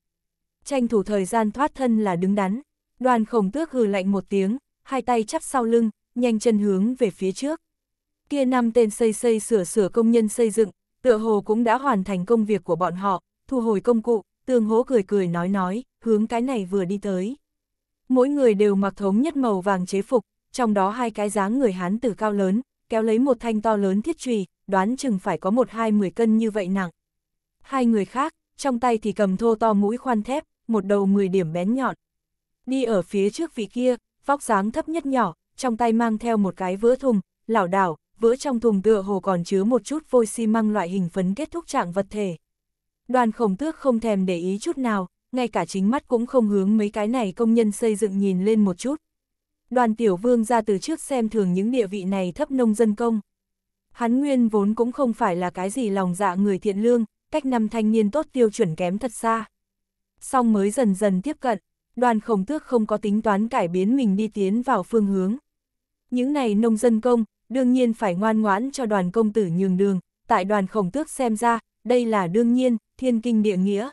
Tranh thủ thời gian thoát thân là đứng đắn. Đoàn khổng tước hừ lạnh một tiếng, hai tay chắp sau lưng, nhanh chân hướng về phía trước kia năm tên xây xây sửa sửa công nhân xây dựng, tựa hồ cũng đã hoàn thành công việc của bọn họ, thu hồi công cụ, tường hố cười cười nói nói, hướng cái này vừa đi tới. Mỗi người đều mặc thống nhất màu vàng chế phục, trong đó hai cái dáng người hán tử cao lớn, kéo lấy một thanh to lớn thiết trùy, đoán chừng phải có một hai mười cân như vậy nặng. Hai người khác, trong tay thì cầm thô to mũi khoan thép, một đầu mười điểm bén nhọn. Đi ở phía trước vị kia, vóc dáng thấp nhất nhỏ, trong tay mang theo một cái vỡ thùng, lảo đảo, vữa trong thùng tựa hồ còn chứa một chút vôi xi măng loại hình phấn kết thúc trạng vật thể. Đoàn khổng tước không thèm để ý chút nào, ngay cả chính mắt cũng không hướng mấy cái này công nhân xây dựng nhìn lên một chút. Đoàn tiểu vương ra từ trước xem thường những địa vị này thấp nông dân công. Hắn nguyên vốn cũng không phải là cái gì lòng dạ người thiện lương, cách năm thanh niên tốt tiêu chuẩn kém thật xa. Xong mới dần dần tiếp cận, đoàn khổng tước không có tính toán cải biến mình đi tiến vào phương hướng. Những này nông dân công, đương nhiên phải ngoan ngoãn cho đoàn công tử nhường đường, tại đoàn khổng tước xem ra, đây là đương nhiên, thiên kinh địa nghĩa.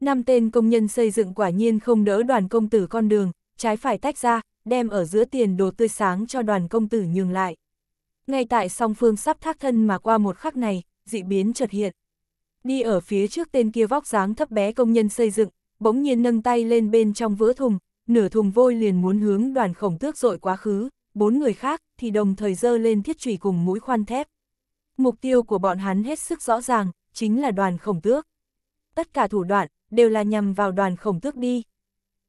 Năm tên công nhân xây dựng quả nhiên không đỡ đoàn công tử con đường, trái phải tách ra, đem ở giữa tiền đồ tươi sáng cho đoàn công tử nhường lại. Ngay tại song phương sắp thác thân mà qua một khắc này, dị biến chợt hiện. Đi ở phía trước tên kia vóc dáng thấp bé công nhân xây dựng, bỗng nhiên nâng tay lên bên trong vữa thùng, nửa thùng vôi liền muốn hướng đoàn khổng tước dội quá khứ, bốn người khác thì đồng thời dơ lên thiết trùy cùng mũi khoan thép. Mục tiêu của bọn hắn hết sức rõ ràng, chính là đoàn khổng tước. Tất cả thủ đoạn đều là nhằm vào đoàn khổng tước đi.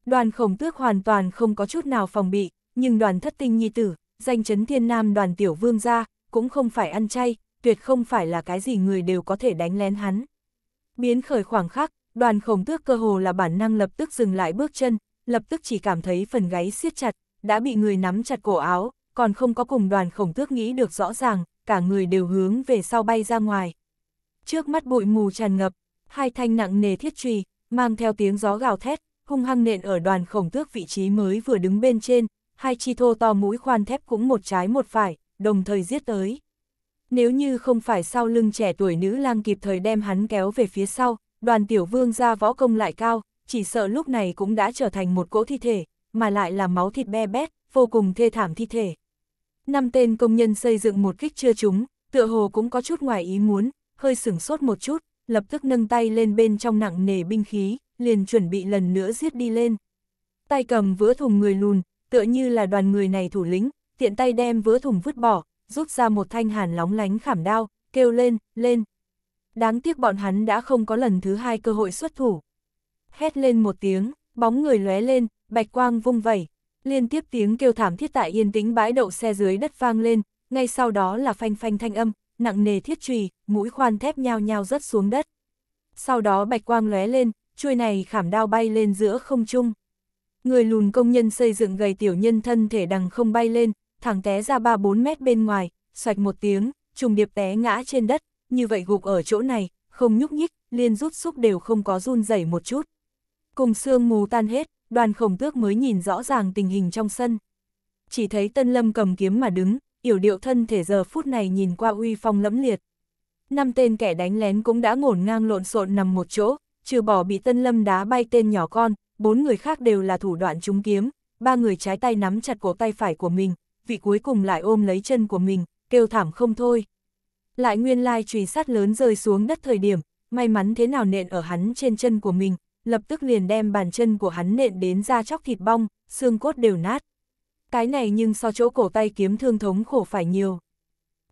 Đoàn khổng tước hoàn toàn không có chút nào phòng bị, nhưng đoàn thất tinh nhi tử, danh chấn thiên nam đoàn tiểu vương gia, cũng không phải ăn chay, tuyệt không phải là cái gì người đều có thể đánh lén hắn. Biến khởi khoảng khắc, đoàn khổng tước cơ hồ là bản năng lập tức dừng lại bước chân, lập tức chỉ cảm thấy phần gáy siết chặt, đã bị người nắm chặt cổ áo, còn không có cùng đoàn khổng tước nghĩ được rõ ràng, cả người đều hướng về sau bay ra ngoài. Trước mắt bụi mù tràn ngập, hai thanh nặng nề thiết trùy, mang theo tiếng gió gào thét, hung hăng nện ở đoàn khổng tước vị trí mới vừa đứng bên trên, hai chi thô to mũi khoan thép cũng một trái một phải, đồng thời giết tới. Nếu như không phải sau lưng trẻ tuổi nữ lang kịp thời đem hắn kéo về phía sau, đoàn tiểu vương ra võ công lại cao, chỉ sợ lúc này cũng đã trở thành một cỗ thi thể, mà lại là máu thịt be bét, vô cùng thê thảm thi thể. Năm tên công nhân xây dựng một kích chưa trúng, tựa hồ cũng có chút ngoài ý muốn, hơi sửng sốt một chút, lập tức nâng tay lên bên trong nặng nề binh khí, liền chuẩn bị lần nữa giết đi lên. Tay cầm vữa thùng người lùn, tựa như là đoàn người này thủ lĩnh, tiện tay đem vữa thùng vứt bỏ, rút ra một thanh hàn lóng lánh khảm đao, kêu lên, lên. Đáng tiếc bọn hắn đã không có lần thứ hai cơ hội xuất thủ. Hét lên một tiếng, bóng người lóe lên, bạch quang vung vẩy, liên tiếp tiếng kêu thảm thiết tại yên tĩnh bãi đậu xe dưới đất vang lên, ngay sau đó là phanh phanh thanh âm, nặng nề thiết trùy, mũi khoan thép nhao nhao rớt xuống đất. Sau đó bạch quang lóe lên, chuôi này khảm đao bay lên giữa không trung. Người lùn công nhân xây dựng gầy tiểu nhân thân thể đằng không bay lên, thẳng té ra 3-4 mét bên ngoài, xoạch một tiếng, trùng điệp té ngã trên đất, như vậy gục ở chỗ này, không nhúc nhích, liên rút xúc đều không có run rẩy một chút. Cùng xương mù tan hết, đoàn khổng tước mới nhìn rõ ràng tình hình trong sân. Chỉ thấy Tân Lâm cầm kiếm mà đứng, yểu điệu thân thể giờ phút này nhìn qua uy phong lẫm liệt. Năm tên kẻ đánh lén cũng đã ngổn ngang lộn xộn nằm một chỗ, trừ bỏ bị Tân Lâm đá bay tên nhỏ con, bốn người khác đều là thủ đoạn trúng kiếm, ba người trái tay nắm chặt cổ tay phải của mình, vị cuối cùng lại ôm lấy chân của mình, kêu thảm không thôi. Lại nguyên lai trùy sát lớn rơi xuống đất thời điểm, may mắn thế nào nện ở hắn trên chân của mình, lập tức liền đem bàn chân của hắn nện đến da chóc thịt bong, xương cốt đều nát. Cái này nhưng so chỗ cổ tay kiếm thương thống khổ phải nhiều.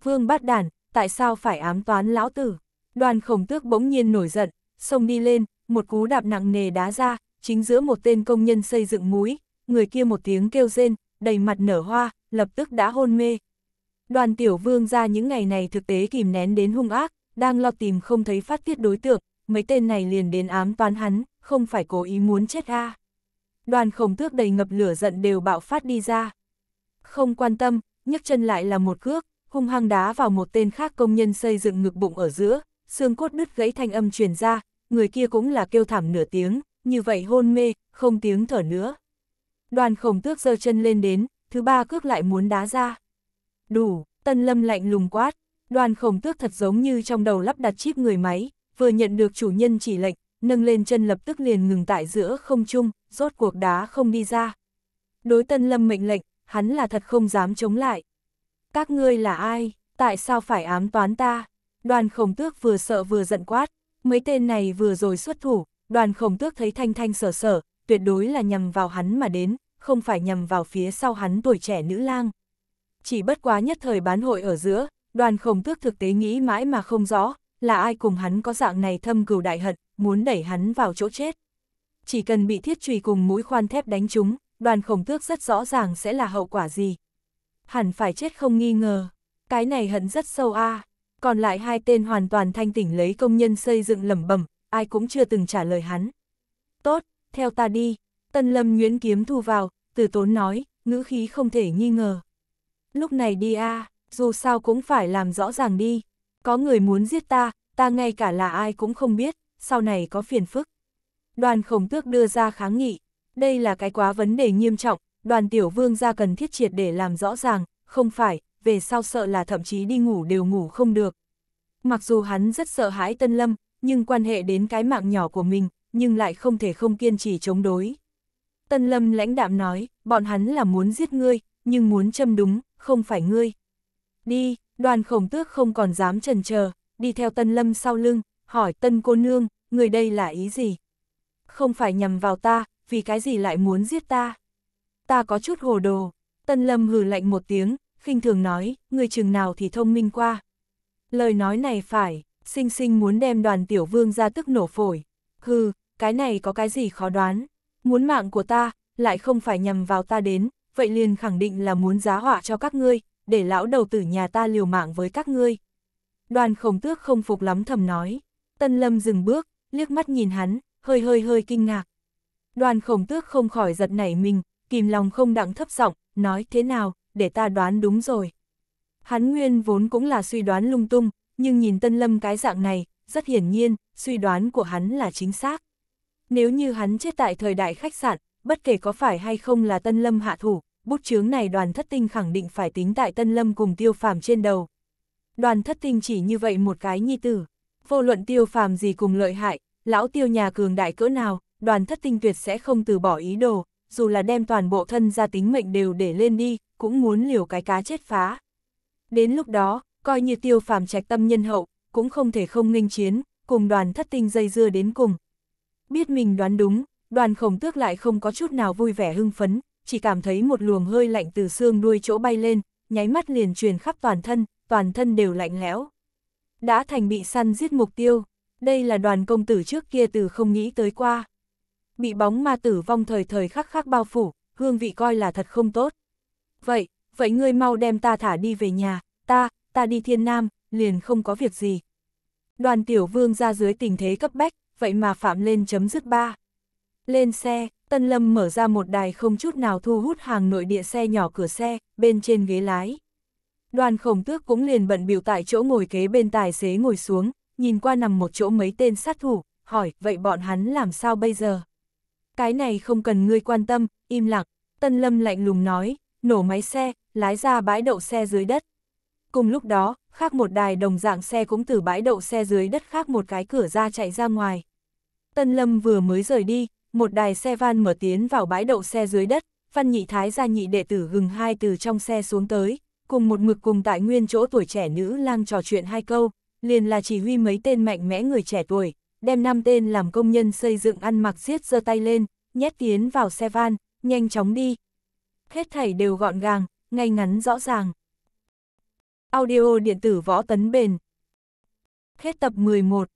Vương bát đản, tại sao phải ám toán lão tử? Đoàn khổng tước bỗng nhiên nổi giận, xông đi lên, một cú đạp nặng nề đá ra, chính giữa một tên công nhân xây dựng mũi người kia một tiếng kêu rên, đầy mặt nở hoa, lập tức đã hôn mê. Đoàn tiểu vương ra những ngày này thực tế kìm nén đến hung ác, đang lo tìm không thấy phát tiết đối tượng, mấy tên này liền đến ám toán hắn, không phải cố ý muốn chết a. À. Đoàn khổng tước đầy ngập lửa giận đều bạo phát đi ra. Không quan tâm, nhấc chân lại là một cước, hung hăng đá vào một tên khác công nhân xây dựng ngực bụng ở giữa, xương cốt đứt gãy thanh âm truyền ra, người kia cũng là kêu thảm nửa tiếng, như vậy hôn mê, không tiếng thở nữa. Đoàn khổng tước giơ chân lên đến, thứ ba cước lại muốn đá ra. Đủ, tân lâm lạnh lùng quát, đoàn khổng tước thật giống như trong đầu lắp đặt chip người máy, vừa nhận được chủ nhân chỉ lệnh, nâng lên chân lập tức liền ngừng tại giữa không trung, rốt cuộc đá không đi ra. Đối Tân Lâm mệnh lệnh, hắn là thật không dám chống lại. Các ngươi là ai, tại sao phải ám toán ta? Đoàn khổng tước vừa sợ vừa giận quát, mấy tên này vừa rồi xuất thủ, đoàn khổng tước thấy thanh thanh sở sở, tuyệt đối là nhằm vào hắn mà đến, không phải nhằm vào phía sau hắn tuổi trẻ nữ lang. Chỉ bất quá nhất thời bán hội ở giữa, đoàn khổng tước thực tế nghĩ mãi mà không rõ, là ai cùng hắn có dạng này thâm cừu đại hận, muốn đẩy hắn vào chỗ chết. Chỉ cần bị thiết trùy cùng mũi khoan thép đánh trúng, đoàn khổng tước rất rõ ràng sẽ là hậu quả gì. Hẳn phải chết không nghi ngờ, cái này hận rất sâu a còn lại hai tên hoàn toàn thanh tỉnh lấy công nhân xây dựng lẩm bẩm ai cũng chưa từng trả lời hắn. Tốt, theo ta đi, tân lâm nguyễn kiếm thu vào, từ tốn nói, ngữ khí không thể nghi ngờ. Lúc này đi a dù sao cũng phải làm rõ ràng đi có người muốn giết ta, ta ngay cả là ai cũng không biết, sau này có phiền phức. Đoàn khổng tước đưa ra kháng nghị, đây là cái quá vấn đề nghiêm trọng, đoàn tiểu vương ra cần thiết triệt để làm rõ ràng, không phải, về sau sợ là thậm chí đi ngủ đều ngủ không được. Mặc dù hắn rất sợ hãi Tân Lâm, nhưng quan hệ đến cái mạng nhỏ của mình, nhưng lại không thể không kiên trì chống đối. Tân Lâm lãnh đạm nói, bọn hắn là muốn giết ngươi, nhưng muốn châm đúng, không phải ngươi. Đi, đoàn khổng tước không còn dám trần chờ đi theo tân lâm sau lưng, hỏi tân cô nương, người đây là ý gì? Không phải nhằm vào ta, vì cái gì lại muốn giết ta? Ta có chút hồ đồ, tân lâm hừ lạnh một tiếng, khinh thường nói, người chừng nào thì thông minh qua. Lời nói này phải, sinh sinh muốn đem đoàn tiểu vương ra tức nổ phổi. Hừ, cái này có cái gì khó đoán, muốn mạng của ta, lại không phải nhằm vào ta đến, vậy liền khẳng định là muốn giá họa cho các ngươi, để lão đầu tử nhà ta liều mạng với các ngươi. Đoàn khổng tước không phục lắm thầm nói. Tân lâm dừng bước, liếc mắt nhìn hắn, hơi hơi hơi kinh ngạc. Đoàn khổng tước không khỏi giật nảy mình, kìm lòng không đặng thấp giọng nói thế nào, để ta đoán đúng rồi. Hắn nguyên vốn cũng là suy đoán lung tung, nhưng nhìn tân lâm cái dạng này, rất hiển nhiên, suy đoán của hắn là chính xác. Nếu như hắn chết tại thời đại khách sạn, bất kể có phải hay không là tân lâm hạ thủ, bút chướng này đoàn thất tinh khẳng định phải tính tại Tân Lâm cùng tiêu phàm trên đầu. Đoàn thất tinh chỉ như vậy một cái nhi tử, vô luận tiêu phàm gì cùng lợi hại, lão tiêu nhà cường đại cỡ nào, đoàn thất tinh tuyệt sẽ không từ bỏ ý đồ, dù là đem toàn bộ thân gia tính mệnh đều để lên đi, cũng muốn liều cái cá chết phá. Đến lúc đó, coi như tiêu phàm trạch tâm nhân hậu, cũng không thể không nghênh chiến, cùng đoàn thất tinh dây dưa đến cùng. Biết mình đoán đúng, đoàn khổng tước lại không có chút nào vui vẻ hưng phấn, chỉ cảm thấy một luồng hơi lạnh từ xương đuôi chỗ bay lên, nháy mắt liền truyền khắp toàn thân, toàn thân đều lạnh lẽo. Đã thành bị săn giết mục tiêu, đây là đoàn công tử trước kia từ không nghĩ tới qua. Bị bóng ma tử vong thời thời khắc khắc bao phủ, hương vị coi là thật không tốt. Vậy, vậy ngươi mau đem ta thả đi về nhà, ta, ta đi thiên nam, liền không có việc gì. Đoàn tiểu vương ra dưới tình thế cấp bách, vậy mà phạm lên chấm dứt ba. Lên xe, Tân Lâm mở ra một đài không chút nào thu hút hàng nội địa xe nhỏ cửa xe, bên trên ghế lái. Đoàn khổng tước cũng liền bận biểu tại chỗ ngồi kế bên tài xế ngồi xuống, nhìn qua nằm một chỗ mấy tên sát thủ, hỏi, vậy bọn hắn làm sao bây giờ? Cái này không cần ngươi quan tâm, im lặng, Tân Lâm lạnh lùng nói, nổ máy xe, lái ra bãi đậu xe dưới đất. Cùng lúc đó, khác một đài đồng dạng xe cũng từ bãi đậu xe dưới đất khác một cái cửa ra chạy ra ngoài. Tân Lâm vừa mới rời đi, một đài xe van mở tiến vào bãi đậu xe dưới đất, văn nhị thái gia nhị đệ tử gừng hai từ trong xe xuống tới, cùng một mực cùng tại nguyên chỗ tuổi trẻ nữ lang trò chuyện hai câu, liền là chỉ huy mấy tên mạnh mẽ người trẻ tuổi, đem năm tên làm công nhân xây dựng ăn mặc xiết giơ tay lên, nhét tiến vào xe van, nhanh chóng đi. Hết thảy đều gọn gàng, ngay ngắn rõ ràng. Audio điện tử võ tấn bền. Hết tập 11